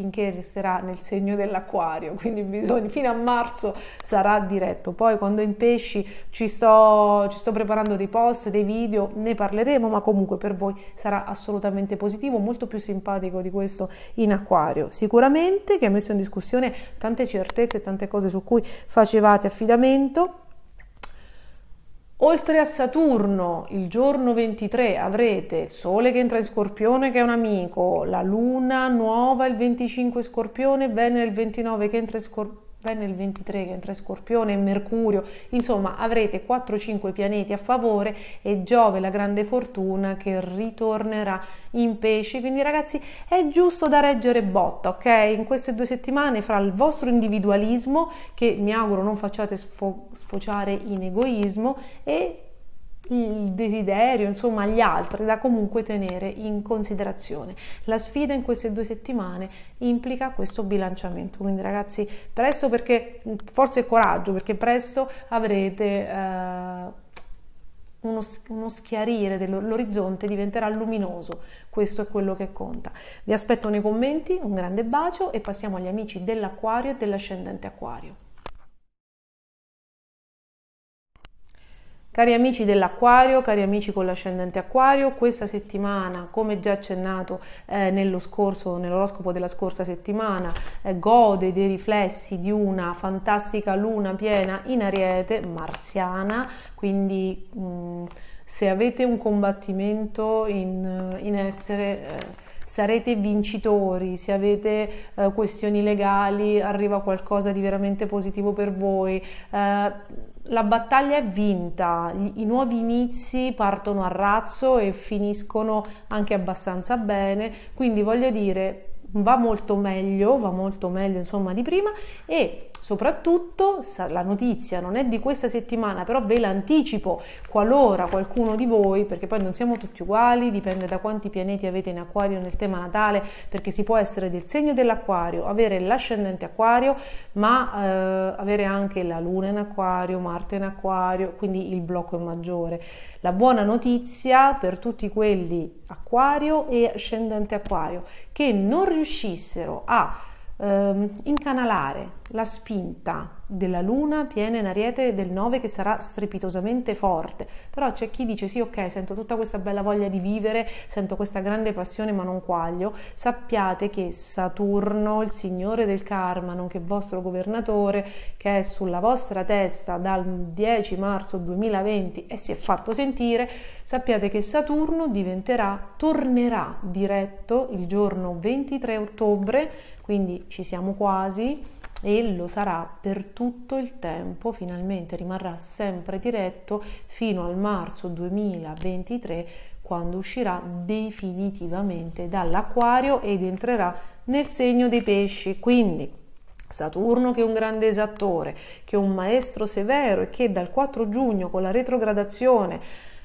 finché resterà nel segno dell'acquario, quindi bisogna, fino a marzo sarà diretto. Poi quando in pesci ci sto, ci sto preparando dei post, dei video, ne parleremo, ma comunque per voi sarà assolutamente positivo, molto più simpatico di questo in acquario. Sicuramente che ha messo in discussione tante certezze, tante cose su cui facevate affidamento Oltre a Saturno, il giorno 23 avrete il Sole che entra in Scorpione che è un amico, la Luna nuova il 25 Scorpione, Venere il 29 che entra in Scorpione Bene il 23 che entra in Scorpione, Mercurio, insomma avrete 4-5 pianeti a favore e Giove la grande fortuna che ritornerà in pesci, quindi ragazzi è giusto da reggere botta, ok? In queste due settimane fra il vostro individualismo, che mi auguro non facciate sfo- sfociare in egoismo, e il desiderio, insomma, gli altri da comunque tenere in considerazione. La sfida in queste due settimane implica questo bilanciamento. Quindi, ragazzi, presto perché mm, forse coraggio, perché presto avrete eh, uno, uno, schiarire dell'orizzonte diventerà luminoso. Questo è quello che conta. Vi aspetto nei commenti, un grande bacio e passiamo agli amici dell'Aquario e dell'ascendente Aquario. Cari amici dell'Aquario, cari amici con l'ascendente Aquario, questa settimana, come già accennato eh, nell'oroscopo della scorsa settimana, eh, gode dei riflessi di una fantastica luna piena in ariete marziana, quindi mh, mm, se avete un combattimento in, in essere... Eh, sarete vincitori, se avete eh, questioni legali arriva qualcosa di veramente positivo per voi. Eh, la battaglia è vinta, i nuovi inizi partono a razzo e finiscono anche abbastanza bene, quindi voglio dire va molto meglio, va molto meglio insomma di prima e Soprattutto la notizia non è di questa settimana, però ve l'anticipo qualora qualcuno di voi, perché poi non siamo tutti uguali, dipende da quanti pianeti avete in acquario nel tema natale, perché si può essere del segno dell'acquario, avere l'ascendente acquario, ma eh, avere anche la luna in acquario, Marte in acquario, quindi il blocco è maggiore. La buona notizia per tutti quelli acquario e ascendente acquario che non riuscissero a ehm, incanalare la spinta della luna piena in ariete del 9 che sarà strepitosamente forte però c'è chi dice sì ok sento tutta questa bella voglia di vivere sento questa grande passione ma non quaglio sappiate che Saturno il signore del karma nonché vostro governatore che è sulla vostra testa dal 10 marzo 2020 e si è fatto sentire sappiate che Saturno diventerà tornerà diretto il giorno 23 ottobre quindi ci siamo quasi e lo sarà per tutto il tempo, finalmente rimarrà sempre diretto fino al marzo 2023 quando uscirà definitivamente dall'acquario ed entrerà nel segno dei pesci. Quindi Saturno che è un grande esattore, che è un maestro severo e che dal 4 giugno con la retrogradazione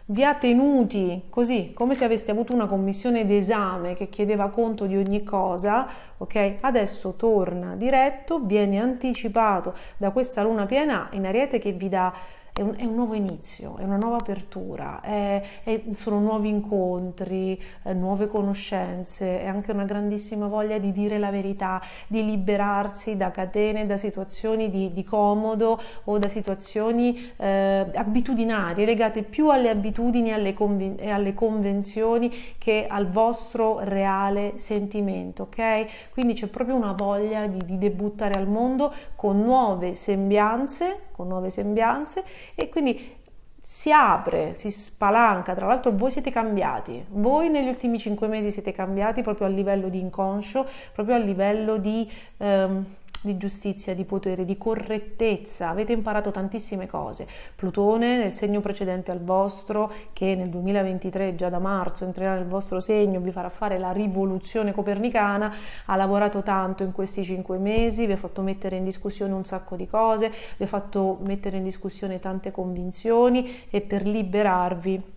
vi ha tenuti così come se aveste avuto una commissione d'esame che chiedeva conto di ogni cosa, ok? Adesso torna diretto, viene anticipato da questa luna piena in ariete che vi dà è un, è un, nuovo inizio, è una nuova apertura, è, è, sono nuovi incontri, eh, nuove conoscenze, è anche una grandissima voglia di dire la verità, di liberarsi da catene, da situazioni di, di comodo o da situazioni eh, abitudinarie, legate più alle abitudini alle conven- e alle convenzioni che al vostro reale sentimento, ok? Quindi c'è proprio una voglia di, di debuttare al mondo con nuove sembianze, con nuove sembianze e quindi si apre, si spalanca, tra l'altro voi siete cambiati, voi negli ultimi cinque mesi siete cambiati proprio a livello di inconscio, proprio a livello di... Ehm, di giustizia, di potere, di correttezza. Avete imparato tantissime cose. Plutone nel segno precedente al vostro, che nel 2023 già da marzo entrerà nel vostro segno, vi farà fare la rivoluzione copernicana, ha lavorato tanto in questi cinque mesi, vi ha fatto mettere in discussione un sacco di cose, vi ha fatto mettere in discussione tante convinzioni e per liberarvi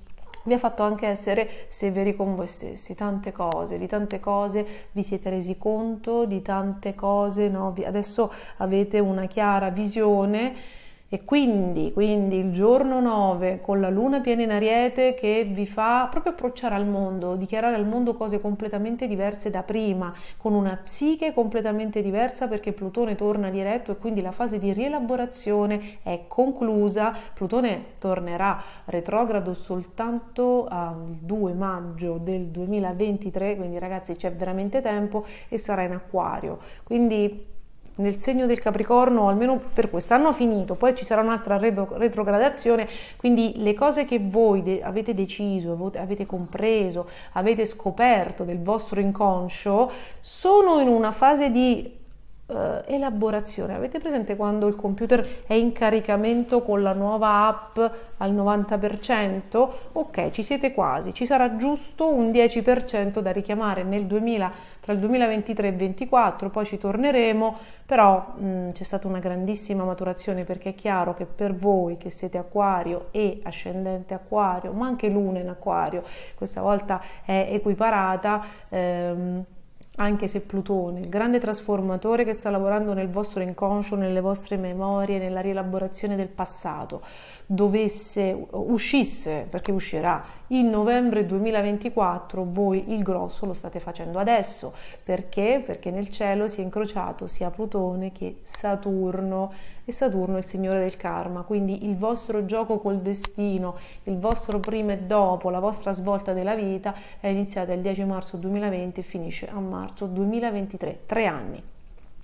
vi ha fatto anche essere severi con voi stessi, tante cose, di tante cose vi siete resi conto, di tante cose, no? adesso avete una chiara visione e quindi, quindi, il giorno 9 con la luna piena in ariete che vi fa proprio approcciare al mondo, dichiarare al mondo cose completamente diverse da prima, con una psiche completamente diversa perché Plutone torna diretto e quindi la fase di rielaborazione è conclusa. Plutone tornerà retrogrado soltanto il 2 maggio del 2023, quindi ragazzi c'è veramente tempo e sarà in acquario. Quindi nel segno del Capricorno, almeno per quest'anno ha finito, poi ci sarà un'altra retrogradazione, quindi le cose che voi de- avete deciso, avete compreso, avete scoperto del vostro inconscio sono in una fase di eh, elaborazione. Avete presente quando il computer è in caricamento con la nuova app al 90%? Ok, ci siete quasi, ci sarà giusto un 10% da richiamare nel 2000, tra il 2023 e il 2024, poi ci torneremo, però mh, mm, c'è stata una grandissima maturazione perché è chiaro che per voi che siete acquario e ascendente acquario, ma anche luna in acquario, questa volta è equiparata, ehm, anche se Plutone, il grande trasformatore che sta lavorando nel vostro inconscio, nelle vostre memorie, nella rielaborazione del passato, dovesse, uscisse, perché uscirà in novembre 2024, voi il grosso lo state facendo adesso. Perché? Perché nel cielo si è incrociato sia Plutone che Saturno e Saturno è il signore del karma, quindi il vostro gioco col destino, il vostro prima e dopo, la vostra svolta della vita è iniziata il 10 marzo 2020 e finisce a marzo 2023, tre anni.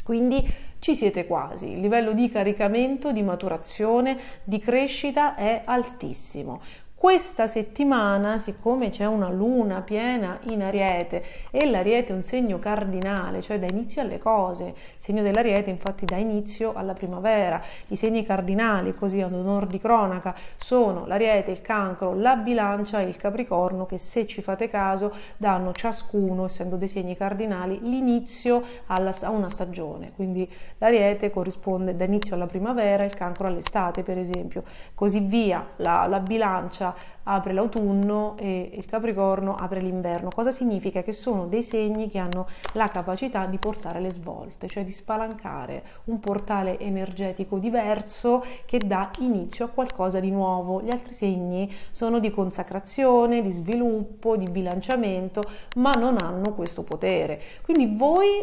Quindi ci siete quasi, il livello di caricamento, di maturazione, di crescita è altissimo. Questa settimana, siccome c'è una luna piena in Ariete e l'Ariete è un segno cardinale, cioè da inizio alle cose, il segno dell'Ariete infatti da inizio alla primavera, i segni cardinali, così ad onor di cronaca, sono l'Ariete, il Cancro, la Bilancia e il Capricorno che se ci fate caso danno ciascuno, essendo dei segni cardinali, l'inizio alla, a una stagione, quindi l'Ariete corrisponde da inizio alla primavera, il Cancro all'estate per esempio, così via, la, la Bilancia apre l'autunno e il capricorno apre l'inverno. Cosa significa? Che sono dei segni che hanno la capacità di portare le svolte, cioè di spalancare un portale energetico diverso che dà inizio a qualcosa di nuovo. Gli altri segni sono di consacrazione, di sviluppo, di bilanciamento, ma non hanno questo potere. Quindi voi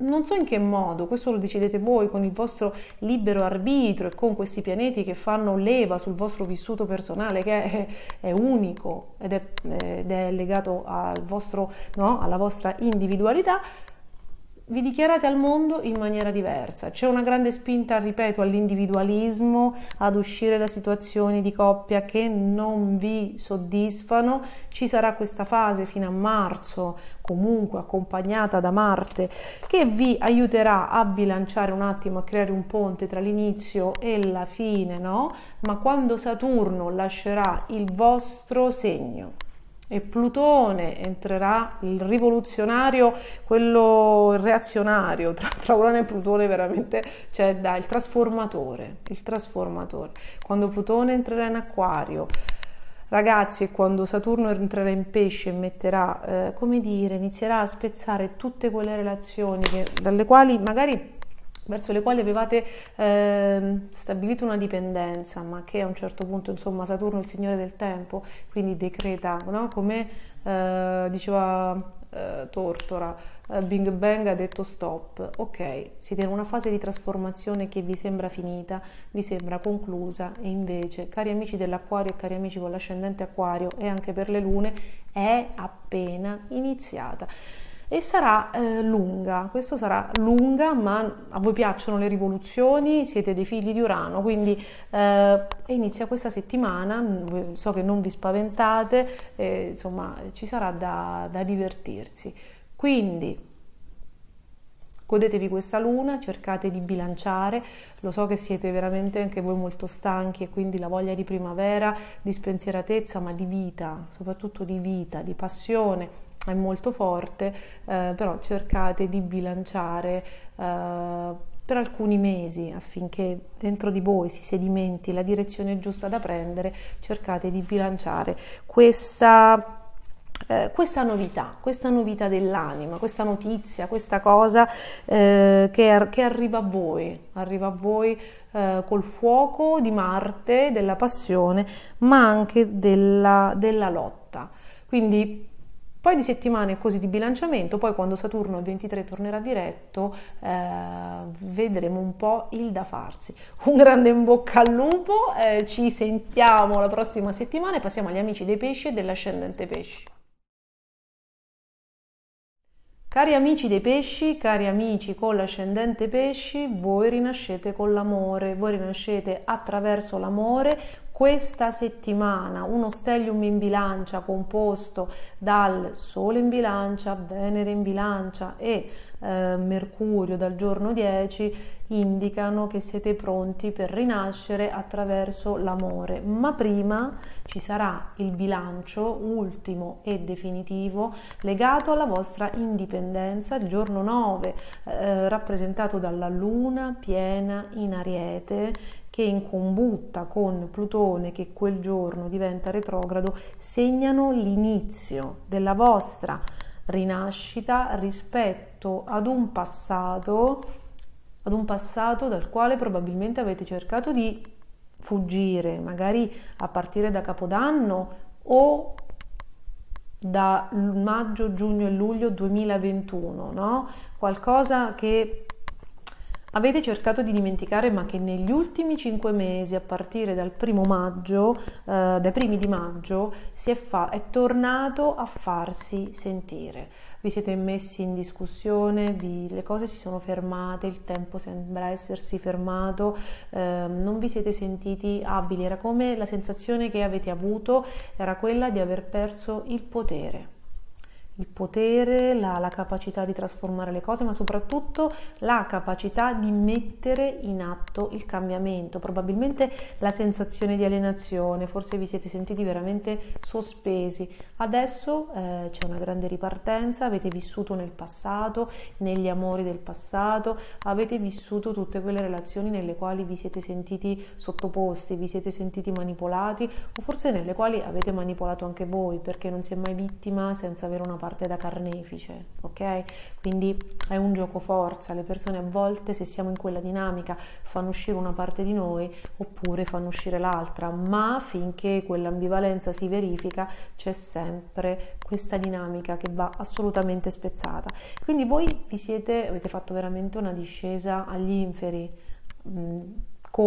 non so in che modo, questo lo decidete voi con il vostro libero arbitro e con questi pianeti che fanno leva sul vostro vissuto personale che è, è unico ed è, ed è, legato al vostro, no? alla vostra individualità, vi dichiarate al mondo in maniera diversa. C'è una grande spinta, ripeto, all'individualismo, ad uscire da situazioni di coppia che non vi soddisfano. Ci sarà questa fase fino a marzo, comunque accompagnata da Marte, che vi aiuterà a bilanciare un attimo, a creare un ponte tra l'inizio e la fine, no? Ma quando Saturno lascerà il vostro segno e Plutone entrerà il rivoluzionario, quello reazionario, tra, tra Urano e Plutone veramente c'è cioè, da, il trasformatore, il trasformatore. Quando Plutone entrerà in acquario, ragazzi, quando Saturno entrerà in pesce e metterà, eh, come dire, inizierà a spezzare tutte quelle relazioni che, dalle quali magari verso le quali avevate eh, stabilito una dipendenza, ma che a un certo punto, insomma, Saturno il Signore del Tempo, quindi decreta, no? come eh, diceva eh, Tortora, eh, Bing Bang ha detto stop, ok, siete in una fase di trasformazione che vi sembra finita, vi sembra conclusa e invece, cari amici dell'acquario e cari amici con l'ascendente acquario e anche per le lune, è appena iniziata e sarà eh, lunga. Questo sarà lunga, ma a voi piacciono le rivoluzioni, siete dei figli di Urano, quindi eh, inizia questa settimana, so che non vi spaventate, eh, insomma ci sarà da, da divertirsi. Quindi godetevi questa luna, cercate di bilanciare, lo so che siete veramente anche voi molto stanchi e quindi la voglia di primavera, di spensieratezza, ma di vita, soprattutto di vita, di passione, è molto forte, eh, però cercate di bilanciare eh, per alcuni mesi affinché dentro di voi si sedimenti la direzione giusta da prendere, cercate di bilanciare questa eh, questa novità, questa novità dell'anima, questa notizia, questa cosa eh, che, che, arriva a voi, arriva a voi eh, col fuoco di Marte, della passione, ma anche della, della lotta. Quindi poi di settimane così di bilanciamento, poi quando Saturno il 23 tornerà diretto, eh, vedremo un po' il da farsi. Un grande in bocca al lupo, eh, ci sentiamo la prossima settimana e passiamo agli amici dei pesci e dell'ascendente pesci. Cari amici dei pesci, cari amici con l'ascendente pesci, voi rinascete con l'amore, voi rinascete attraverso l'amore. Questa settimana uno stellium in bilancia composto dal Sole in bilancia, Venere in bilancia e eh, Mercurio dal giorno 10 indicano che siete pronti per rinascere attraverso l'amore, ma prima ci sarà il bilancio ultimo e definitivo legato alla vostra indipendenza il giorno 9, eh, rappresentato dalla luna piena in ariete che in combutta con Plutone che quel giorno diventa retrogrado segnano l'inizio della vostra rinascita rispetto rispetto ad un passato, ad un passato dal quale probabilmente avete cercato di fuggire, magari a partire da Capodanno o da maggio, giugno e luglio 2021, no? Qualcosa che avete cercato di dimenticare ma che negli ultimi cinque mesi, a partire dal primo maggio, eh, dai primi di maggio, si è, fa- è tornato a farsi sentire vi siete messi in discussione, vi, le cose si sono fermate, il tempo sembra essersi fermato, eh, non vi siete sentiti abili, era come la sensazione che avete avuto, era quella di aver perso il potere il potere, la, la, capacità di trasformare le cose, ma soprattutto la capacità di mettere in atto il cambiamento. Probabilmente la sensazione di alienazione, forse vi siete sentiti veramente sospesi. Adesso eh, c'è una grande ripartenza, avete vissuto nel passato, negli amori del passato, avete vissuto tutte quelle relazioni nelle quali vi siete sentiti sottoposti, vi siete sentiti manipolati o forse nelle quali avete manipolato anche voi perché non si è mai vittima senza avere una parola parte da carnefice, ok? Quindi è un gioco forza, le persone a volte se siamo in quella dinamica fanno uscire una parte di noi oppure fanno uscire l'altra, ma finché quell'ambivalenza si verifica c'è sempre questa dinamica che va assolutamente spezzata. Quindi voi vi siete, avete fatto veramente una discesa agli inferi. Mh,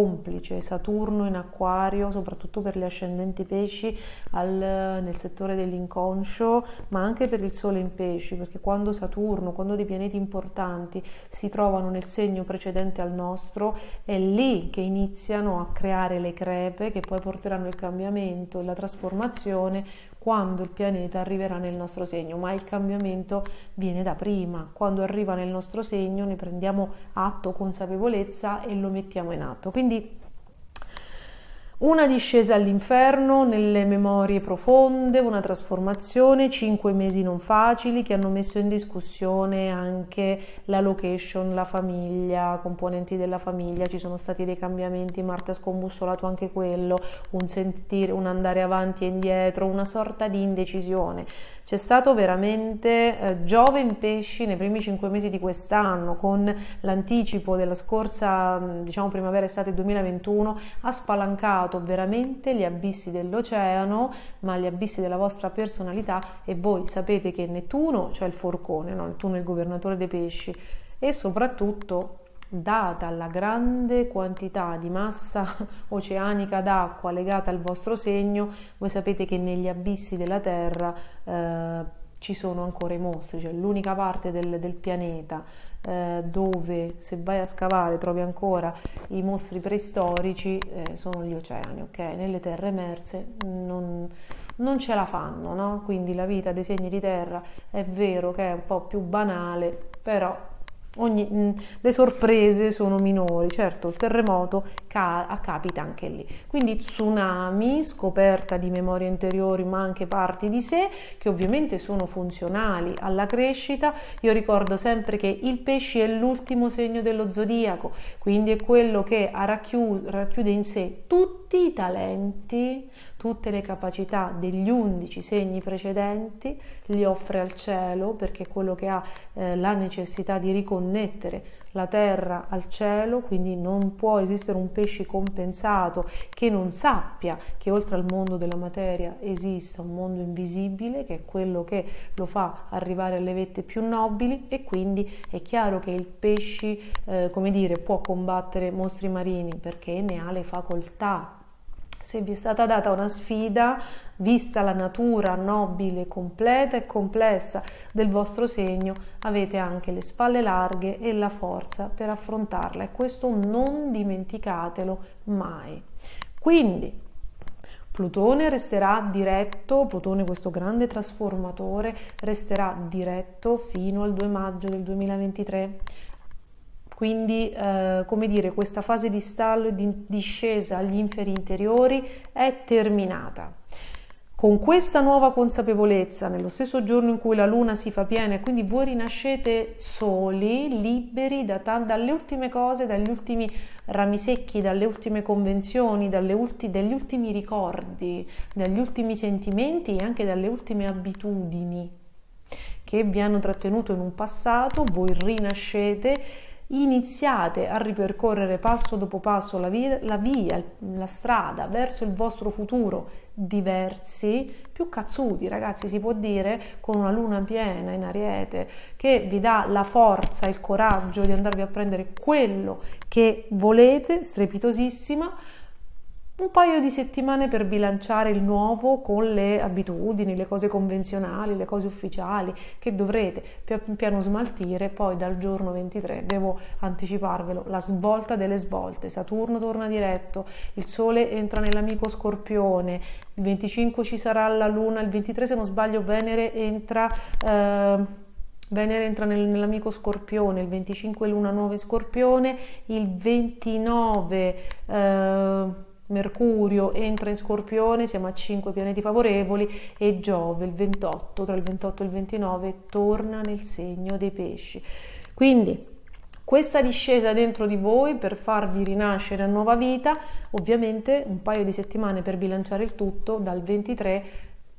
complice Saturno in acquario, soprattutto per gli ascendenti pesci al, nel settore dell'inconscio, ma anche per il Sole in pesci, perché quando Saturno, quando dei pianeti importanti si trovano nel segno precedente al nostro, è lì che iniziano a creare le crepe che poi porteranno il cambiamento e la trasformazione quando il pianeta arriverà nel nostro segno, ma il cambiamento viene da prima. Quando arriva nel nostro segno ne prendiamo atto, consapevolezza e lo mettiamo in atto. Quindi una discesa all'inferno nelle memorie profonde, una trasformazione, cinque mesi non facili che hanno messo in discussione anche la location, la famiglia, componenti della famiglia, ci sono stati dei cambiamenti, Marte ha scombussolato anche quello, un, sentire, un andare avanti e indietro, una sorta di indecisione. C'è stato veramente eh, Giove in pesci nei primi cinque mesi di quest'anno con l'anticipo della scorsa mm, diciamo primavera-estate 2021 ha spalancato sfiorate veramente gli abissi dell'oceano, ma gli abissi della vostra personalità e voi sapete che Nettuno, cioè il forcone, no? Nettuno è il governatore dei pesci e soprattutto data la grande quantità di massa oceanica d'acqua legata al vostro segno, voi sapete che negli abissi della Terra eh, ci sono ancora i mostri, cioè l'unica parte del, del pianeta eh, dove se vai a scavare trovi ancora i mostri preistorici eh, sono gli oceani, ok? Nelle terre emerse non, non ce la fanno, no? Quindi la vita dei segni di terra è vero che è un po' più banale, però Ogni, mh, mm, le sorprese sono minori, certo il terremoto ca- capita anche lì. Quindi tsunami, scoperta di memorie interiori ma anche parti di sé che ovviamente sono funzionali alla crescita. Io ricordo sempre che il pesce è l'ultimo segno dello zodiaco, quindi è quello che racchiude in sé tutti i talenti, tutte le capacità degli undici segni precedenti, li offre al cielo perché è quello che ha eh, la necessità di riconnettere la terra al cielo, quindi non può esistere un pesce compensato che non sappia che oltre al mondo della materia esista un mondo invisibile che è quello che lo fa arrivare alle vette più nobili e quindi è chiaro che il pesce, eh, come dire, può combattere mostri marini perché ne ha le facoltà se vi è stata data una sfida, vista la natura nobile, completa e complessa del vostro segno, avete anche le spalle larghe e la forza per affrontarla e questo non dimenticatelo mai. Quindi Plutone resterà diretto, Plutone questo grande trasformatore resterà diretto fino al 2 maggio del 2023 quindi, eh, come dire, questa fase di stallo e di discesa agli inferi interiori è terminata. Con questa nuova consapevolezza, nello stesso giorno in cui la luna si fa piena e quindi voi rinascete soli, liberi da t- dalle ultime cose, dagli ultimi rami secchi, dalle ultime convenzioni, dalle ulti- dagli ultimi ricordi, dagli ultimi sentimenti e anche dalle ultime abitudini che vi hanno trattenuto in un passato, voi rinascete iniziate a ripercorrere passo dopo passo la via, la, via, la strada verso il vostro futuro diversi, più cazzuti ragazzi si può dire, con una luna piena in ariete che vi dà la forza, il coraggio di andarvi a prendere quello che volete, strepitosissima, un paio di settimane per bilanciare il nuovo con le abitudini, le cose convenzionali, le cose ufficiali che dovrete pian piano smaltire, poi dal giorno 23 devo anticiparvelo, la svolta delle svolte, Saturno torna diretto, il Sole entra nell'amico Scorpione, il 25 ci sarà la Luna, il 23 se non sbaglio Venere entra... Eh, Venere entra nel, nell'amico Scorpione, il 25 Luna 9 Scorpione, il 29 eh, Mercurio entra in Scorpione, siamo a 5 pianeti favorevoli e Giove il 28, tra il 28 e il 29 torna nel segno dei pesci. Quindi questa discesa dentro di voi per farvi rinascere a nuova vita, ovviamente un paio di settimane per bilanciare il tutto dal 23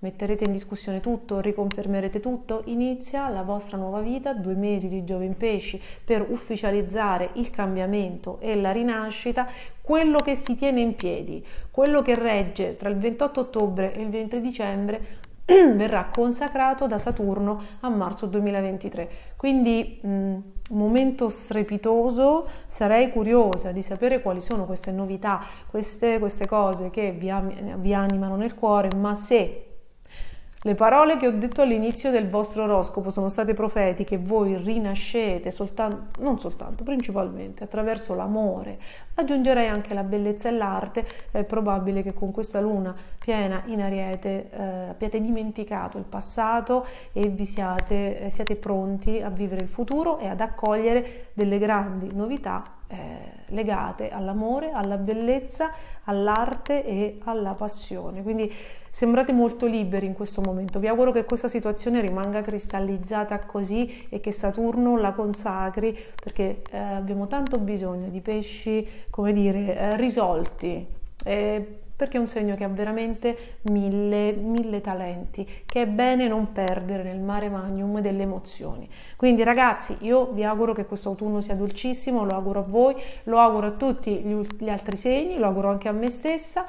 Metterete in discussione tutto, riconfermerete tutto, inizia la vostra nuova vita, due mesi di Giove in pesci per ufficializzare il cambiamento e la rinascita, quello che si tiene in piedi, quello che regge tra il 28 ottobre e il 23 dicembre verrà consacrato da Saturno a marzo 2023. Quindi mh, mm, momento strepitoso, sarei curiosa di sapere quali sono queste novità, queste, queste cose che vi, vi animano nel cuore, ma se le parole che ho detto all'inizio del vostro oroscopo sono state profetiche, voi rinascete soltanto, non soltanto, principalmente attraverso l'amore. Aggiungerei anche la bellezza e l'arte, è probabile che con questa luna piena in ariete eh, abbiate dimenticato il passato e vi siate, eh, siate pronti a vivere il futuro e ad accogliere delle grandi novità eh, legate all'amore, alla bellezza, all'arte e alla passione. Quindi sembrate molto liberi in questo momento. Vi auguro che questa situazione rimanga cristallizzata così e che Saturno la consacri perché eh, abbiamo tanto bisogno di pesci, come dire, eh, risolti. Eh, perché è un segno che ha veramente mille, mille talenti, che è bene non perdere nel mare magnum delle emozioni. Quindi ragazzi, io vi auguro che questo autunno sia dolcissimo, lo auguro a voi, lo auguro a tutti gli, gli altri segni, lo auguro anche a me stessa.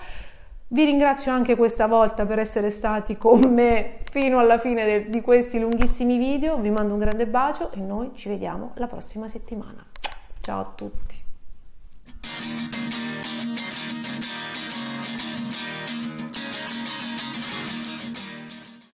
Vi ringrazio anche questa volta per essere stati con me fino alla fine de, di questi lunghissimi video, vi mando un grande bacio e noi ci vediamo la prossima settimana. Ciao a tutti!